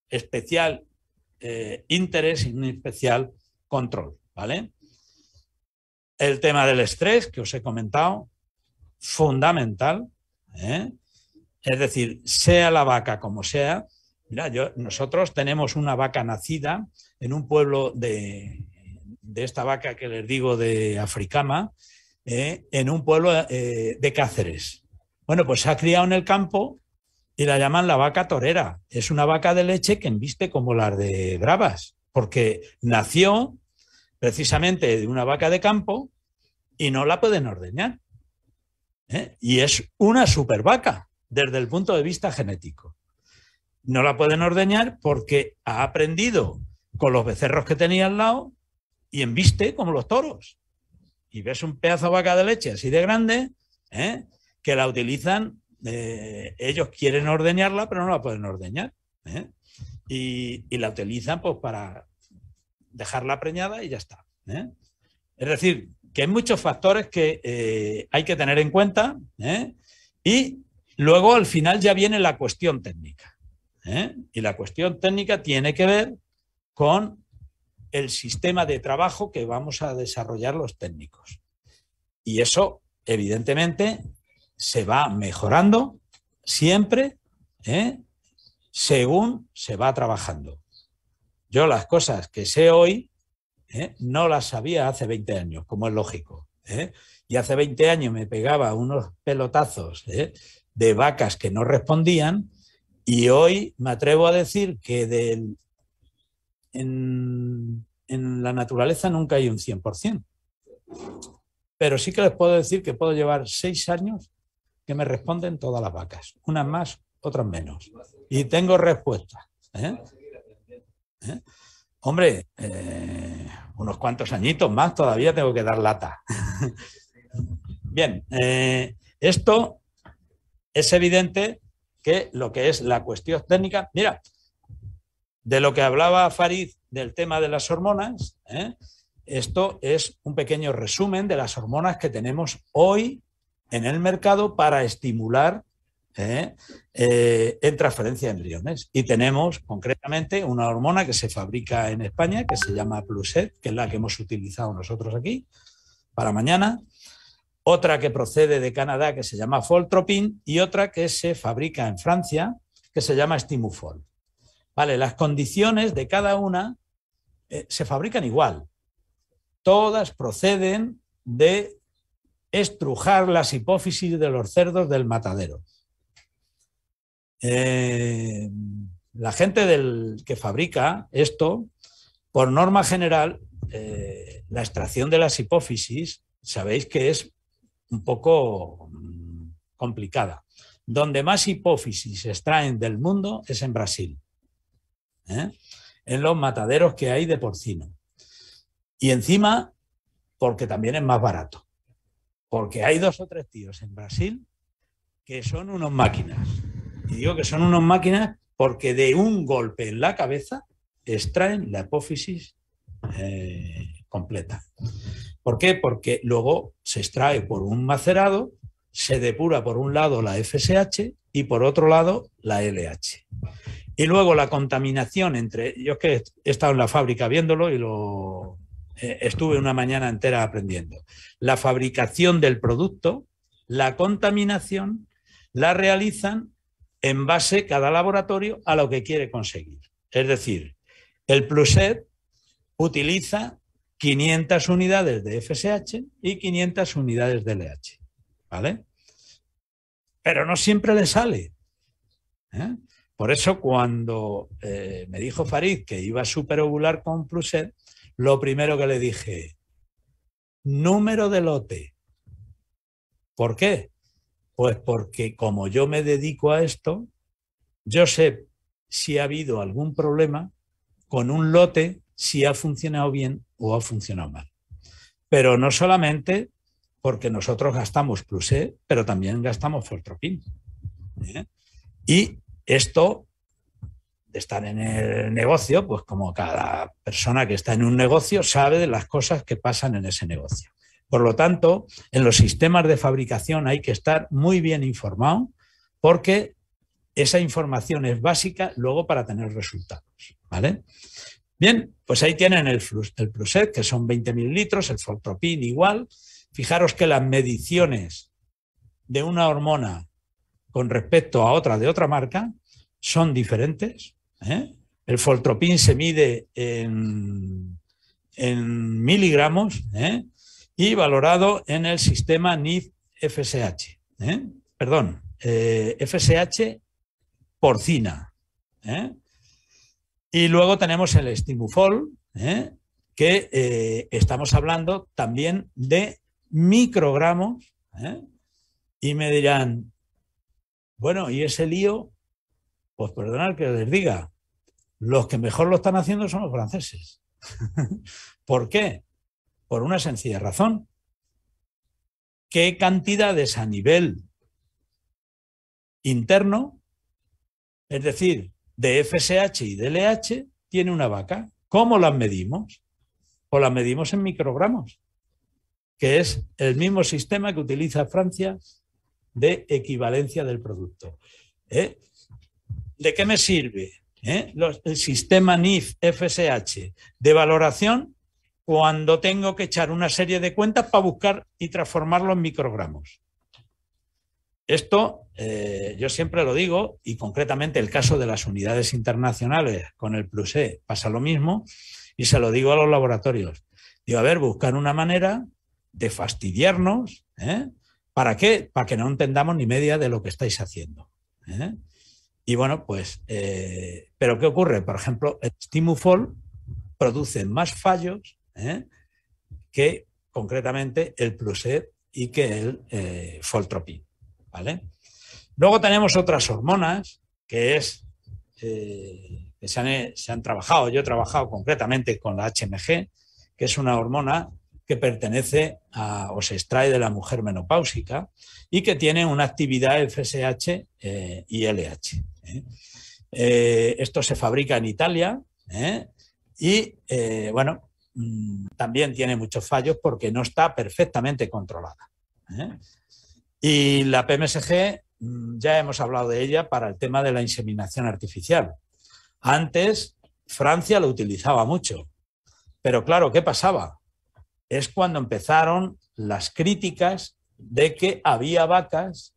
Speaker 2: especial eh, interés y un especial control. ¿vale? El tema del estrés que os he comentado, fundamental, ¿eh? Es decir, sea la vaca como sea, mira, nosotros tenemos una vaca nacida en un pueblo de, esta vaca que les digo de Africama, ¿eh? en un pueblo eh, de Cáceres. Bueno, pues se ha criado en el campo y la llaman la vaca torera. Es una vaca de leche que embiste como las de Bravas, porque nació precisamente de una vaca de campo y no la pueden ordeñar. ¿eh? y es una super vaca desde el punto de vista genético. No la pueden ordeñar porque ha aprendido con los becerros que tenía al lado y embiste como los toros. Y ves un pedazo vaca de leche así de grande ¿eh? que la utilizan, eh, ellos quieren ordeñarla pero no la pueden ordeñar. Y, y, la utilizan pues para dejarla preñada y ya está. Es decir, que hay muchos factores que eh, hay que tener en cuenta ¿eh? y luego al final ya viene la cuestión técnica. ¿eh? Y la cuestión técnica tiene que ver con el sistema de trabajo que vamos a desarrollar los técnicos. Y eso, evidentemente, se va mejorando siempre según se va trabajando. Yo las cosas que sé hoy ¿eh? no las sabía hace 20 años, como es lógico. ¿eh? Y hace 20 años me pegaba unos pelotazos ¿eh? de vacas que no respondían y hoy me atrevo a decir que en, la naturaleza nunca hay un 100%. Pero sí que les puedo decir que puedo llevar seis años que me responden todas las vacas, unas más, otras menos. Y tengo respuesta. Hombre, eh, unos cuantos añitos más todavía tengo que dar lata. Bien, eh, esto es evidente que lo que es la cuestión técnica, mira, de lo que hablaba Farid del tema de las hormonas, eh, esto es un pequeño resumen de las hormonas que tenemos hoy en el mercado para estimular ¿eh? Eh, en transferencia de embriones. Y tenemos concretamente una hormona que se fabrica en España, que se llama Pluset, que es la que hemos utilizado nosotros aquí para mañana. Otra que procede de Canadá, que se llama Foltropin, y otra que se fabrica en Francia, que se llama Stimufol. Vale, las condiciones de cada una eh, se fabrican igual. Todas proceden de estrujar las hipófisis de los cerdos del matadero. Eh, la gente del, que fabrica esto, por norma general, eh, la extracción de las hipófisis, sabéis que es un poco mm, complicada. Donde más hipófisis se extraen del mundo es en Brasil, ¿eh? en los mataderos que hay de porcino. Y encima, porque también es más barato. Porque hay dos o tres tíos en Brasil que son unos máquinas. Y digo que son unas máquinas porque de un golpe en la cabeza extraen la apófisis eh, completa. ¿Por qué? Porque luego se extrae por un macerado, se depura por un lado la FSH y por otro lado la LH. Y luego la contaminación entre, yo es que he estado en la fábrica viéndolo y lo eh, estuve una mañana entera aprendiendo, la fabricación del producto, la contaminación, la realizan en base cada laboratorio a lo que quiere conseguir. Es decir, el Pluset utiliza 500 unidades de FSH y 500 unidades de LH. ¿Vale? Pero no siempre le sale. ¿eh? Por eso cuando eh, me dijo Farid que iba a superovular con Pluset, lo primero que le dije, número de lote. ¿Por qué? Pues porque como yo me dedico a esto, yo sé si ha habido algún problema con un lote, si ha funcionado bien o ha funcionado mal. Pero no solamente porque nosotros gastamos E, pero también gastamos for ¿Eh? Y esto de estar en el negocio, pues como cada persona que está en un negocio sabe de las cosas que pasan en ese negocio. Por lo tanto, en los sistemas de fabricación hay que estar muy bien informado porque esa información es básica luego para tener resultados. ¿vale? Bien, pues ahí tienen el, que son 20.000 litros, el Foltropin igual. Fijaros que las mediciones de una hormona con respecto a otra de otra marca son diferentes. ¿eh? El Foltropin se mide en, en miligramos, ¿eh? y valorado en el sistema NIF FSH. ¿eh? Perdón, FSH eh, porcina. ¿eh? Y luego tenemos el ¿eh? que estamos hablando también de microgramos. Y me dirán, bueno, ¿y ese lío? Pues perdonad que les diga, los que mejor lo están haciendo son los franceses. ¿Por qué? Por una sencilla razón. ¿Qué cantidades a nivel interno, es decir, de FSH y LH, tiene una vaca? ¿Cómo las medimos? O pues las medimos en microgramos, que es el mismo sistema que utiliza Francia de equivalencia del producto. ¿eh? ¿De qué me sirve eh? el sistema NIF-FSH de valoración cuando tengo que echar una serie de cuentas para buscar y transformarlo en microgramos. Esto eh, yo siempre lo digo y concretamente el caso de las unidades internacionales con el plus E, pasa lo mismo y se lo digo a los laboratorios. Digo, a ver, buscar una manera de fastidiarnos, ¿eh? ¿para qué? Para que no entendamos ni media de lo que estáis haciendo. ¿eh? Y bueno, pues, pero ¿qué ocurre? Por ejemplo, el Stimufol produce más fallos ¿eh? que concretamente el Pluset y que el eh, Foltropin. ¿vale? Luego tenemos otras hormonas que es eh, se han, trabajado, yo he trabajado concretamente con la HMG, que es una hormona que pertenece o se extrae de la mujer menopáusica y que tiene una actividad FSH eh, y LH. esto se fabrica en Italia y, bueno, Mm, también tiene muchos fallos porque no está perfectamente controlada. ¿eh? Y la PMSG, mm, ya hemos hablado de ella para el tema de la inseminación artificial. Antes Francia lo utilizaba mucho, pero claro, ¿qué pasaba? Es cuando empezaron las críticas de que había vacas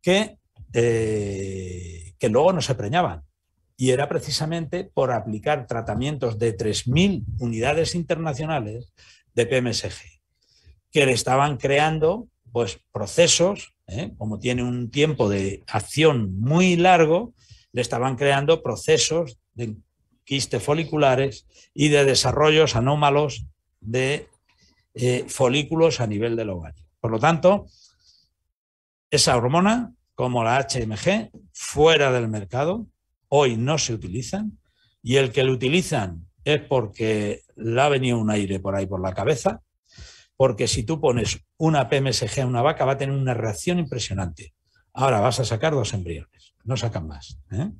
Speaker 2: que, eh, que luego no se preñaban y era precisamente por aplicar tratamientos de 3.000 unidades internacionales de PMSG, que le estaban creando pues, procesos, ¿eh? como tiene un tiempo de acción muy largo, le estaban creando procesos de quistes foliculares y de desarrollos anómalos de eh, folículos a nivel del ovario. Por lo tanto, esa hormona, como la HMG, fuera del mercado, hoy no se utilizan y el que lo utilizan es porque le ha venido un aire por ahí por la cabeza, porque si tú pones una PMSG a una vaca va a tener una reacción impresionante. Ahora vas a sacar dos embriones, no sacan más. ¿eh?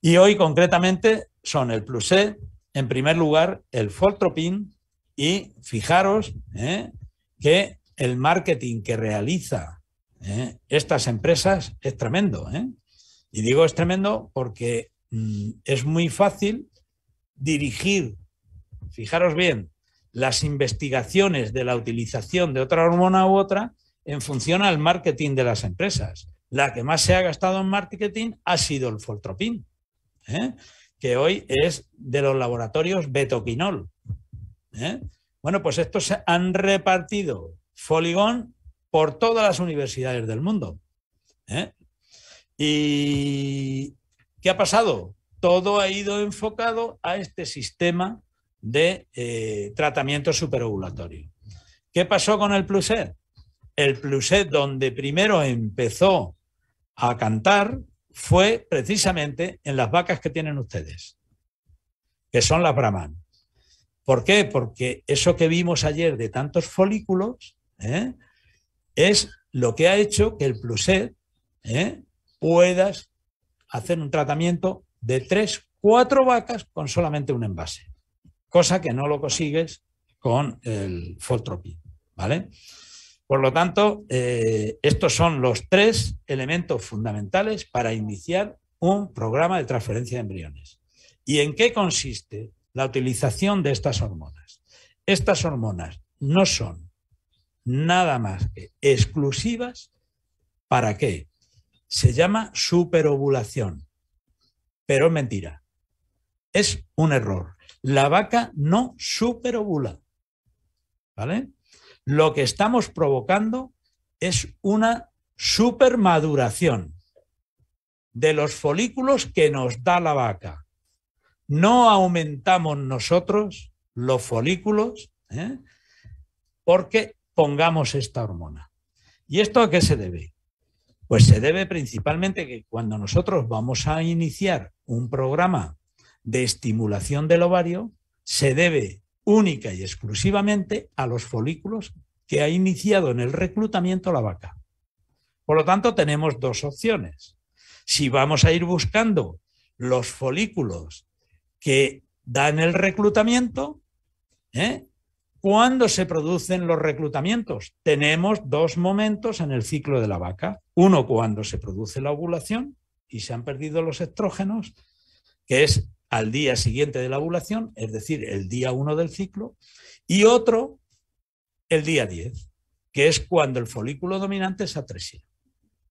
Speaker 2: Y hoy concretamente son el Plusé, e, en primer lugar el Foltropin y fijaros ¿eh? que el marketing que realiza ¿eh? estas empresas es tremendo. Y digo es tremendo porque mm, es muy fácil dirigir, fijaros bien, las investigaciones de la utilización de otra hormona u otra en función al marketing de las empresas. La que más se ha gastado en marketing ha sido el foltropin, ¿eh? que hoy es de los laboratorios betoquinol. ¿eh? Bueno, pues estos se han repartido foligón por todas las universidades del mundo. ¿eh? ¿Y qué ha pasado? Todo ha ido enfocado a este sistema de eh, tratamiento superovulatorio. ¿Qué pasó con el Pluset? El Pluset, donde primero empezó a cantar, fue precisamente en las vacas que tienen ustedes, que son las Brahman. ¿Por qué? Porque eso que vimos ayer de tantos folículos ¿eh? es lo que ha hecho que el Pluset ¿eh? puedas hacer un tratamiento de tres, cuatro vacas con solamente un envase, cosa que no lo consigues con el Foltropin, ¿vale? Por lo tanto, eh, estos son los tres elementos fundamentales para iniciar un programa de transferencia de embriones. ¿Y en qué consiste la utilización de estas hormonas? Estas hormonas no son nada más que exclusivas para qué? se llama superovulación, pero mentira. Es un error. La vaca no superovula. ¿Vale? Lo que estamos provocando es una supermaduración de los folículos que nos da la vaca. No aumentamos nosotros los folículos ¿eh? porque pongamos esta hormona. ¿Y esto a qué se debe? Pues se debe principalmente que cuando nosotros vamos a iniciar un programa de estimulación del ovario, se debe única y exclusivamente a los folículos que ha iniciado en el reclutamiento la vaca. Por lo tanto, tenemos dos opciones. Si vamos a ir buscando los folículos que dan el reclutamiento, ¿eh? ¿Cuándo se producen los reclutamientos? Tenemos dos momentos en el ciclo de la vaca. Uno, cuando se produce la ovulación y se han perdido los estrógenos, que es al día siguiente de la ovulación, es decir, el día 1 del ciclo, y otro, el día 10, que es cuando el folículo dominante se atresina,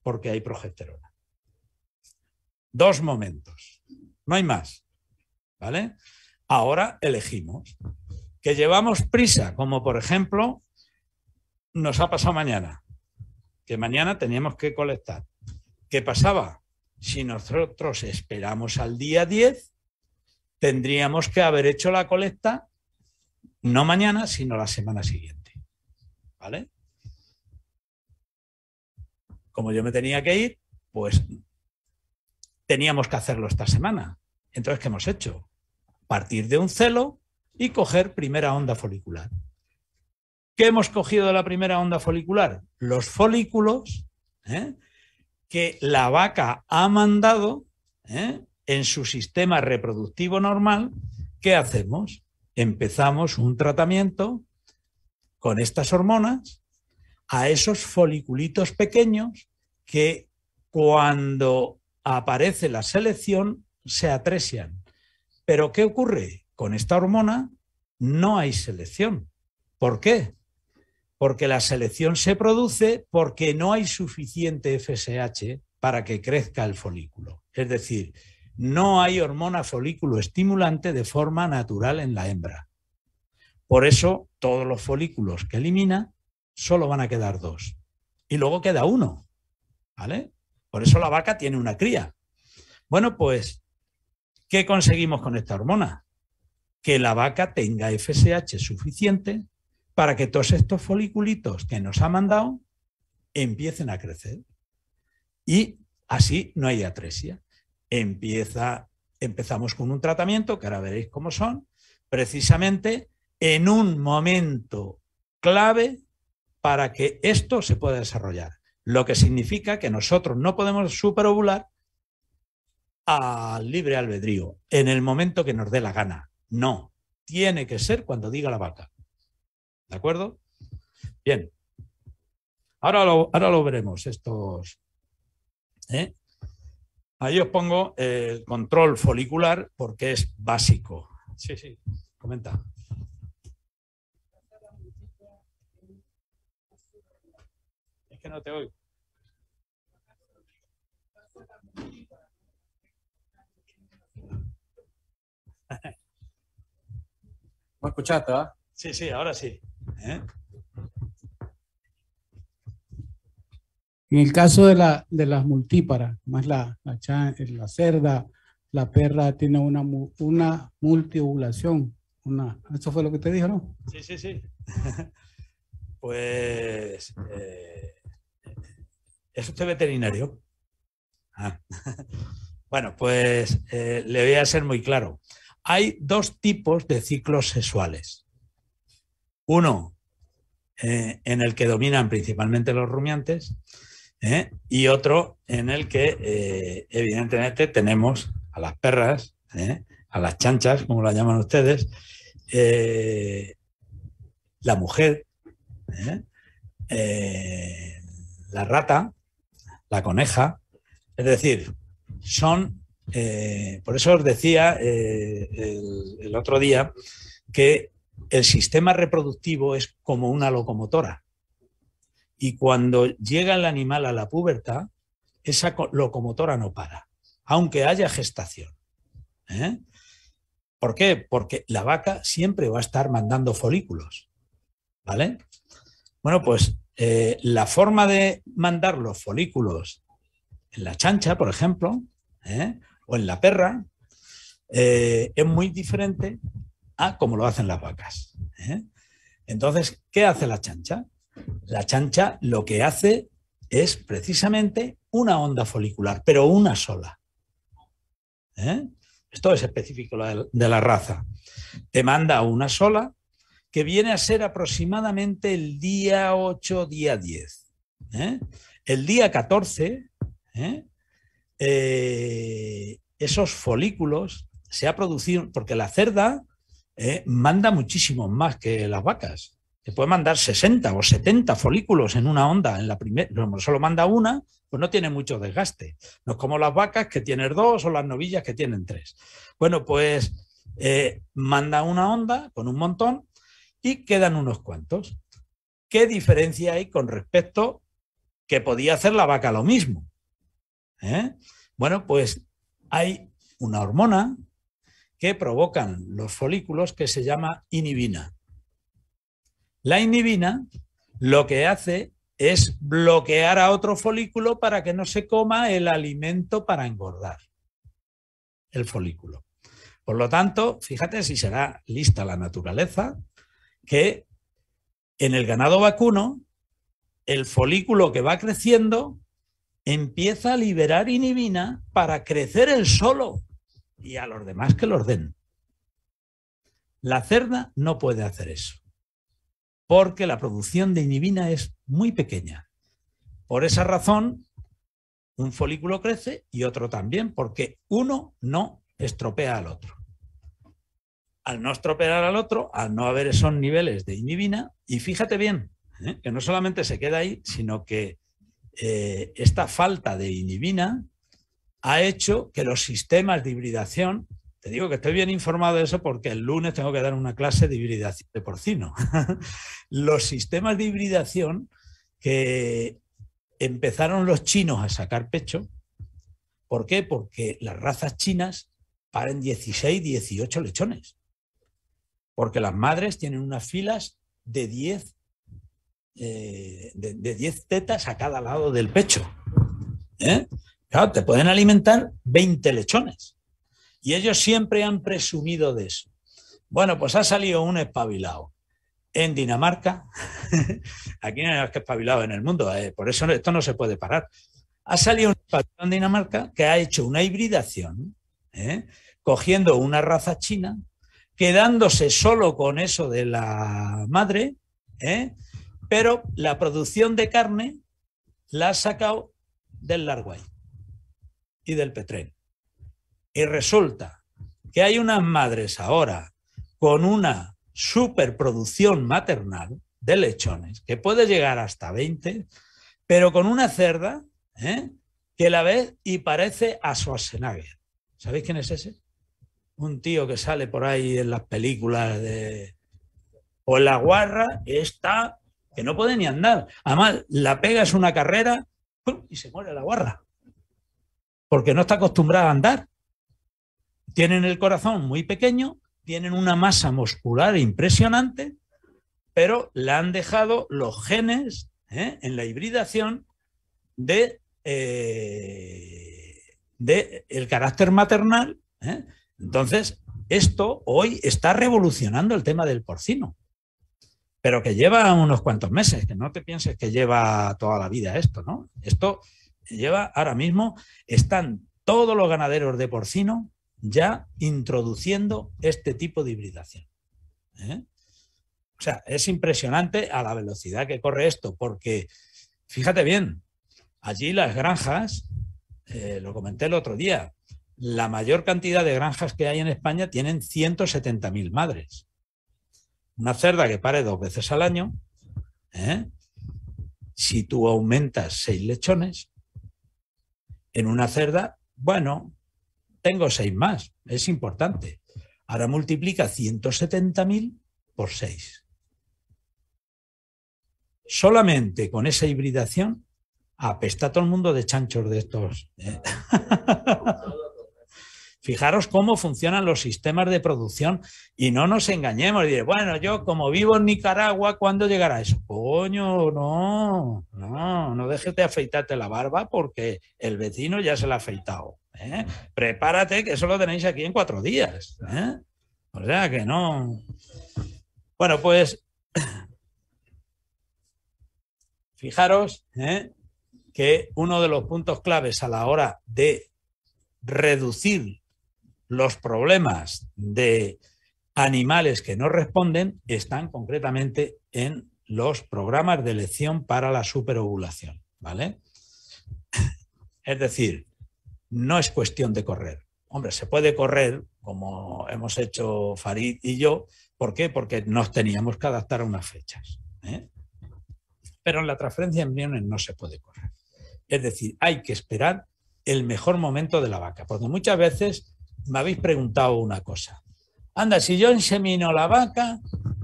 Speaker 2: porque hay progesterona. Dos momentos, no hay más. ¿Vale? Ahora elegimos que llevamos prisa, como por ejemplo nos ha pasado mañana, que mañana teníamos que colectar. ¿Qué pasaba? Si nosotros esperamos al día 10, tendríamos que haber hecho la colecta no mañana, sino la semana siguiente. ¿Vale? Como yo me tenía que ir, pues teníamos que hacerlo esta semana. Entonces, ¿qué hemos hecho? Partir de un celo y coger primera onda folicular. ¿Qué hemos cogido de la primera onda folicular? Los folículos ¿eh? que la vaca ha mandado ¿eh? en su sistema reproductivo normal. ¿Qué hacemos? Empezamos un tratamiento con estas hormonas a esos foliculitos pequeños que cuando aparece la selección se atresian. Pero ¿qué ocurre? con esta hormona no hay selección. ¿Por qué? Porque la selección se produce porque no hay suficiente FSH para que crezca el folículo. Es decir, no hay hormona folículo estimulante de forma natural en la hembra. Por eso, todos los folículos que elimina, solo van a quedar dos. Y luego queda uno. ¿Vale? Por eso la vaca tiene una cría. Bueno, pues, ¿qué conseguimos con esta hormona? que la vaca tenga FSH suficiente para que todos estos foliculitos que nos ha mandado empiecen a crecer. Y así no hay atresia. Empieza, empezamos con un tratamiento, que ahora veréis cómo son, precisamente en un momento clave para que esto se pueda desarrollar. Lo que significa que nosotros no podemos superovular al libre albedrío en el momento que nos dé la gana. No, tiene que ser cuando diga la vaca. ¿De acuerdo? Bien. Ahora lo, ahora lo veremos, estos... ¿eh? Ahí os pongo el control folicular porque es básico. Sí, sí, comenta. Es que no te oigo. ¿Me escuchaste, Sí, sí, ahora sí. ¿Eh?
Speaker 3: En el caso de, la, de las multíparas, más la, la, la cerda, la perra tiene una, una multiovulación. Una, eso fue lo que te dijo, ¿no? Sí, sí, sí.
Speaker 2: pues eh, es usted veterinario. Ah. bueno, pues eh, le voy a ser muy claro hay dos tipos de ciclos sexuales. Uno, eh, en el que dominan principalmente los rumiantes, eh, y otro en el que eh, evidentemente tenemos a las perras, a las chanchas, como la llaman ustedes, la mujer, la rata, la coneja, es decir, son eh, por eso os decía eh, el, otro día que el sistema reproductivo es como una locomotora. Y cuando llega el animal a la pubertad, esa locomotora no para, aunque haya gestación. ¿eh? ¿Por qué? Porque la vaca siempre va a estar mandando folículos. ¿Vale? Bueno, pues la forma de mandar los folículos en la chancha, por ejemplo, ¿eh? en la perra, eh, es muy diferente a como lo hacen las vacas. ¿eh? Entonces, ¿qué hace la chancha? La chancha lo que hace es precisamente una onda folicular, pero una sola. ¿eh? Esto es específico de la raza. Te manda una sola que viene a ser aproximadamente el día 8, día 10. El día 14 esos folículos se ha producido, porque la cerda eh, manda muchísimo más que las vacas. se puede mandar 60 o 70 folículos en una onda. En la primera, solo manda una, pues no tiene mucho desgaste. No es como las vacas que tienen dos o las novillas que tienen tres. Bueno, pues eh, manda una onda con un montón y quedan unos cuantos. ¿Qué diferencia hay con respecto que podía hacer la vaca lo mismo? ¿Eh? Bueno, pues hay una hormona que provocan los folículos que se llama inhibina. La inhibina lo que hace es bloquear a otro folículo para que no se coma el alimento para engordar el folículo. Por lo tanto, fíjate si será lista la naturaleza, que en el ganado vacuno, el folículo que va creciendo empieza a liberar inhibina para crecer él solo y a los demás que los den. La cerda no puede hacer eso, porque la producción de inhibina es muy pequeña. Por esa razón, un folículo crece y otro también, porque uno no estropea al otro. Al no estropear al otro, al no haber esos niveles de inhibina, y fíjate bien, ¿eh? que no solamente se queda ahí, sino que eh, esta falta de inhibina ha hecho que los sistemas de hibridación, te digo que estoy bien informado de eso porque el lunes tengo que dar una clase de hibridación de porcino, los sistemas de hibridación que empezaron los chinos a sacar pecho, ¿por qué? Porque las razas chinas paren 16, 18 lechones, porque las madres tienen unas filas de 10 eh, de 10 tetas a cada lado del pecho. ¿eh? Claro, te pueden alimentar 20 lechones. Y ellos siempre han presumido de eso. Bueno, pues ha salido un espabilado en Dinamarca. Aquí no hay más que espabilado en el mundo, eh, por eso esto no se puede parar. Ha salido un espabilado en Dinamarca que ha hecho una hibridación, cogiendo una raza china, quedándose solo con eso de la madre, eh, pero la producción de carne la ha sacado del Larguay y del Petreno. Y resulta que hay unas madres ahora con una superproducción maternal de lechones que puede llegar hasta 20, pero con una cerda ¿eh? que la ve y parece a Schwarzenegger. ¿Sabéis quién es ese? Un tío que sale por ahí en las películas de... O en la guarra está que no puede ni andar. Además, la pega es una carrera y se muere la guarra, porque no está acostumbrada a andar. Tienen el corazón muy pequeño, tienen una masa muscular impresionante, pero le han dejado los genes ¿eh? en la hibridación de, eh, el carácter maternal. ¿eh? Entonces, esto hoy está revolucionando el tema del porcino pero que lleva unos cuantos meses, que no te pienses que lleva toda la vida esto, ¿no? Esto lleva ahora mismo, están todos los ganaderos de porcino ya introduciendo este tipo de hibridación. ¿eh? O sea, es impresionante a la velocidad que corre esto, porque fíjate bien, allí las granjas, eh, lo comenté el otro día, la mayor cantidad de granjas que hay en España tienen 170.000 madres una cerda que pare dos veces al año, ¿eh? si tú aumentas seis lechones, en una cerda, bueno, tengo seis más, es importante. Ahora multiplica 170.000 por seis. Solamente con esa hibridación apesta todo el mundo de chanchos de estos. ¿eh? Fijaros cómo funcionan los sistemas de producción y no nos engañemos. bueno, yo como vivo en Nicaragua, ¿cuándo llegará eso? Coño, no, no, no dejes afeitarte la barba porque el vecino ya se la ha afeitado. ¿eh? Prepárate, que eso lo tenéis aquí en cuatro días. ¿eh? O sea que no. Bueno, pues fijaros ¿eh? que uno de los puntos claves a la hora de reducir los problemas de animales que no responden están concretamente en los programas de elección para la superovulación, ¿vale? Es decir, no es cuestión de correr. Hombre, se puede correr, como hemos hecho Farid y yo. ¿Por qué? Porque nos teníamos que adaptar a unas fechas. ¿eh? Pero en la transferencia de embriones no se puede correr. Es decir, hay que esperar el mejor momento de la vaca, porque muchas veces me habéis preguntado una cosa. Anda, si yo insemino la vaca,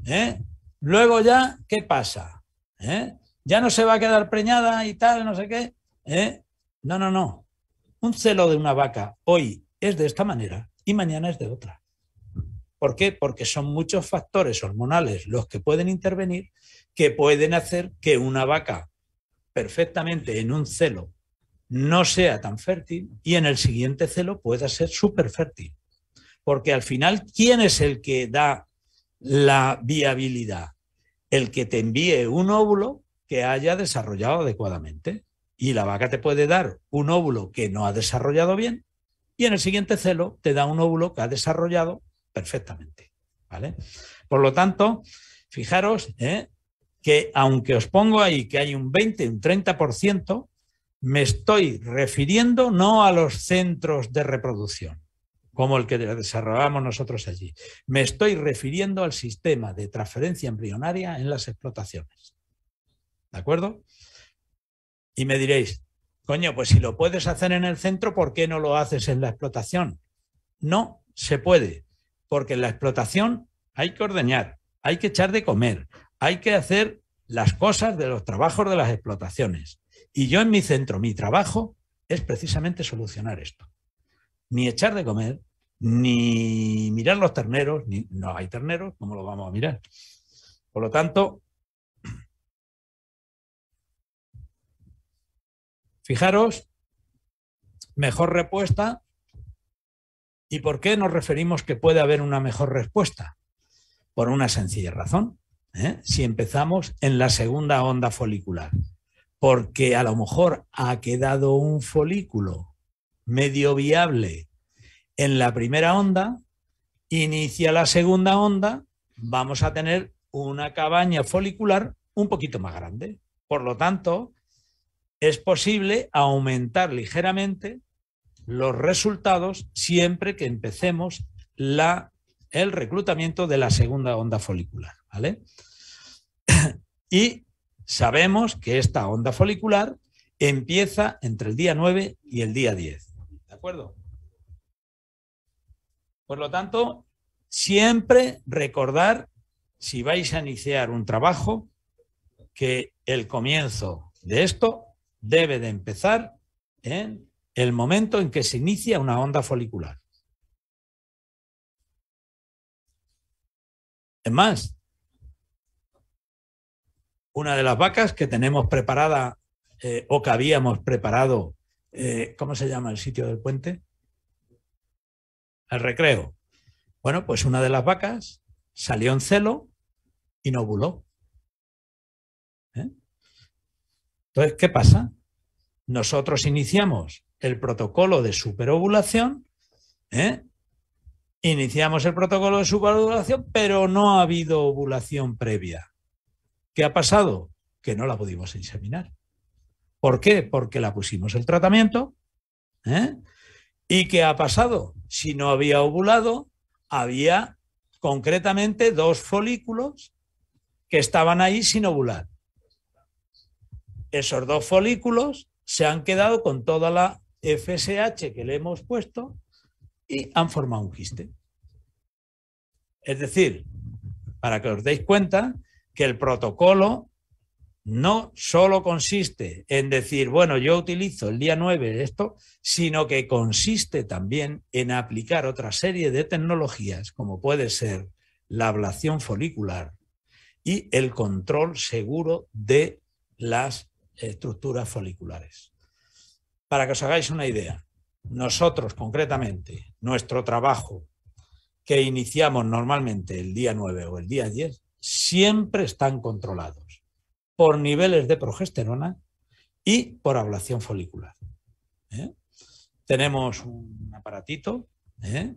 Speaker 2: ¿eh? luego ya, ¿qué pasa? ¿Eh? Ya no se va a quedar preñada y tal, no sé qué. ¿Eh? No, no, no. Un celo de una vaca hoy es de esta manera y mañana es de otra. ¿Por qué? Porque son muchos factores hormonales los que pueden intervenir que pueden hacer que una vaca perfectamente en un celo no sea tan fértil y en el siguiente celo pueda ser súper fértil. Porque al final, ¿quién es el que da la viabilidad? El que te envíe un óvulo que haya desarrollado adecuadamente. Y la vaca te puede dar un óvulo que no ha desarrollado bien y en el siguiente celo te da un óvulo que ha desarrollado perfectamente. ¿vale? Por lo tanto, fijaros ¿eh? que aunque os pongo ahí que hay un 20, un 30%, me estoy refiriendo no a los centros de reproducción, como el que desarrollamos nosotros allí. Me estoy refiriendo al sistema de transferencia embrionaria en las explotaciones. ¿De acuerdo? Y me diréis, coño, pues si lo puedes hacer en el centro, ¿por qué no lo haces en la explotación? No se puede, porque en la explotación hay que ordeñar, hay que echar de comer, hay que hacer las cosas de los trabajos de las explotaciones. Y yo en mi centro, mi trabajo es precisamente solucionar esto. Ni echar de comer, ni mirar los terneros, ni, no hay terneros, ¿cómo lo vamos a mirar? Por lo tanto, fijaros, mejor respuesta. ¿Y por qué nos referimos que puede haber una mejor respuesta? Por una sencilla razón. ¿eh? Si empezamos en la segunda onda folicular, porque a lo mejor ha quedado un folículo medio viable en la primera onda, inicia la segunda onda, vamos a tener una cabaña folicular un poquito más grande. Por lo tanto, es posible aumentar ligeramente los resultados siempre que empecemos la, el reclutamiento de la segunda onda folicular. ¿vale? y sabemos que esta onda folicular empieza entre el día 9 y el día 10. ¿De acuerdo? Por lo tanto, siempre recordar, si vais a iniciar un trabajo, que el comienzo de esto debe de empezar en el momento en que se inicia una onda folicular. Es más, una de las vacas que tenemos preparada eh, o que habíamos preparado, eh, ¿cómo se llama el sitio del puente? El recreo. Bueno, pues una de las vacas salió en celo y no ovuló. ¿Eh? Entonces, ¿qué pasa? Nosotros iniciamos el protocolo de superovulación, iniciamos el protocolo de superovulación, pero no ha habido ovulación previa. ¿Qué ha pasado? Que no la pudimos inseminar. ¿Por qué? Porque la pusimos el tratamiento. ¿eh? ¿Y qué ha pasado? Si no había ovulado, había concretamente dos folículos que estaban ahí sin ovular. Esos dos folículos se han quedado con toda la FSH que le hemos puesto y han formado un quiste. Es decir, para que os deis cuenta, que el protocolo no solo consiste en decir, bueno, yo utilizo el día 9 esto, sino que consiste también en aplicar otra serie de tecnologías, como puede ser la ablación folicular y el control seguro de las estructuras foliculares. Para que os hagáis una idea, nosotros concretamente, nuestro trabajo que iniciamos normalmente el día 9 o el día 10, siempre están controlados por niveles de progesterona y por ablación folicular. ¿eh? Tenemos un aparatito ¿eh?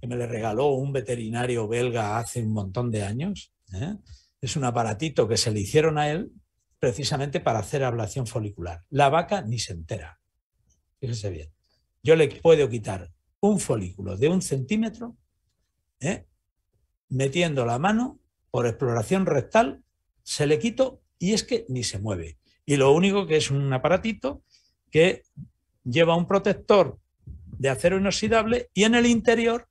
Speaker 2: que me le regaló un veterinario belga hace un montón de años. ¿eh? Es un aparatito que se le hicieron a él precisamente para hacer ablación folicular. La vaca ni se entera. Fíjese bien. Yo le puedo quitar un folículo de un centímetro metiendo la mano por exploración rectal, se le quito y es que ni se mueve. Y lo único que es un aparatito que lleva un protector de acero inoxidable y en el interior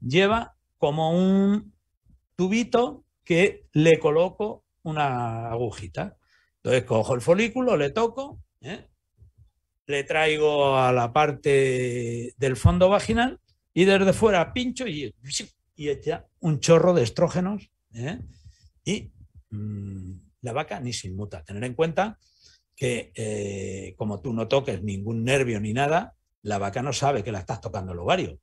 Speaker 2: lleva como un tubito que le coloco una agujita. Entonces cojo el folículo, le toco, ¿eh? le traigo a la parte del fondo vaginal y desde fuera pincho y, y echa un chorro de estrógenos ¿eh? Y mm, la vaca ni se inmuta. Tener en cuenta que eh, como tú no toques ningún nervio ni nada, la vaca no sabe que la estás tocando el ovario,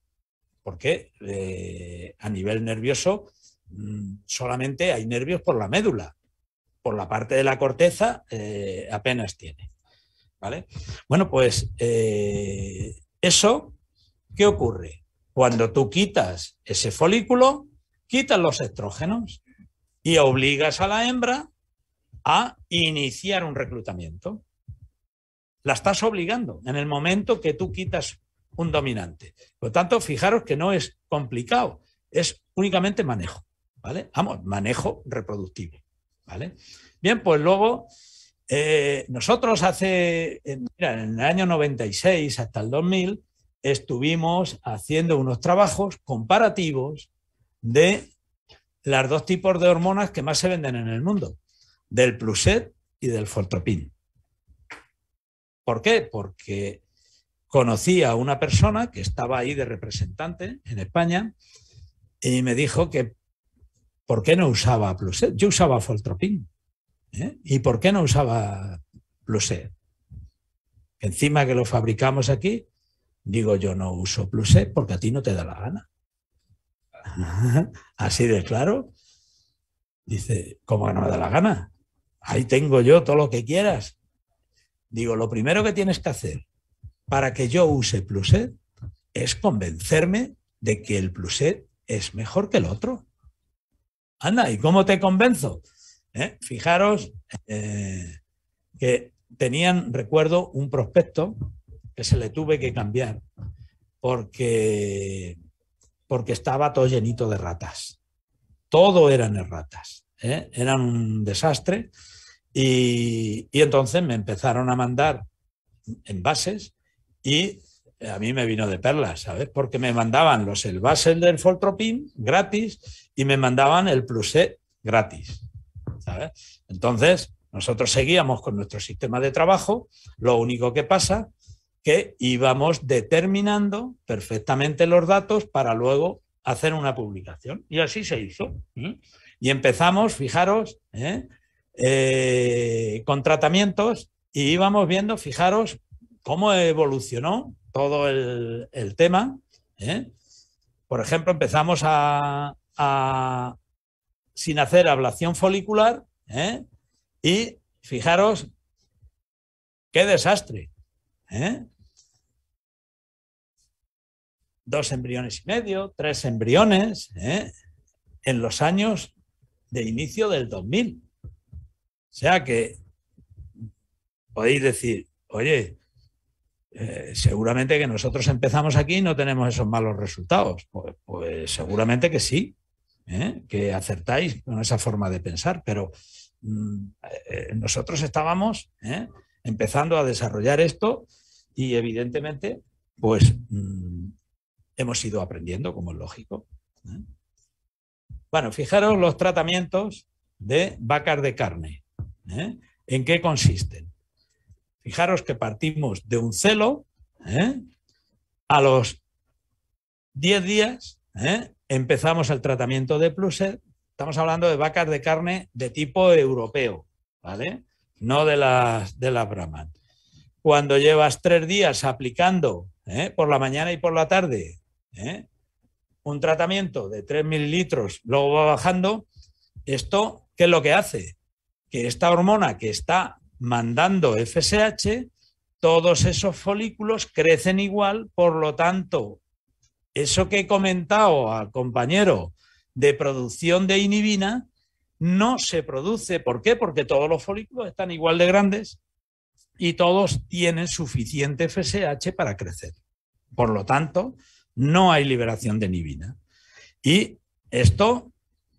Speaker 2: porque eh, a nivel nervioso mm, solamente hay nervios por la médula, por la parte de la corteza apenas tiene. ¿vale? Bueno, pues eso, ¿qué ocurre? Cuando tú quitas ese folículo, quitas los estrógenos y obligas a la hembra a iniciar un reclutamiento. La estás obligando en el momento que tú quitas un dominante. Por lo tanto, fijaros que no es complicado, es únicamente manejo, ¿vale? Vamos, manejo reproductivo, ¿vale? Bien, pues luego eh, nosotros hace, mira, en el año 96 hasta el 2000 estuvimos haciendo unos trabajos comparativos de las dos tipos de hormonas que más se venden en el mundo, del Pluset y del foltropin. ¿Por qué? Porque conocí a una persona que estaba ahí de representante en España y me dijo que ¿por qué no usaba Pluset? Yo usaba Foltropin. ¿eh? ¿Y por qué no usaba Pluset? Encima que lo fabricamos aquí, digo yo no uso Pluset porque a ti no te da la gana. Así de claro. Dice, ¿cómo que no me da la gana? Ahí tengo yo todo lo que quieras. Digo, lo primero que tienes que hacer para que yo use Pluset es convencerme de que el Pluset es mejor que el otro. Anda, ¿y cómo te convenzo? ¿Eh? Fijaros eh, que tenían, recuerdo, un prospecto que se le tuve que cambiar porque porque estaba todo llenito de ratas. Todo eran ratas, ¿eh? era eran un desastre. Y, entonces me empezaron a mandar envases y eh, a mí me vino de perlas, ¿sabes? Porque me mandaban los envases del Foltropin gratis y me mandaban el Pluset gratis, Entonces, nosotros seguíamos con nuestro sistema de trabajo, lo único que pasa que íbamos determinando perfectamente los datos para luego hacer una publicación. Y así se hizo. ¿eh? Y empezamos, fijaros, ¿eh? Eh, con tratamientos y íbamos viendo, fijaros, cómo evolucionó todo el, tema. Por ejemplo, empezamos a, a, sin hacer ablación folicular y fijaros qué desastre. ¿Eh? Dos embriones y medio, tres embriones ¿eh? en los años de inicio del 2000. O sea que podéis decir, oye, eh, seguramente que nosotros empezamos aquí y no tenemos esos malos resultados. Pues, pues seguramente que sí, que acertáis con esa forma de pensar, pero mm, nosotros estábamos empezando a desarrollar esto y evidentemente, pues mm, hemos ido aprendiendo, como es lógico. ¿eh? Bueno, fijaros los tratamientos de vacas de carne. ¿eh? ¿En qué consisten? Fijaros que partimos de un celo ¿eh? a los 10 días. Empezamos el tratamiento de pluset. Estamos hablando de vacas de carne de tipo europeo, ¿vale? No de las, de las Brahman cuando llevas tres días aplicando ¿eh? por la mañana y por la tarde ¿eh? un tratamiento de 3 mililitros, luego va bajando, esto, ¿qué es lo que hace? Que esta hormona que está mandando FSH, todos esos folículos crecen igual, por lo tanto, eso que he comentado al compañero de producción de inhibina, no se produce. ¿Por qué? Porque todos los folículos están igual de grandes y todos tienen suficiente FSH para crecer. Por lo tanto, no hay liberación de nibina. Y esto,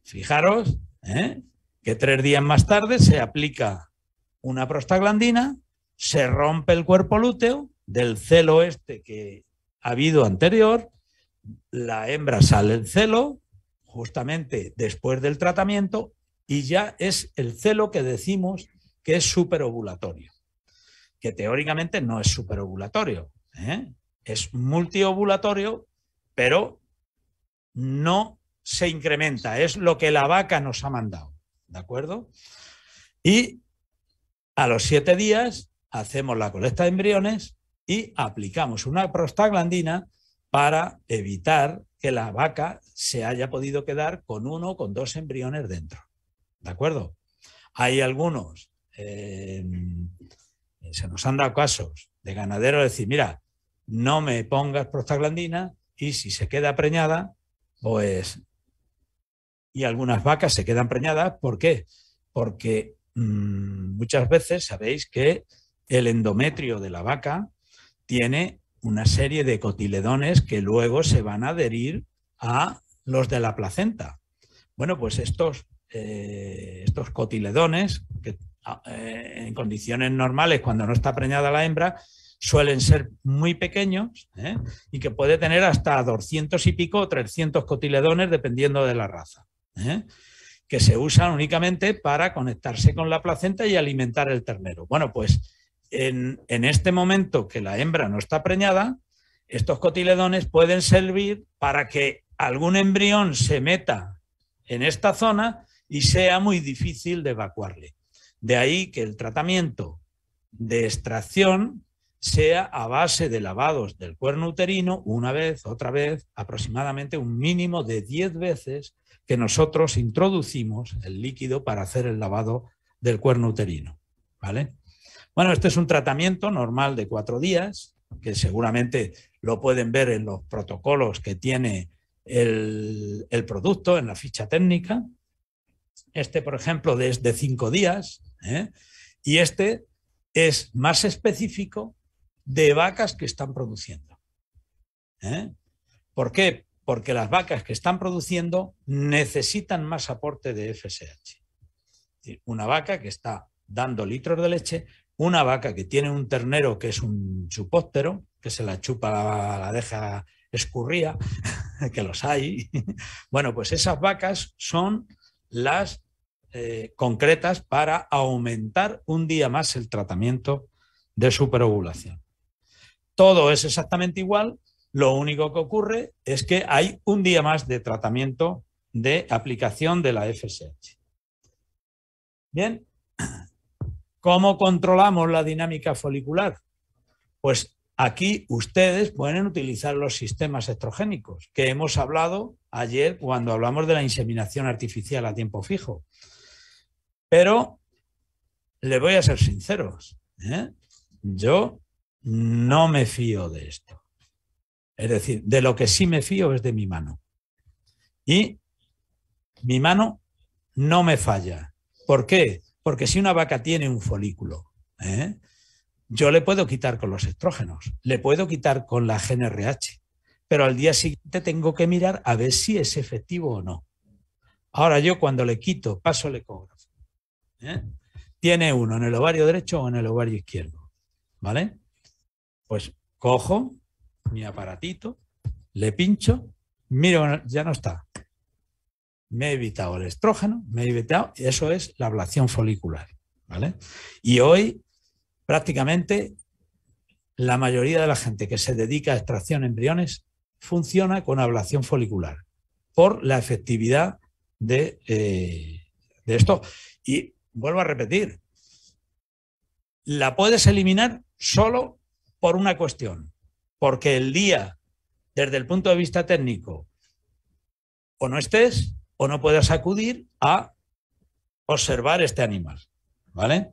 Speaker 2: fijaros, ¿eh? que tres días más tarde se aplica una prostaglandina, se rompe el cuerpo lúteo del celo este que ha habido anterior, la hembra sale el celo justamente después del tratamiento y ya es el celo que decimos que es superovulatorio que teóricamente no es superovulatorio, ¿eh? es multiovulatorio, pero no se incrementa, es lo que la vaca nos ha mandado, ¿de acuerdo? Y a los siete días hacemos la colecta de embriones y aplicamos una prostaglandina para evitar que la vaca se haya podido quedar con uno o con dos embriones dentro. ¿De acuerdo? Hay algunos eh, eh, se nos han dado casos de ganadero decir, mira, no me pongas prostaglandina y si se queda preñada, pues... Y algunas vacas se quedan preñadas, ¿por qué? Porque mm, muchas veces sabéis que el endometrio de la vaca tiene una serie de cotiledones que luego se van a adherir a los de la placenta. Bueno, pues estos, eh, estos cotiledones, que Ah, eh, en condiciones normales, cuando no está preñada la hembra, suelen ser muy pequeños ¿eh? y que puede tener hasta 200 y pico o 300 cotiledones dependiendo de la raza, ¿eh? que se usan únicamente para conectarse con la placenta y alimentar el ternero. Bueno, pues en este momento que la hembra no está preñada, estos cotiledones pueden servir para que algún embrión se meta en esta zona y sea muy difícil de evacuarle. De ahí que el tratamiento de extracción sea a base de lavados del cuerno uterino una vez, otra vez, aproximadamente un mínimo de 10 veces que nosotros introducimos el líquido para hacer el lavado del cuerno uterino. ¿vale? Bueno, este es un tratamiento normal de cuatro días, que seguramente lo pueden ver en los protocolos que tiene el, el producto, en la ficha técnica. Este, por ejemplo, es de cinco días, ¿eh? Y este es más específico de vacas que están produciendo. ¿eh? ¿Por qué? Porque las vacas que están produciendo necesitan más aporte de FSH. Una vaca que está dando litros de leche, una vaca que tiene un ternero que es un chupótero, que se la chupa, la deja escurría, que los hay. Bueno, pues esas vacas son las eh, concretas para aumentar un día más el tratamiento de superovulación. Todo es exactamente igual, lo único que ocurre es que hay un día más de tratamiento de aplicación de la FSH. Bien, ¿cómo controlamos la dinámica folicular? Pues aquí ustedes pueden utilizar los sistemas estrogénicos que hemos hablado ayer cuando hablamos de la inseminación artificial a tiempo fijo. Pero le voy a ser sinceros, ¿eh? yo no me fío de esto. Es decir, de lo que sí me fío es de mi mano. Y mi mano no me falla. ¿Por qué? Porque si una vaca tiene un folículo, ¿eh? yo le puedo quitar con los estrógenos, le puedo quitar con la GNRH, pero al día siguiente tengo que mirar a ver si es efectivo o no. Ahora yo cuando le quito, paso le cobro ¿Eh? tiene uno en el ovario derecho o en el ovario izquierdo. ¿Vale? Pues cojo mi aparatito, le pincho, miro, ya no está. Me he evitado el estrógeno, me he evitado, eso es la ablación folicular. ¿Vale? Y hoy prácticamente la mayoría de la gente que se dedica a extracción de embriones funciona con ablación folicular por la efectividad de, eh, de esto. Y vuelvo a repetir, la puedes eliminar solo por una cuestión, porque el día, desde el punto de vista técnico, o no estés o no puedas acudir a observar este animal, ¿vale?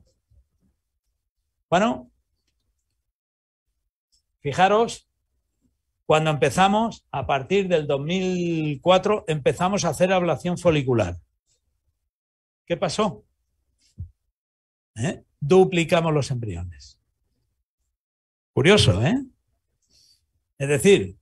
Speaker 2: Bueno, fijaros, cuando empezamos, a partir del 2004, empezamos a hacer ablación folicular. ¿Qué pasó? ¿eh? duplicamos los embriones. Curioso, ¿eh? Es decir,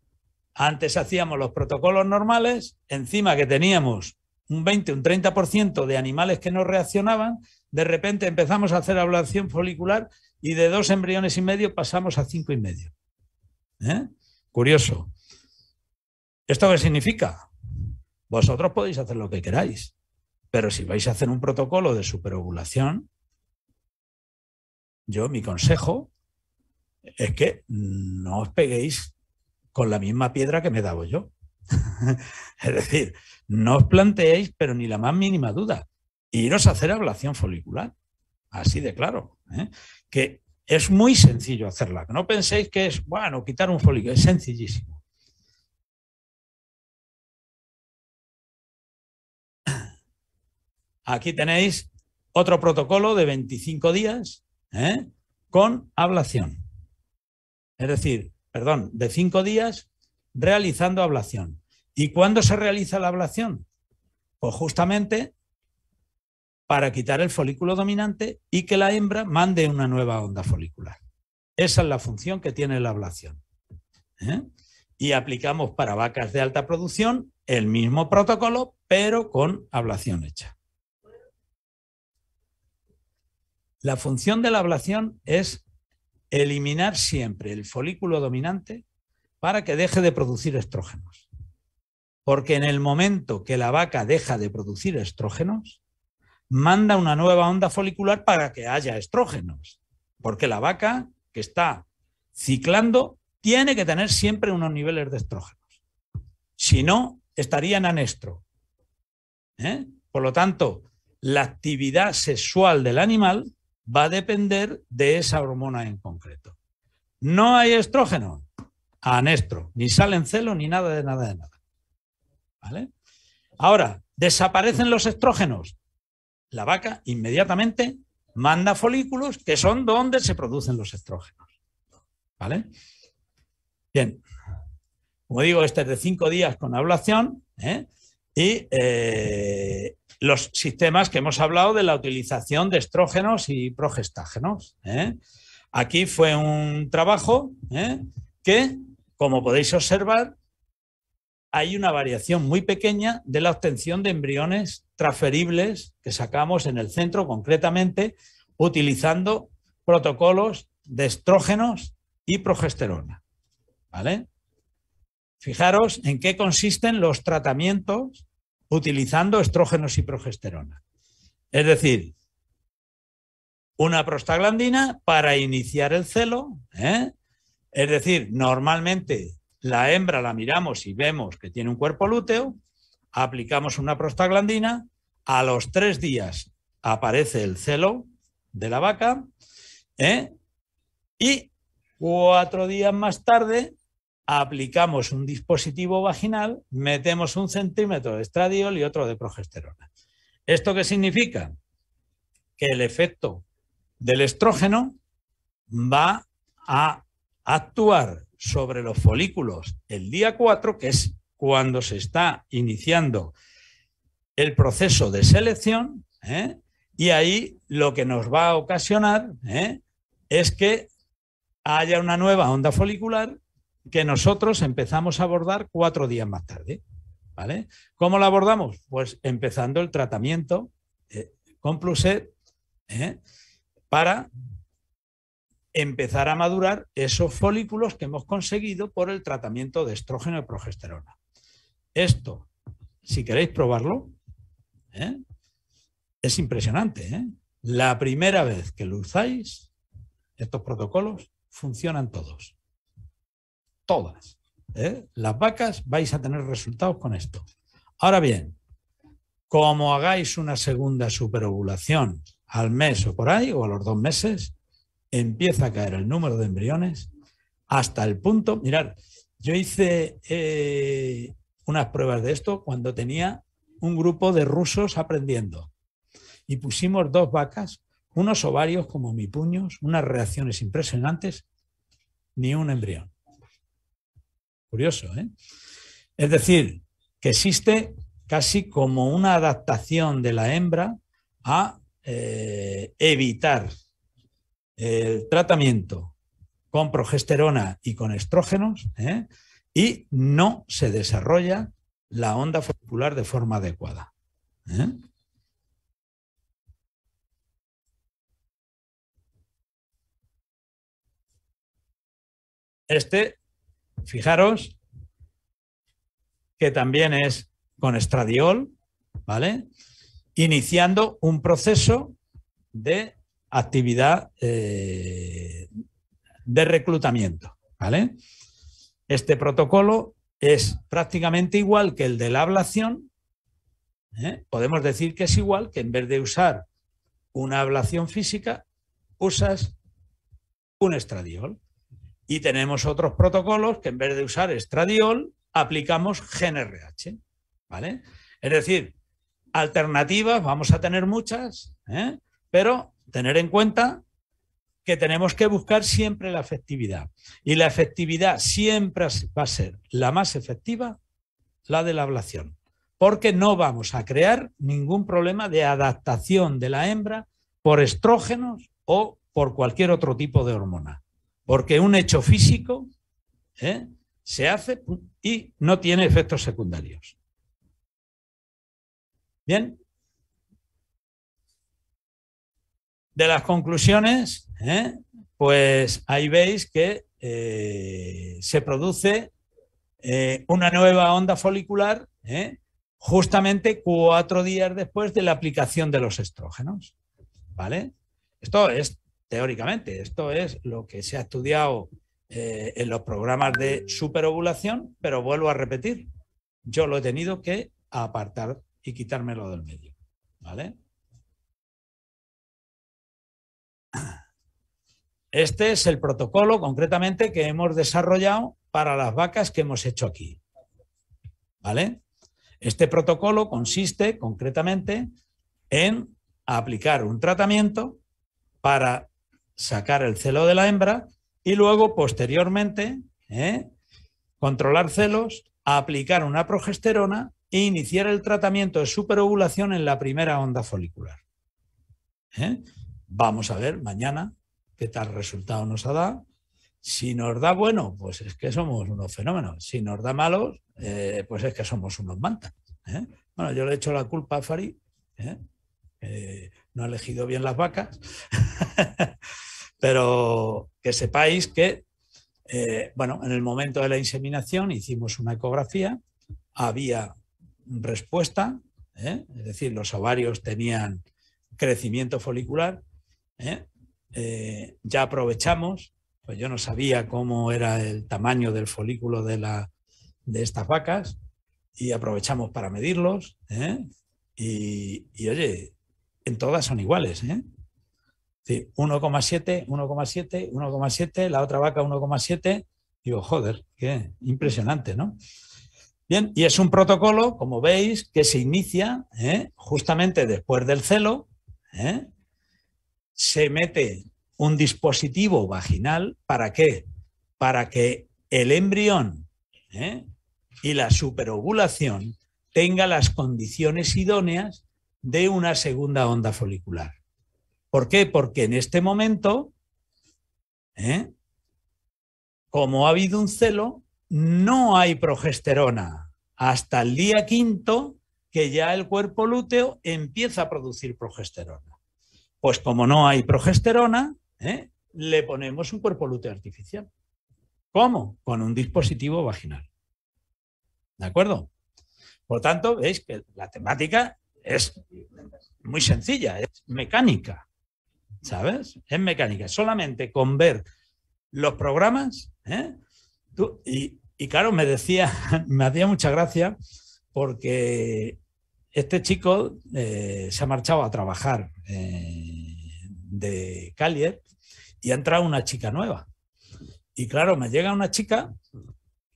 Speaker 2: antes hacíamos los protocolos normales, encima que teníamos un 20, un 30% de animales que no reaccionaban, de repente empezamos a hacer ablación folicular y de dos embriones y medio pasamos a cinco y medio. ¿Eh? Curioso. ¿Esto qué significa? Vosotros podéis hacer lo que queráis, pero si vais a hacer un protocolo de superovulación, yo, mi consejo es que no os peguéis con la misma piedra que me he dado yo. es decir, no os planteéis, pero ni la más mínima duda, iros a hacer ablación folicular. Así de claro. ¿eh? Que es muy sencillo hacerla. No penséis que es, bueno, quitar un folículo. Es sencillísimo. Aquí tenéis otro protocolo de 25 días ¿eh? con ablación. Es decir, perdón, de cinco días realizando ablación. ¿Y cuándo se realiza la ablación? Pues justamente para quitar el folículo dominante y que la hembra mande una nueva onda folicular. Esa es la función que tiene la ablación. ¿eh? Y aplicamos para vacas de alta producción el mismo protocolo, pero con ablación hecha. La función de la ablación es eliminar siempre el folículo dominante para que deje de producir estrógenos. Porque en el momento que la vaca deja de producir estrógenos, manda una nueva onda folicular para que haya estrógenos. Porque la vaca que está ciclando tiene que tener siempre unos niveles de estrógenos. Si no, estaría en anestro. ¿eh? Por lo tanto, la actividad sexual del animal va a depender de esa hormona en concreto. No hay estrógeno, anestro, ni en celo ni nada de nada de nada. ¿Vale? Ahora, desaparecen los estrógenos. La vaca inmediatamente manda folículos que son donde se producen los estrógenos. ¿Vale? Bien. Como digo, este es de cinco días con ablación ¿eh? y eh, los sistemas que hemos hablado de la utilización de estrógenos y progestágenos. ¿eh? Aquí fue un trabajo ¿eh? que, como podéis observar, hay una variación muy pequeña de la obtención de embriones transferibles que sacamos en el centro, concretamente utilizando protocolos de estrógenos y progesterona. ¿Vale? Fijaros en qué consisten los tratamientos utilizando estrógenos y progesterona. Es decir, una prostaglandina para iniciar el celo. ¿eh? Es decir, normalmente la hembra la miramos y vemos que tiene un cuerpo lúteo, aplicamos una prostaglandina, a los tres días aparece el celo de la vaca ¿eh? y cuatro días más tarde aplicamos un dispositivo vaginal, metemos un centímetro de estradiol y otro de progesterona. ¿Esto qué significa? Que el efecto del estrógeno va a actuar sobre los folículos el día 4, que es cuando se está iniciando el proceso de selección, ¿eh? y ahí lo que nos va a ocasionar ¿eh? es que haya una nueva onda folicular que nosotros empezamos a abordar cuatro días más tarde. ¿vale? ¿Cómo lo abordamos? Pues empezando el tratamiento eh, con Pluset ¿eh? para empezar a madurar esos folículos que hemos conseguido por el tratamiento de estrógeno y progesterona. Esto, si queréis probarlo, ¿eh? es impresionante. La primera vez que lo usáis, estos protocolos funcionan todos todas. ¿eh? Las vacas vais a tener resultados con esto. Ahora bien, como hagáis una segunda superovulación al mes o por ahí, o a los dos meses, empieza a caer el número de embriones hasta el punto, mirad, yo hice eh, unas pruebas de esto cuando tenía un grupo de rusos aprendiendo y pusimos dos vacas, unos ovarios como mi puños, unas reacciones impresionantes, ni un embrión. Curioso, ¿eh? Es decir, que existe casi como una adaptación de la hembra a eh, evitar el tratamiento con progesterona y con estrógenos ¿eh? y no se desarrolla la onda folicular de forma adecuada. ¿eh? Este Fijaros que también es con estradiol, ¿vale? Iniciando un proceso de actividad eh, de reclutamiento, ¿vale? Este protocolo es prácticamente igual que el de la ablación. ¿eh? Podemos decir que es igual que en vez de usar una ablación física, usas un estradiol. Y tenemos otros protocolos que en vez de usar estradiol, aplicamos GNRH. ¿vale? Es decir, alternativas vamos a tener muchas, ¿eh? pero tener en cuenta que tenemos que buscar siempre la efectividad. Y la efectividad siempre va a ser la más efectiva, la de la ablación, porque no vamos a crear ningún problema de adaptación de la hembra por estrógenos o por cualquier otro tipo de hormona porque un hecho físico ¿eh? se hace y no tiene efectos secundarios. Bien. De las conclusiones, ¿eh? pues ahí veis que eh, se produce una nueva onda folicular justamente cuatro días después de la aplicación de los estrógenos. ¿Vale? Esto es teóricamente. Esto es lo que se ha estudiado eh, en los programas de superovulación, pero vuelvo a repetir, yo lo he tenido que apartar y quitármelo del medio. ¿Vale? Este es el protocolo concretamente que hemos desarrollado para las vacas que hemos hecho aquí. ¿Vale? Este protocolo consiste concretamente en aplicar un tratamiento para sacar el celo de la hembra y luego, posteriormente, ¿eh? controlar celos, aplicar una progesterona e iniciar el tratamiento de superovulación en la primera onda folicular. ¿Eh? Vamos a ver mañana qué tal resultado nos ha dado. Si nos da bueno, pues es que somos unos fenómenos. Si nos da malos, eh, pues es que somos unos mantas. Bueno, yo le echo la culpa a Fari, ¿eh? no ha elegido bien las vacas, pero que sepáis que, eh, bueno, en el momento de la inseminación hicimos una ecografía, había respuesta, ¿eh? es decir, los ovarios tenían crecimiento folicular, ¿eh? ya aprovechamos, pues yo no sabía cómo era el tamaño del folículo de, la, de estas vacas y aprovechamos para medirlos y, y oye, todas son iguales. 1,7, 1,7, 1,7, la otra vaca 1,7. Digo, joder, qué impresionante, ¿no? Bien, y es un protocolo, como veis, que se inicia ¿eh? justamente después del celo. ¿eh? Se mete un dispositivo vaginal, ¿para qué? Para que el embrión ¿eh? y la superovulación tenga las condiciones idóneas de una segunda onda folicular. ¿Por qué? Porque en este momento, ¿eh? como ha habido un celo, no hay progesterona hasta el día quinto que ya el cuerpo lúteo empieza a producir progesterona. Pues como no hay progesterona, ¿eh? le ponemos un cuerpo lúteo artificial. ¿Cómo? Con un dispositivo vaginal. ¿De acuerdo? Por tanto, veis que la temática es muy sencilla, es mecánica, ¿sabes? Es mecánica. Solamente con ver los programas, ¿eh? y, claro, me decía, me hacía mucha gracia porque este chico eh, se ha marchado a trabajar eh, de Calier y ha entrado una chica nueva. Y claro, me llega una chica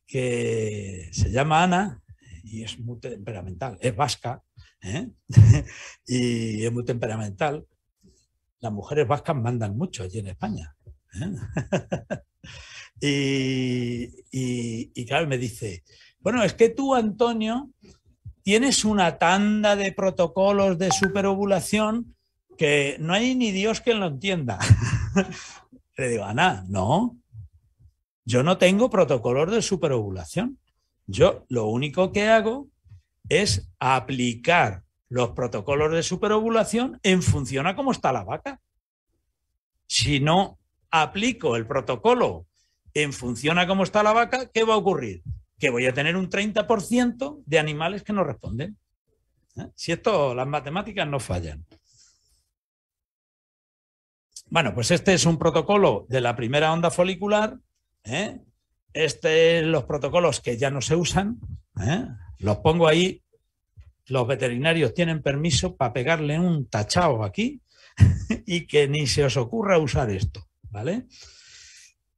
Speaker 2: que se llama Ana y es muy temperamental, es vasca, ¿eh? y es muy temperamental. Las mujeres vascas mandan mucho allí en España. ¿eh? y, y, claro, me dice, bueno, es que tú, Antonio, tienes una tanda de protocolos de superovulación que no hay ni Dios que lo entienda. Le digo, Ana, no, yo no tengo protocolos de superovulación. Yo lo único que hago es aplicar los protocolos de superovulación en función a cómo está la vaca. Si no aplico el protocolo en función a cómo está la vaca, ¿qué va a ocurrir? Que voy a tener un 30% de animales que no responden. ¿Eh? Si esto, las matemáticas no fallan. Bueno, pues este es un protocolo de la primera onda folicular ¿eh? este, los protocolos que ya no se usan, ¿eh? los pongo ahí, los veterinarios tienen permiso para pegarle un tachao aquí y que ni se os ocurra usar esto, ¿vale?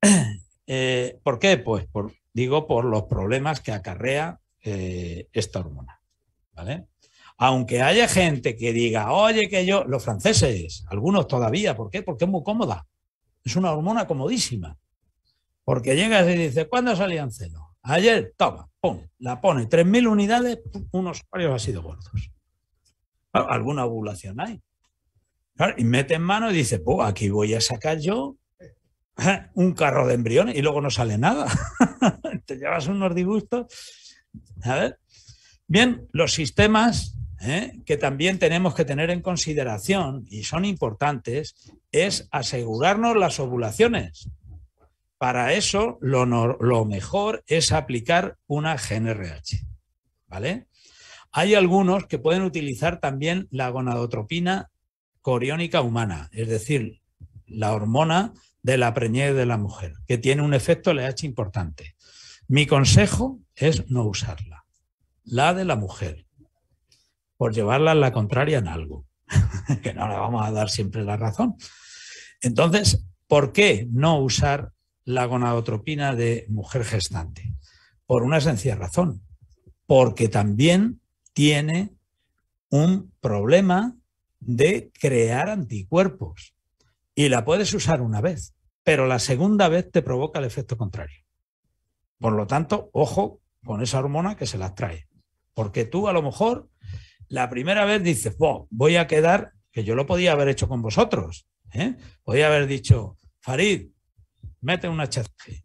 Speaker 2: Eh, ¿Por qué? Pues digo por los problemas que acarrea eh, esta hormona, ¿vale? Aunque haya gente que diga, oye, que yo, los franceses, algunos todavía, ¿por qué? Porque es muy cómoda, es una hormona comodísima. Porque llegas y dices, ¿cuándo salía celo? Ayer, toma, pum, la pone, 3.000 unidades, unos varios ha sido gordos. alguna ovulación hay. y mete en mano y dice, aquí voy a sacar yo eh, un carro de embriones y luego no sale nada. Te llevas unos disgustos. Bien, los sistemas eh, que también tenemos que tener en consideración y son importantes es asegurarnos las ovulaciones. Para eso lo, mejor es aplicar una GNRH. ¿Vale? Hay algunos que pueden utilizar también la gonadotropina coriónica humana, es decir, la hormona de la preñez de la mujer, que tiene un efecto LH importante. Mi consejo es no usarla, la de la mujer, por llevarla a la contraria en algo, que no le vamos a dar siempre la razón. Entonces, ¿por qué no usar la gonadotropina de mujer gestante? Por una sencilla razón, porque también tiene un problema de crear anticuerpos y la puedes usar una vez, pero la segunda vez te provoca el efecto contrario. Por lo tanto, ojo con esa hormona que se las trae, porque tú a lo mejor la primera vez dices, voy a quedar, que yo lo podía haber hecho con vosotros, ¿eh? podía haber dicho, Farid, mete un HCG,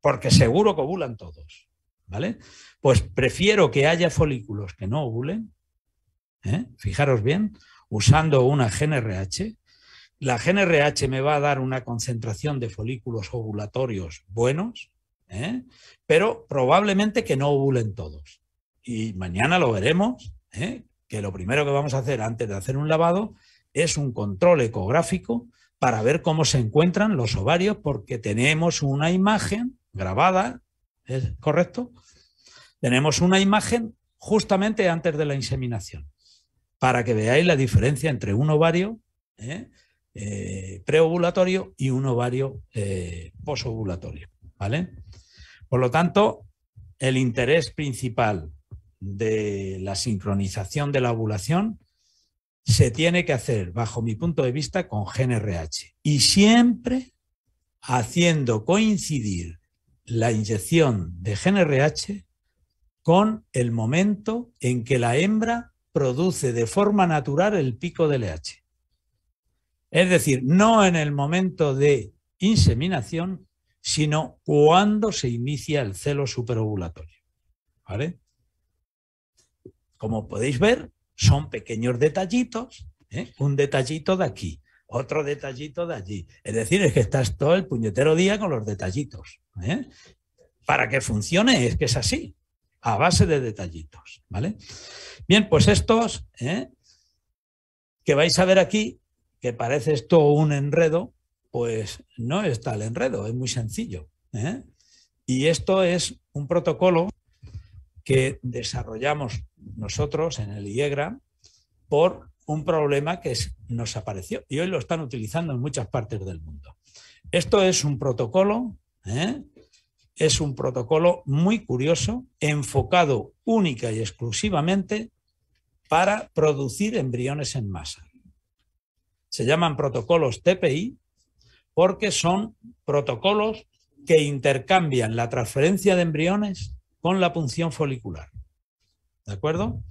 Speaker 2: porque seguro que ovulan todos, ¿vale? Pues prefiero que haya folículos que no ovulen, ¿eh? fijaros bien, usando una GNRH. La GNRH me va a dar una concentración de folículos ovulatorios buenos, ¿eh? pero probablemente que no ovulen todos. Y mañana lo veremos, ¿eh? que lo primero que vamos a hacer antes de hacer un lavado es un control ecográfico para ver cómo se encuentran los ovarios, porque tenemos una imagen grabada, ¿es correcto? Tenemos una imagen justamente antes de la inseminación, para que veáis la diferencia entre un ovario ¿eh? Eh, preovulatorio y un ovario eh, posovulatorio. ¿vale? Por lo tanto, el interés principal de la sincronización de la ovulación se tiene que hacer, bajo mi punto de vista, con GNRH. Y siempre haciendo coincidir la inyección de GNRH con el momento en que la hembra produce de forma natural el pico de LH. Es decir, no en el momento de inseminación, sino cuando se inicia el celo superovulatorio. ¿Vale? Como podéis ver, son pequeños detallitos, ¿eh? un detallito de aquí, otro detallito de allí. Es decir, es que estás todo el puñetero día con los detallitos. ¿eh? Para que funcione es que es así, a base de detallitos. ¿vale? Bien, pues estos ¿eh? que vais a ver aquí, que parece esto un enredo, pues no es tal enredo, es muy sencillo. Y esto es un protocolo que desarrollamos nosotros en el IEGRA por un problema que nos apareció y hoy lo están utilizando en muchas partes del mundo. Esto es un protocolo, ¿eh? es un protocolo muy curioso, enfocado única y exclusivamente para producir embriones en masa. Se llaman protocolos TPI porque son protocolos que intercambian la transferencia de embriones con la punción folicular. ¿De acuerdo?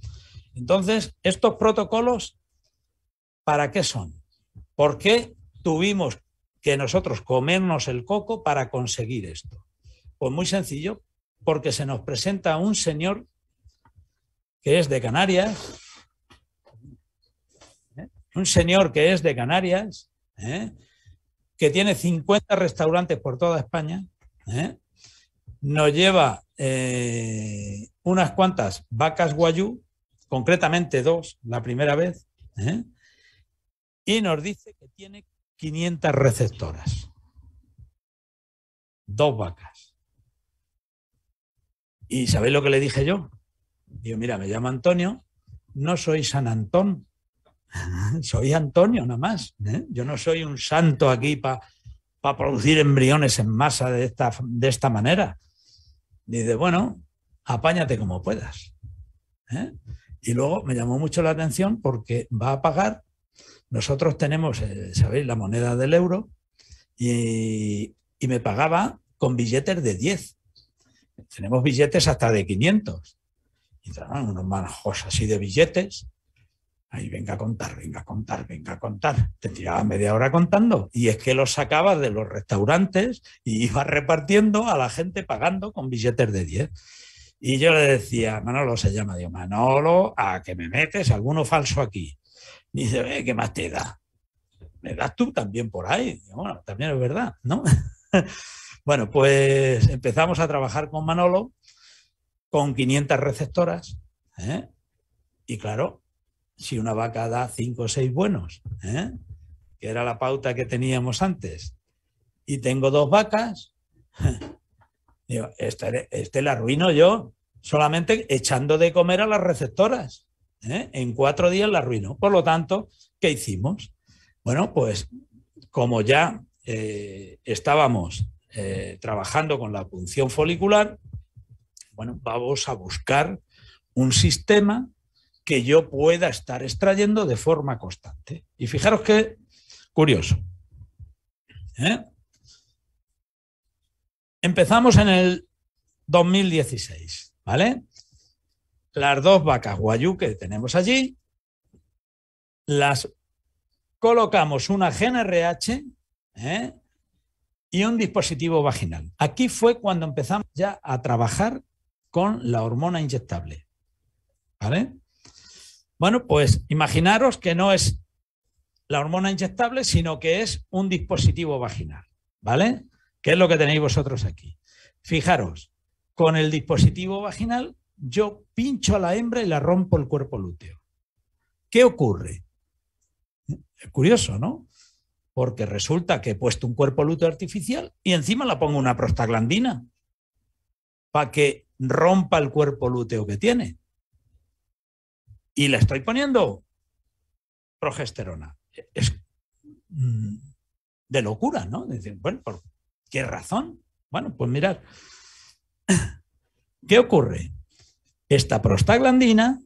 Speaker 2: Entonces, estos protocolos, ¿para qué son? ¿Por qué tuvimos que nosotros comernos el coco para conseguir esto? Pues muy sencillo, porque se nos presenta un señor que es de Canarias, ¿eh? un señor que es de Canarias, ¿eh? que tiene 50 restaurantes por toda España, ¿eh? nos lleva unas cuantas vacas guayú, concretamente dos la primera vez, ¿eh? y nos dice que tiene 500 receptoras. Dos vacas. ¿Y sabéis lo que le dije yo? Digo, mira, me llamo Antonio, no soy San Antón, soy Antonio nada más. ¿eh? Yo no soy un santo aquí para producir embriones en masa de esta, de esta manera. Dice, bueno, apáñate como puedas. ¿eh? Y luego me llamó mucho la atención porque va a pagar, nosotros tenemos, eh, ¿sabéis?, la moneda del euro y, me pagaba con billetes de 10. Tenemos billetes hasta de 500. Y traban ah, unos manojos así de billetes. Ahí venga a contar, venga a contar, venga a contar. Te tiraba media hora contando. Y es que los sacabas de los restaurantes y iba repartiendo a la gente pagando con billetes de 10. Y yo le decía, Manolo se llama, digo, Manolo, a que me metes alguno falso aquí. dice, ¿qué más te da? Me das tú también por ahí. bueno, también es verdad, ¿no? bueno, pues empezamos a trabajar con Manolo, con 500 receptoras. ¿eh? Y claro, si una vaca da 5 o 6 buenos, ¿eh? que era la pauta que teníamos antes, y tengo dos vacas, Digo, este, este, la arruino yo, solamente echando de comer a las receptoras. ¿eh? En cuatro días la arruino. Por lo tanto, ¿qué hicimos? Bueno, pues como ya eh, estábamos eh, trabajando con la punción folicular, bueno, vamos a buscar un sistema que yo pueda estar extrayendo de forma constante. Y fijaros qué curioso. ¿eh? Empezamos en el 2016, ¿vale? Las dos vacas guayú que tenemos allí, las colocamos una GNRH ¿eh? y un dispositivo vaginal. Aquí fue cuando empezamos ya a trabajar con la hormona inyectable. ¿Vale? Bueno, pues imaginaros que no es la hormona inyectable, sino que es un dispositivo vaginal. ¿Vale? ¿Qué es lo que tenéis vosotros aquí. Fijaros, con el dispositivo vaginal yo pincho a la hembra y la rompo el cuerpo lúteo. ¿Qué ocurre? Es curioso, ¿no? Porque resulta que he puesto un cuerpo lúteo artificial y encima la pongo una prostaglandina para que rompa el cuerpo lúteo que tiene. Y la estoy poniendo progesterona. Es mm, de locura, ¿no? Dicen, bueno, ¿Qué razón? Bueno, pues mirad. ¿Qué ocurre? Esta prostaglandina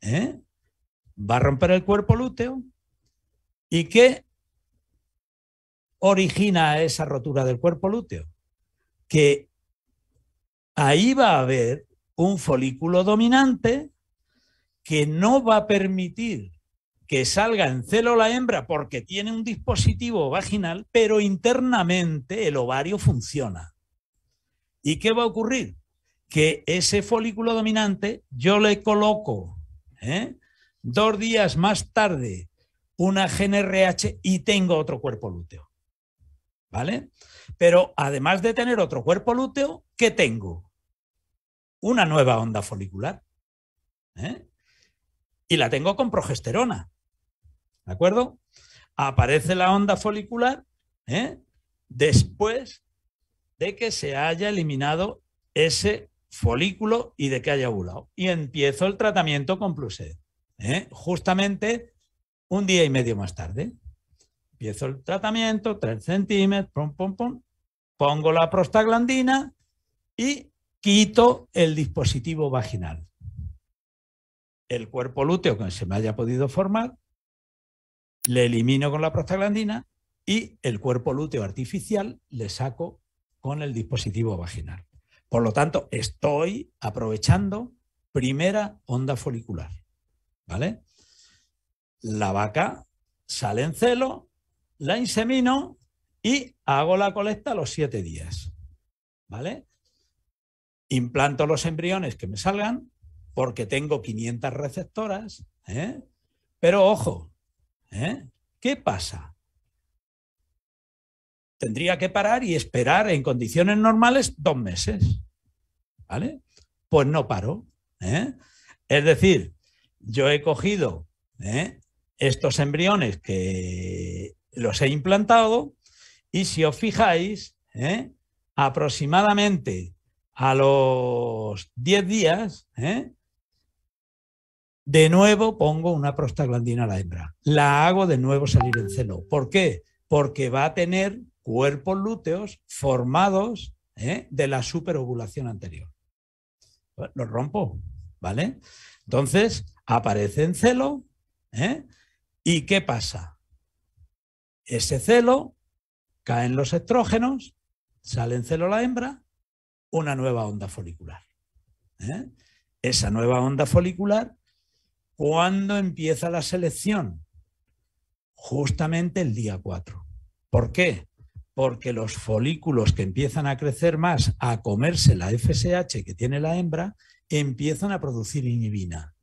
Speaker 2: ¿eh? va a romper el cuerpo lúteo y ¿qué origina esa rotura del cuerpo lúteo? Que ahí va a haber un folículo dominante que no va a permitir que salga en celo la hembra porque tiene un dispositivo vaginal, pero internamente el ovario funciona. ¿Y qué va a ocurrir? Que ese folículo dominante yo le coloco ¿eh? dos días más tarde una GNRH y tengo otro cuerpo lúteo. ¿Vale? Pero además de tener otro cuerpo lúteo, ¿qué tengo? Una nueva onda folicular. ¿eh? y la tengo con progesterona. ¿De acuerdo? Aparece la onda folicular ¿eh? después de que se haya eliminado ese folículo y de que haya ovulado. Y empiezo el tratamiento con Plused. ¿eh? Justamente un día y medio más tarde. Empiezo el tratamiento, tres centímetros, pum pum Pongo la prostaglandina y quito el dispositivo vaginal el cuerpo lúteo que se me haya podido formar, le elimino con la prostaglandina y el cuerpo lúteo artificial le saco con el dispositivo vaginal. Por lo tanto, estoy aprovechando primera onda folicular. ¿Vale? La vaca sale en celo, la insemino y hago la colecta los siete días. ¿Vale? Implanto los embriones que me salgan porque tengo 500 receptoras. ¿eh? Pero ojo, ¿eh? ¿qué pasa? Tendría que parar y esperar en condiciones normales dos meses. ¿Vale? Pues no paro. ¿eh? Es decir, yo he cogido estos embriones que los he implantado y si os fijáis, aproximadamente a los 10 días, ¿eh? De nuevo pongo una prostaglandina a la hembra. La hago de nuevo salir en celo. ¿Por qué? Porque va a tener cuerpos lúteos formados ¿eh? de la superovulación anterior. Lo rompo, ¿vale? Entonces aparece en celo. ¿eh? ¿Y qué pasa? Ese celo caen los estrógenos, sale en celo la hembra, una nueva onda folicular. ¿eh? Esa nueva onda folicular ¿Cuándo empieza la selección? Justamente el día 4. ¿Por qué? Porque los folículos que empiezan a crecer más a comerse la FSH que tiene la hembra empiezan a producir inhibina.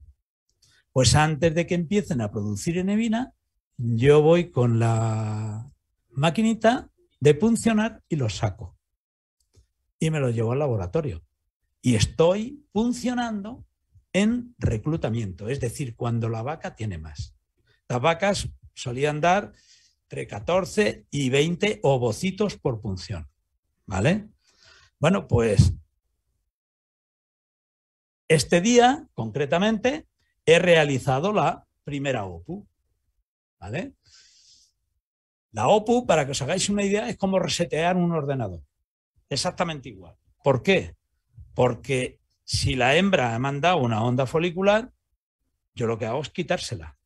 Speaker 2: Pues antes de que empiecen a producir inhibina, yo voy con la maquinita de puncionar y los saco. Y me lo llevo al laboratorio. Y estoy funcionando en reclutamiento, es decir, cuando la vaca tiene más. Las vacas solían dar entre 14 y 20 ovocitos por punción, ¿vale? Bueno, pues este día, concretamente, he realizado la primera OPU, ¿vale? La OPU, para que os hagáis una idea, es como resetear un ordenador. Exactamente igual. ¿Por qué? Porque si la hembra ha mandado una onda folicular, yo lo que hago es quitársela.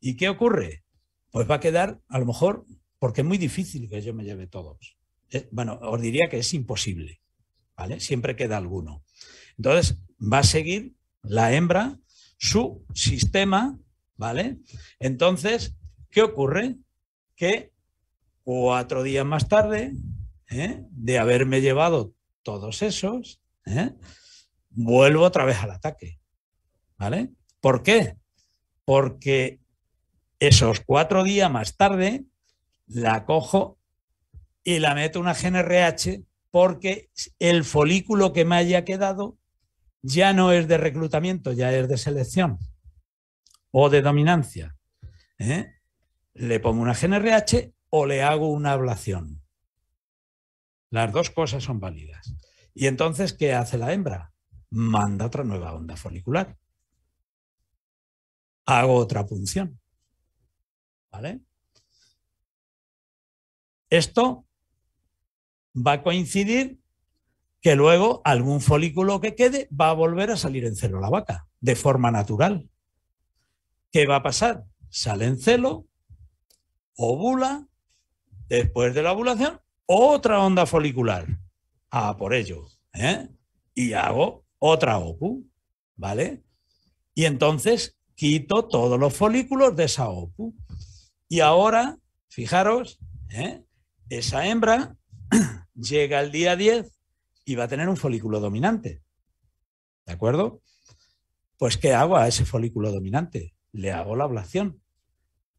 Speaker 2: ¿Y qué ocurre? Pues va a quedar, a lo mejor, porque es muy difícil que yo me lleve todos. Eh, bueno, os diría que es imposible, ¿vale? Siempre queda alguno. Entonces, va a seguir la hembra su sistema, ¿vale? Entonces, ¿qué ocurre? Que cuatro días más tarde, ¿eh? de haberme llevado todos esos, ¿eh? vuelvo otra vez al ataque. ¿Vale? ¿Por qué? Porque esos cuatro días más tarde la cojo y la meto una GNRH porque el folículo que me haya quedado ya no es de reclutamiento, ya es de selección o de dominancia. ¿eh? Le pongo una GNRH o le hago una ablación. Las dos cosas son válidas. ¿Y entonces qué hace la hembra? manda otra nueva onda folicular. Hago otra punción. ¿Vale? Esto va a coincidir que luego algún folículo que quede va a volver a salir en celo la vaca, de forma natural. ¿Qué va a pasar? Sale en celo, ovula, después de la ovulación, otra onda folicular. Ah, por ello. ¿eh? Y hago otra OPU, ¿vale? Y entonces quito todos los folículos de esa OPU. Y ahora, fijaros, ¿eh? esa hembra llega el día 10 y va a tener un folículo dominante. ¿De acuerdo? Pues ¿qué hago a ese folículo dominante? Le hago la ablación.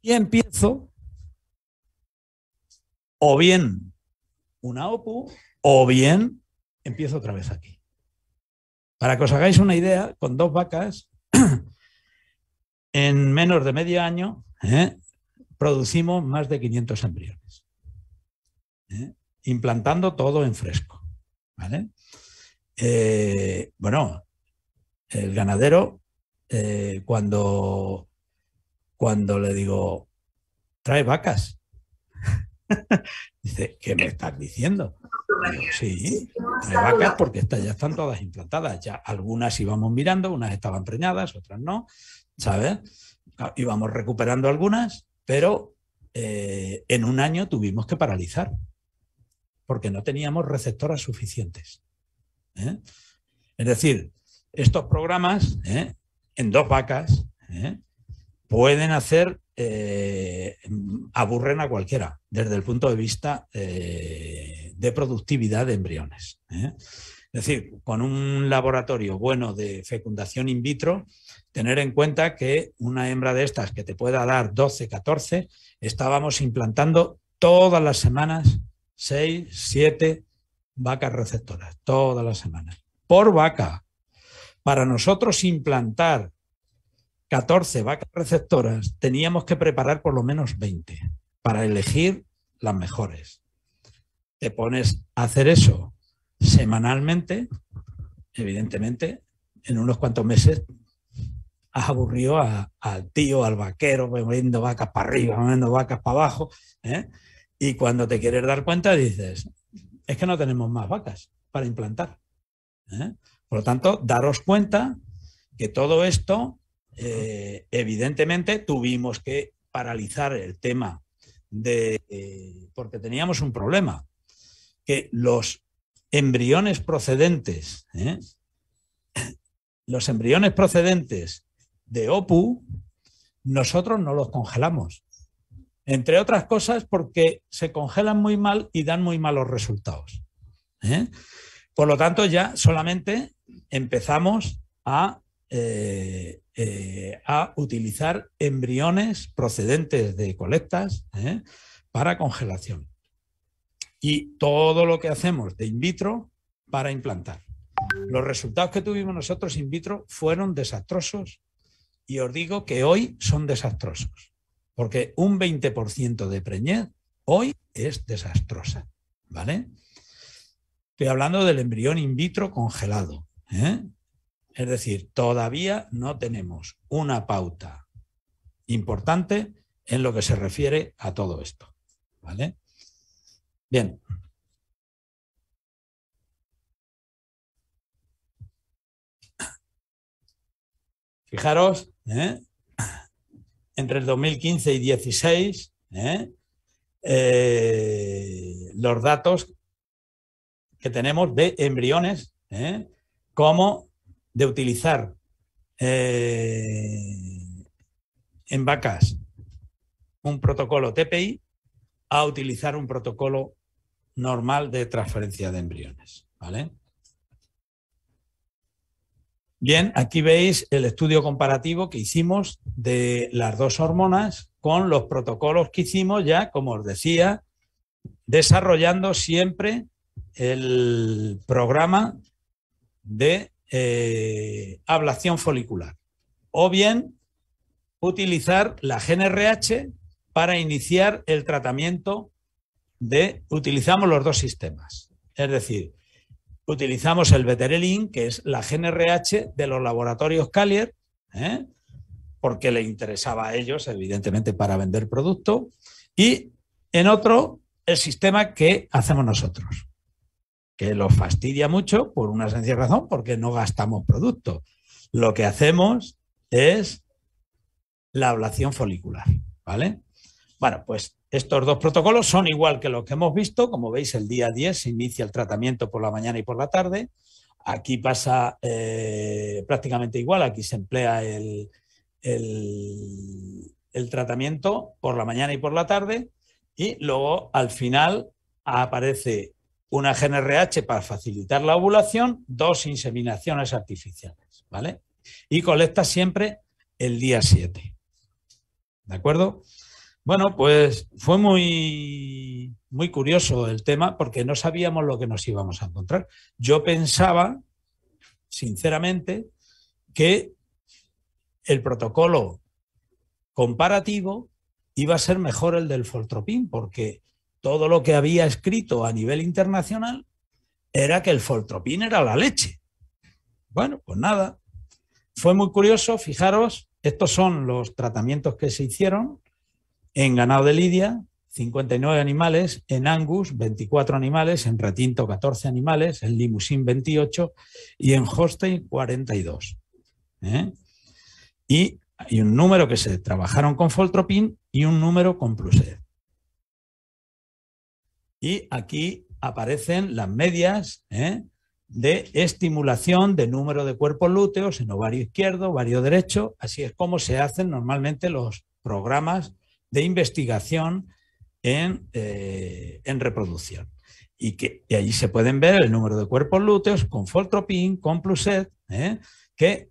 Speaker 2: Y empiezo o bien una OPU o bien empiezo otra vez aquí. Para que os hagáis una idea, con dos vacas, en menos de medio año, ¿eh? producimos más de 500 embriones, ¿eh? implantando todo en fresco. Eh, bueno, el ganadero, cuando, cuando le digo, trae vacas, Dice, ¿qué me estás diciendo? sí, hay vacas porque estas ya están todas implantadas. Ya algunas íbamos mirando, unas estaban preñadas, otras no, ¿sabes? Íbamos recuperando algunas, pero eh, en un año tuvimos que paralizar porque no teníamos receptoras suficientes. ¿eh? Es decir, estos programas ¿eh? en dos vacas pueden hacer eh, aburren a cualquiera desde el punto de vista eh, de productividad de embriones. ¿eh? Es decir, con un laboratorio bueno de fecundación in vitro, tener en cuenta que una hembra de estas que te pueda dar 12, 14, estábamos implantando todas las semanas 6, 7 vacas receptoras, todas las semanas, por vaca. Para nosotros implantar 14 vacas receptoras, teníamos que preparar por lo menos 20 para elegir las mejores. Te pones a hacer eso semanalmente, evidentemente, en unos cuantos meses has aburrido al tío, al vaquero, moviendo vacas para arriba, moviendo vacas para abajo, ¿eh? y cuando te quieres dar cuenta dices, es que no tenemos más vacas para implantar. ¿eh? Por lo tanto, daros cuenta que todo esto eh, evidentemente tuvimos que paralizar el tema de, porque teníamos un problema, que los embriones procedentes, ¿eh? los embriones procedentes de OPU, nosotros no los congelamos. Entre otras cosas porque se congelan muy mal y dan muy malos resultados. ¿eh? Por lo tanto, ya solamente empezamos a eh, a utilizar embriones procedentes de colectas ¿eh? para congelación. Y todo lo que hacemos de in vitro para implantar. Los resultados que tuvimos nosotros in vitro fueron desastrosos y os digo que hoy son desastrosos, porque un 20% de preñez hoy es desastrosa, ¿vale? Estoy hablando del embrión in vitro congelado, ¿eh? Es decir, todavía no tenemos una pauta importante en lo que se refiere a todo esto. Bien. Fijaros, ¿eh? entre el 2015 y 2016, ¿eh? Eh, los datos que tenemos de embriones como de utilizar eh, en vacas un protocolo TPI a utilizar un protocolo normal de transferencia de embriones. ¿vale? Bien, aquí veis el estudio comparativo que hicimos de las dos hormonas con los protocolos que hicimos ya, como os decía, desarrollando siempre el programa de eh, ablación folicular. O bien utilizar la GNRH para iniciar el tratamiento de... Utilizamos los dos sistemas. Es decir, utilizamos el Veterelin, que es la GNRH de los laboratorios Calier, ¿eh? porque le interesaba a ellos, evidentemente, para vender producto. Y en otro, el sistema que hacemos nosotros que los fastidia mucho por una sencilla razón, porque no gastamos producto. Lo que hacemos es la ablación folicular, ¿vale? Bueno, pues estos dos protocolos son igual que los que hemos visto. Como veis, el día 10 se inicia el tratamiento por la mañana y por la tarde. Aquí pasa eh, prácticamente igual. Aquí se emplea el, el, tratamiento por la mañana y por la tarde. Y luego, al final, aparece una GNRH para facilitar la ovulación, dos inseminaciones artificiales, ¿vale? Y colecta siempre el día 7. ¿De acuerdo? Bueno, pues fue muy, muy curioso el tema porque no sabíamos lo que nos íbamos a encontrar. Yo pensaba, sinceramente, que el protocolo comparativo iba a ser mejor el del foltropín, porque todo lo que había escrito a nivel internacional era que el foltropin era la leche. Bueno, pues nada. Fue muy curioso, fijaros, estos son los tratamientos que se hicieron en ganado de Lidia, 59 animales, en Angus 24 animales, en Retinto 14 animales, en Limousin 28 y en hostein, 42. ¿eh? Y hay un número que se trabajaron con Foltropin y un número con pluser. Y aquí aparecen las medias ¿eh? de estimulación de número de cuerpos lúteos en ovario izquierdo, ovario derecho. Así es como se hacen normalmente los programas de investigación en, eh, reproducción. Y que allí se pueden ver el número de cuerpos lúteos con Foltropin, con Pluset, ¿eh? que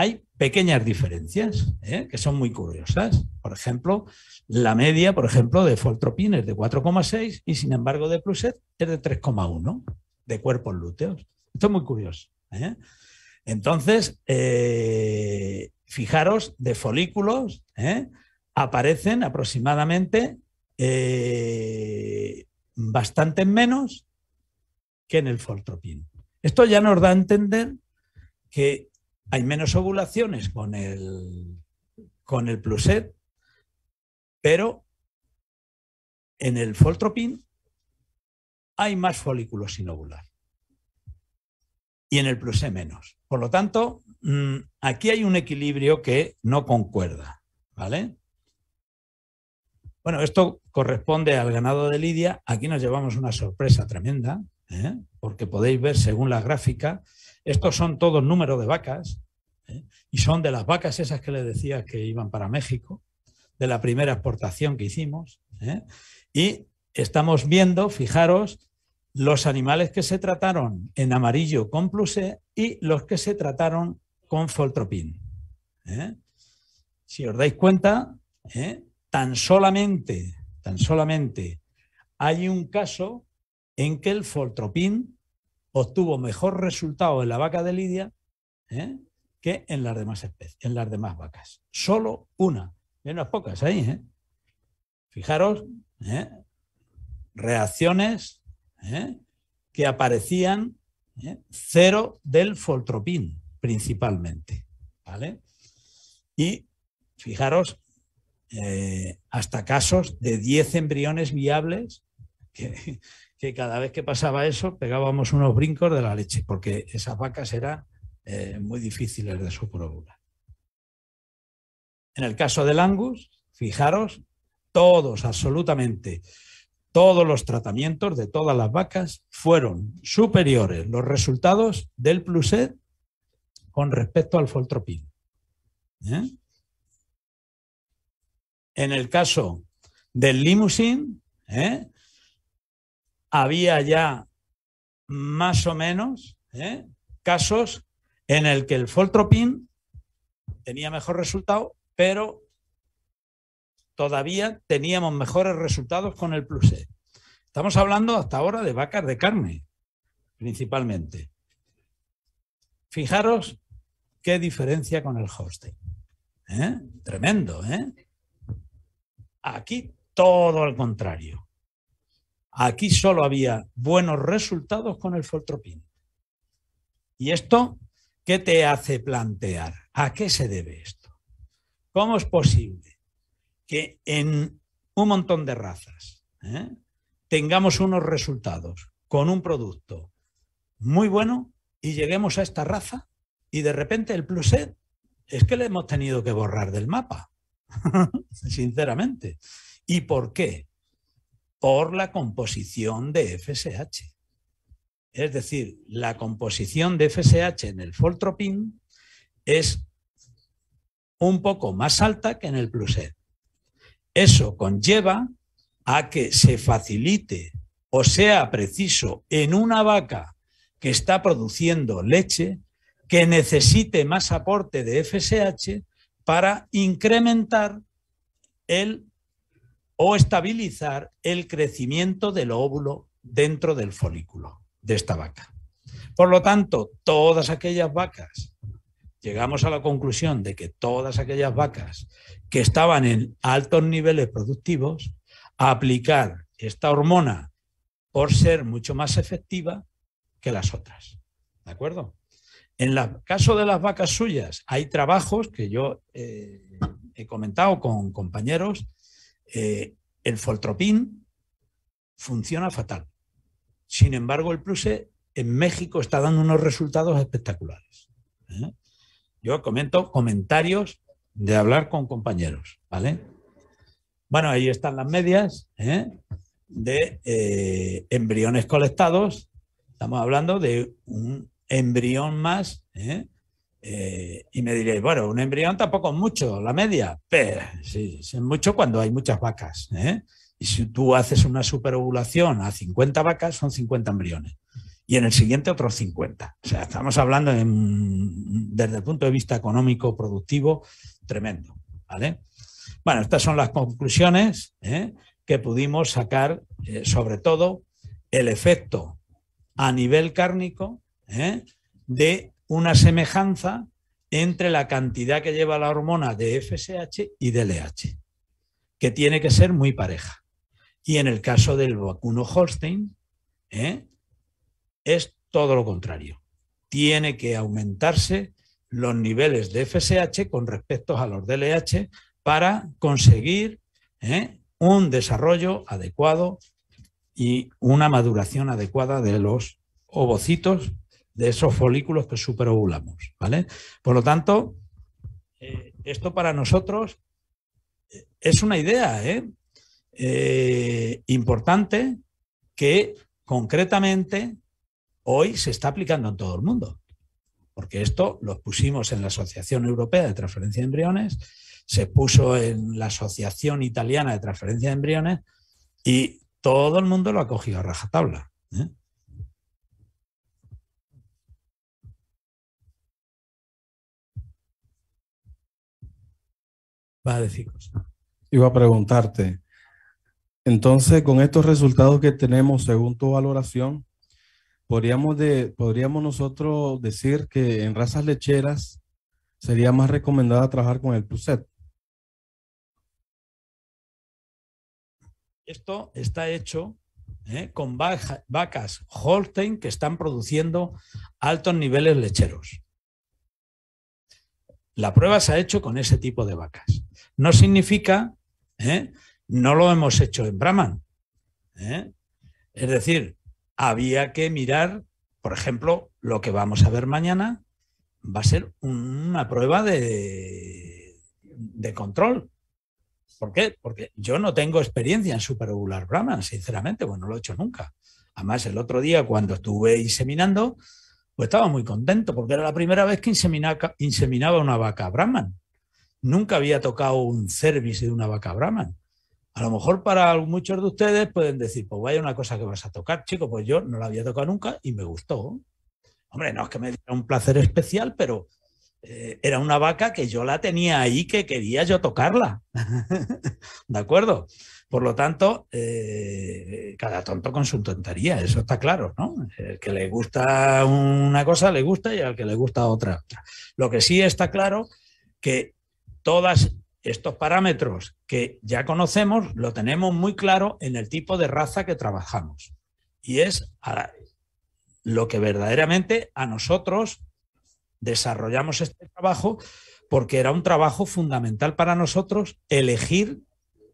Speaker 2: hay pequeñas diferencias ¿eh? que son muy curiosas. Por ejemplo, la media, por ejemplo, de foltropin es de 4,6 y sin embargo de pluset es de 3,1 de cuerpos lúteos. Esto es muy curioso. ¿eh? Entonces, eh, fijaros, de folículos aparecen aproximadamente bastante menos que en el foltropin. Esto ya nos da a entender que hay menos ovulaciones con el, con el pluset, pero en el foltropin hay más folículos sin ovular y en el plusé menos. Por lo tanto, mm, aquí hay un equilibrio que no concuerda, ¿vale? Bueno, esto corresponde al ganado de Lidia. Aquí nos llevamos una sorpresa tremenda, ¿eh? porque podéis ver según la gráfica estos son todos números de vacas ¿eh? y son de las vacas esas que les decía que iban para México, de la primera exportación que hicimos. ¿eh? Y estamos viendo, fijaros, los animales que se trataron en amarillo con plusé y los que se trataron con foltropín. ¿eh? Si os dais cuenta, tan solamente, tan solamente hay un caso en que el foltropín obtuvo mejor resultado en la vaca de Lidia ¿eh? que en las demás en las demás vacas. Solo una, hay unas pocas ahí. ¿eh? Fijaros, ¿eh? reacciones que aparecían cero del foltropín principalmente. ¿vale? Y fijaros, hasta casos de 10 embriones viables que, que cada vez que pasaba eso pegábamos unos brincos de la leche, porque esas vacas eran eh, muy difíciles de su En el caso del Angus, fijaros, todos, absolutamente, todos los tratamientos de todas las vacas fueron superiores los resultados del Pluset con respecto al Foltropin. ¿eh? En el caso del Limousine, ¿eh? había ya más o menos ¿eh? casos en el que el foltropin tenía mejor resultado, pero todavía teníamos mejores resultados con el plus e. Estamos hablando hasta ahora de vacas de carne, principalmente. Fijaros qué diferencia con el hosting ¿eh? Tremendo, ¿eh? Aquí todo al contrario. Aquí solo había buenos resultados con el foltropín. ¿Y esto qué te hace plantear? ¿A qué se debe esto? ¿Cómo es posible que en un montón de razas ¿eh? tengamos unos resultados con un producto muy bueno y lleguemos a esta raza y de repente el pluset es que le hemos tenido que borrar del mapa, sinceramente. ¿Y por qué? por la composición de FSH. Es decir, la composición de FSH en el Foltropin es un poco más alta que en el Pluset. Eso conlleva a que se facilite o sea preciso en una vaca que está produciendo leche que necesite más aporte de FSH para incrementar el o estabilizar el crecimiento del óvulo dentro del folículo de esta vaca. Por lo tanto, todas aquellas vacas, llegamos a la conclusión de que todas aquellas vacas que estaban en altos niveles productivos, aplicar esta hormona por ser mucho más efectiva que las otras. ¿De acuerdo? En el caso de las vacas suyas, hay trabajos que yo eh, he comentado con compañeros eh, el foltropín funciona fatal. Sin embargo, el PLUSE en México está dando unos resultados espectaculares. ¿eh? Yo comento comentarios de hablar con compañeros, ¿vale? Bueno, ahí están las medias ¿eh? de embriones colectados. Estamos hablando de un embrión más, eh, y me diréis, bueno, un embrión tampoco es mucho, la media. Pero, sí, es mucho cuando hay muchas vacas. ¿eh? Y si tú haces una superovulación a 50 vacas, son 50 embriones. Y en el siguiente otros 50. O sea, estamos hablando desde el punto de vista económico, productivo, tremendo. ¿vale? Bueno, estas son las conclusiones ¿eh? que pudimos sacar, sobre todo, el efecto a nivel cárnico de una semejanza entre la cantidad que lleva la hormona de FSH y LH, e que tiene que ser muy pareja. Y en el caso del vacuno Holstein, ¿eh? es todo lo contrario. Tiene que aumentarse los niveles de FSH con respecto a los LH e para conseguir ¿eh? un desarrollo adecuado y una maduración adecuada de los ovocitos de esos folículos que superovulamos, ¿vale? Por lo tanto, eh, esto para nosotros eh, es una idea ¿eh? importante que concretamente hoy se está aplicando en todo el mundo. Porque esto lo pusimos en la Asociación Europea de Transferencia de Embriones, se puso en la Asociación Italiana de Transferencia de Embriones y todo el mundo lo ha cogido a rajatabla.
Speaker 4: ¿eh?
Speaker 3: Va a decir Iba a preguntarte. Entonces, con estos resultados que tenemos, según tu valoración, podríamos, de, podríamos nosotros decir que en razas lecheras sería más recomendada trabajar con el Pluset.
Speaker 2: Esto está hecho ¿eh? con vacas Holstein que están produciendo altos niveles lecheros. La prueba se ha hecho con ese tipo de vacas no significa, ¿eh? no lo hemos hecho en Brahman. ¿eh? Es decir, había que mirar, por ejemplo, lo que vamos a ver mañana va a ser una prueba de, control. ¿Por qué? Porque yo no tengo experiencia en superovular Brahman, sinceramente, bueno no lo he hecho nunca. Además, el otro día cuando estuve inseminando, pues estaba muy contento porque era la primera vez que inseminaba, inseminaba una vaca Brahman nunca había tocado un service de una vaca Brahman. A lo mejor para muchos de ustedes pueden decir, pues vaya una cosa que vas a tocar, chico, pues yo no la había tocado nunca y me gustó. Hombre, no es que me diera un placer especial, pero eh, era una vaca que yo la tenía ahí, que quería yo tocarla. ¿De acuerdo? Por lo tanto, eh, cada tonto con su tontería, eso está claro, ¿no? El que le gusta una cosa, le gusta, y al que le gusta otra, otra. Lo que sí está claro que todos estos parámetros que ya conocemos lo tenemos muy claro en el tipo de raza que trabajamos. Y es lo que verdaderamente a nosotros desarrollamos este trabajo porque era un trabajo fundamental para nosotros elegir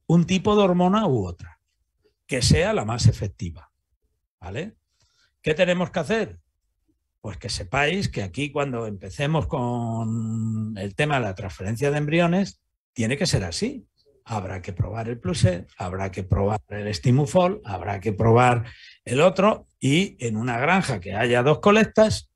Speaker 2: un tipo de hormona u otra que sea la más efectiva. ¿Vale? ¿Qué tenemos que hacer? pues que sepáis que aquí cuando empecemos con el tema de la transferencia de embriones, tiene que ser así. Habrá que probar el pluset, habrá que probar el stimufol, habrá que probar el otro y en una granja que haya dos colectas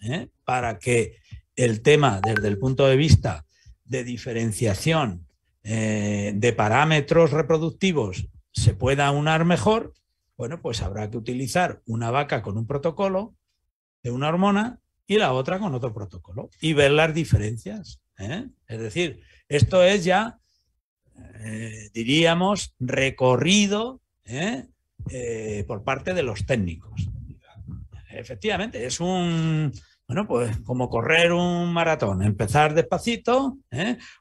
Speaker 2: ¿eh? para que el tema desde el punto de vista de diferenciación eh, de parámetros reproductivos se pueda unar mejor, bueno, pues habrá que utilizar una vaca con un protocolo, de una hormona y la otra con otro protocolo y ver las diferencias. ¿eh? Es decir, esto es ya, eh, diríamos, recorrido ¿eh? por parte de los técnicos. Efectivamente, es un, bueno, pues como correr un maratón, empezar despacito,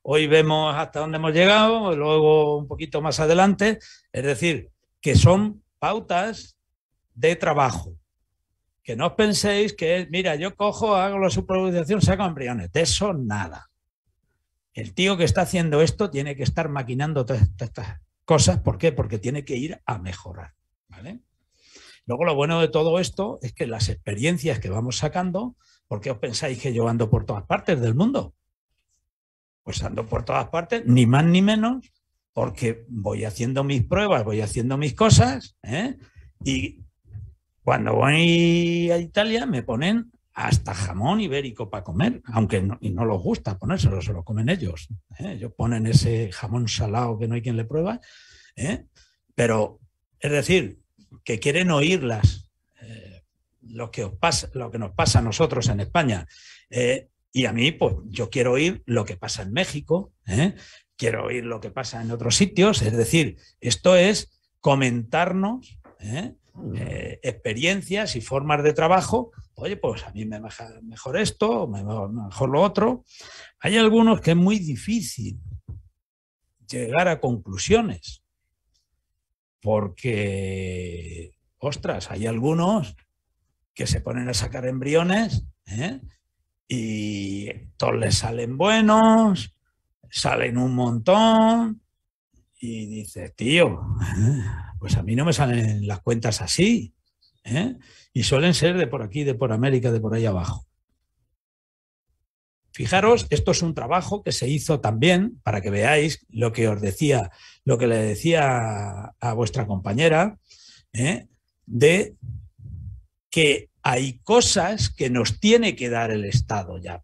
Speaker 2: hoy vemos hasta dónde hemos llegado, luego un poquito más adelante, es decir, que son pautas de trabajo, que no os penséis que mira, yo cojo, hago la superproducción, saco embriones. De eso nada. El tío que está haciendo esto tiene que estar maquinando todas estas cosas. ¿Por qué? Porque tiene que ir a mejorar. ¿vale? Luego lo bueno de todo esto es que las experiencias que vamos sacando, ¿por qué os pensáis que yo ando por todas partes del mundo? Pues ando por todas partes, ni más ni menos, porque voy haciendo mis pruebas, voy haciendo mis cosas, ¿eh? y cuando voy a Italia me ponen hasta jamón ibérico para comer, aunque no, los gusta ponérselo, se lo comen ellos. Yo ¿eh? Ellos ponen ese jamón salado que no hay quien le prueba, ¿eh? pero es decir, que quieren oírlas, eh, lo, que os pasa, lo que nos pasa a nosotros en España. y a mí, pues yo quiero oír lo que pasa en México, quiero oír lo que pasa en otros sitios, es decir, esto es comentarnos. Mm. Eh, experiencias y formas de trabajo. Oye, pues a mí me mejor esto, mejor lo otro. Hay algunos que es muy difícil llegar a conclusiones, porque, ostras, hay algunos que se ponen a sacar embriones ¿eh? y todos les salen buenos, salen un montón y dices, tío, pues a mí no me salen las cuentas así. ¿eh? Y suelen ser de por aquí, de por América, de por ahí abajo. Fijaros, esto es un trabajo que se hizo también para que veáis lo que os decía, lo que le decía a vuestra compañera, ¿eh? de que hay cosas que nos tiene que dar el Estado ya.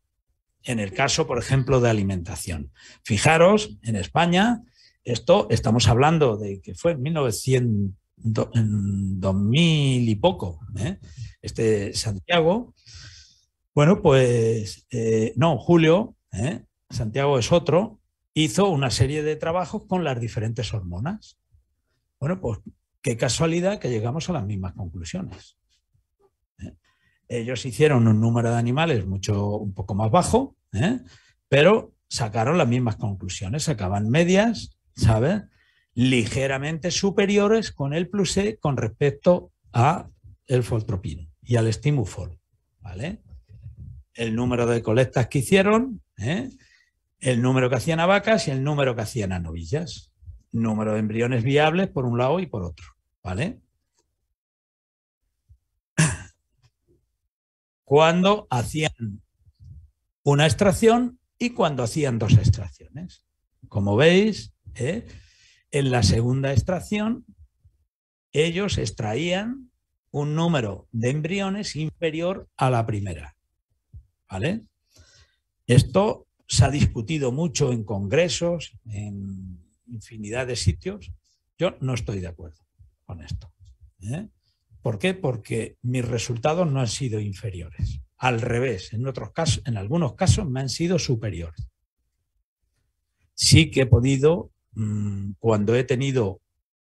Speaker 2: En el caso, por ejemplo, de alimentación. Fijaros, en España esto estamos hablando de que fue en 1900, en 2000 y poco, ¿eh? este Santiago. Bueno, pues eh, no, Julio, ¿eh? Santiago es otro, hizo una serie de trabajos con las diferentes hormonas. Bueno, pues qué casualidad que llegamos a las mismas conclusiones. Ellos hicieron un número de animales mucho, un poco más bajo, pero sacaron las mismas conclusiones, sacaban medias ¿sabes? Ligeramente superiores con el plus E con respecto a el foltropino y al estimufol, ¿vale? El número de colectas que hicieron, ¿eh? el número que hacían a vacas y el número que hacían a novillas. Número de embriones viables por un lado y por otro, ¿vale? Cuando hacían una extracción y cuando hacían dos extracciones. Como veis, ¿eh? En la segunda extracción, ellos extraían un número de embriones inferior a la primera. ¿Vale? Esto se ha discutido mucho en congresos, en infinidad de sitios. Yo no estoy de acuerdo con esto. ¿eh? ¿Por qué? Porque mis resultados no han sido inferiores. Al revés, en, otros casos, en algunos casos me han sido superiores. Sí que he podido Mm, cuando he tenido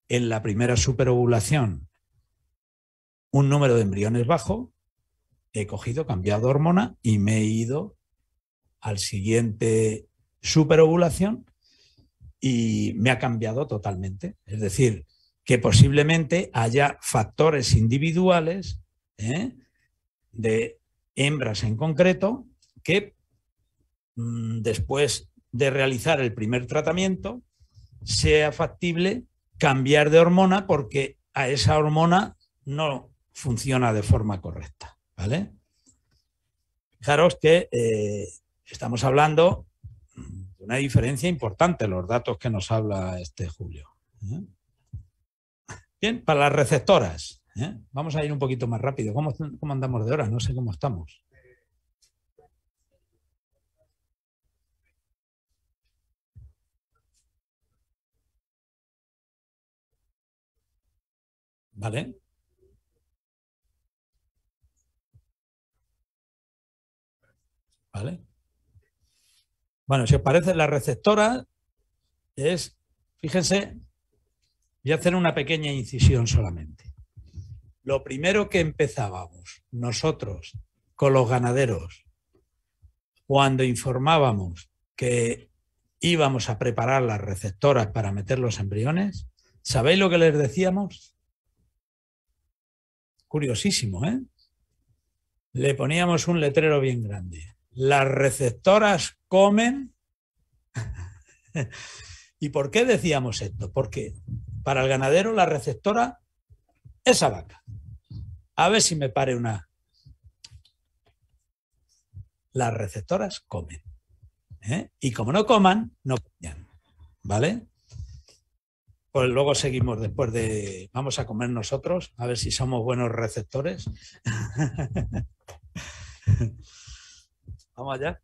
Speaker 2: en la primera superovulación un número de embriones bajo, he cogido, cambiado hormona y me he ido al siguiente superovulación y me ha cambiado totalmente. Es decir, que posiblemente haya factores individuales ¿eh? de hembras en concreto que mm, después de realizar el primer tratamiento sea factible cambiar de hormona porque a esa hormona no funciona de forma correcta. ¿Vale? Fijaros que eh, estamos hablando de una diferencia importante, los datos que nos habla este Julio. ¿eh? Bien, para las receptoras. ¿eh? Vamos a ir un poquito más rápido. ¿Cómo, ¿Cómo, andamos de hora? No sé cómo estamos. ¿Vale? ¿Vale? Bueno, si os parece, la receptora es, fíjense, voy a hacer una pequeña incisión solamente. Lo primero que empezábamos nosotros con los ganaderos, cuando informábamos que íbamos a preparar las receptoras para meter los embriones, ¿sabéis lo que les decíamos? Curiosísimo, ¿eh? Le poníamos un letrero bien grande. Las receptoras comen. ¿Y por qué decíamos esto? Porque para el ganadero la receptora es a vaca. A ver si me pare una. Las receptoras comen. ¿eh? Y como no coman, no comen. ¿Vale? Pues luego seguimos después de, vamos a comer nosotros, a ver si somos buenos receptores. vamos allá.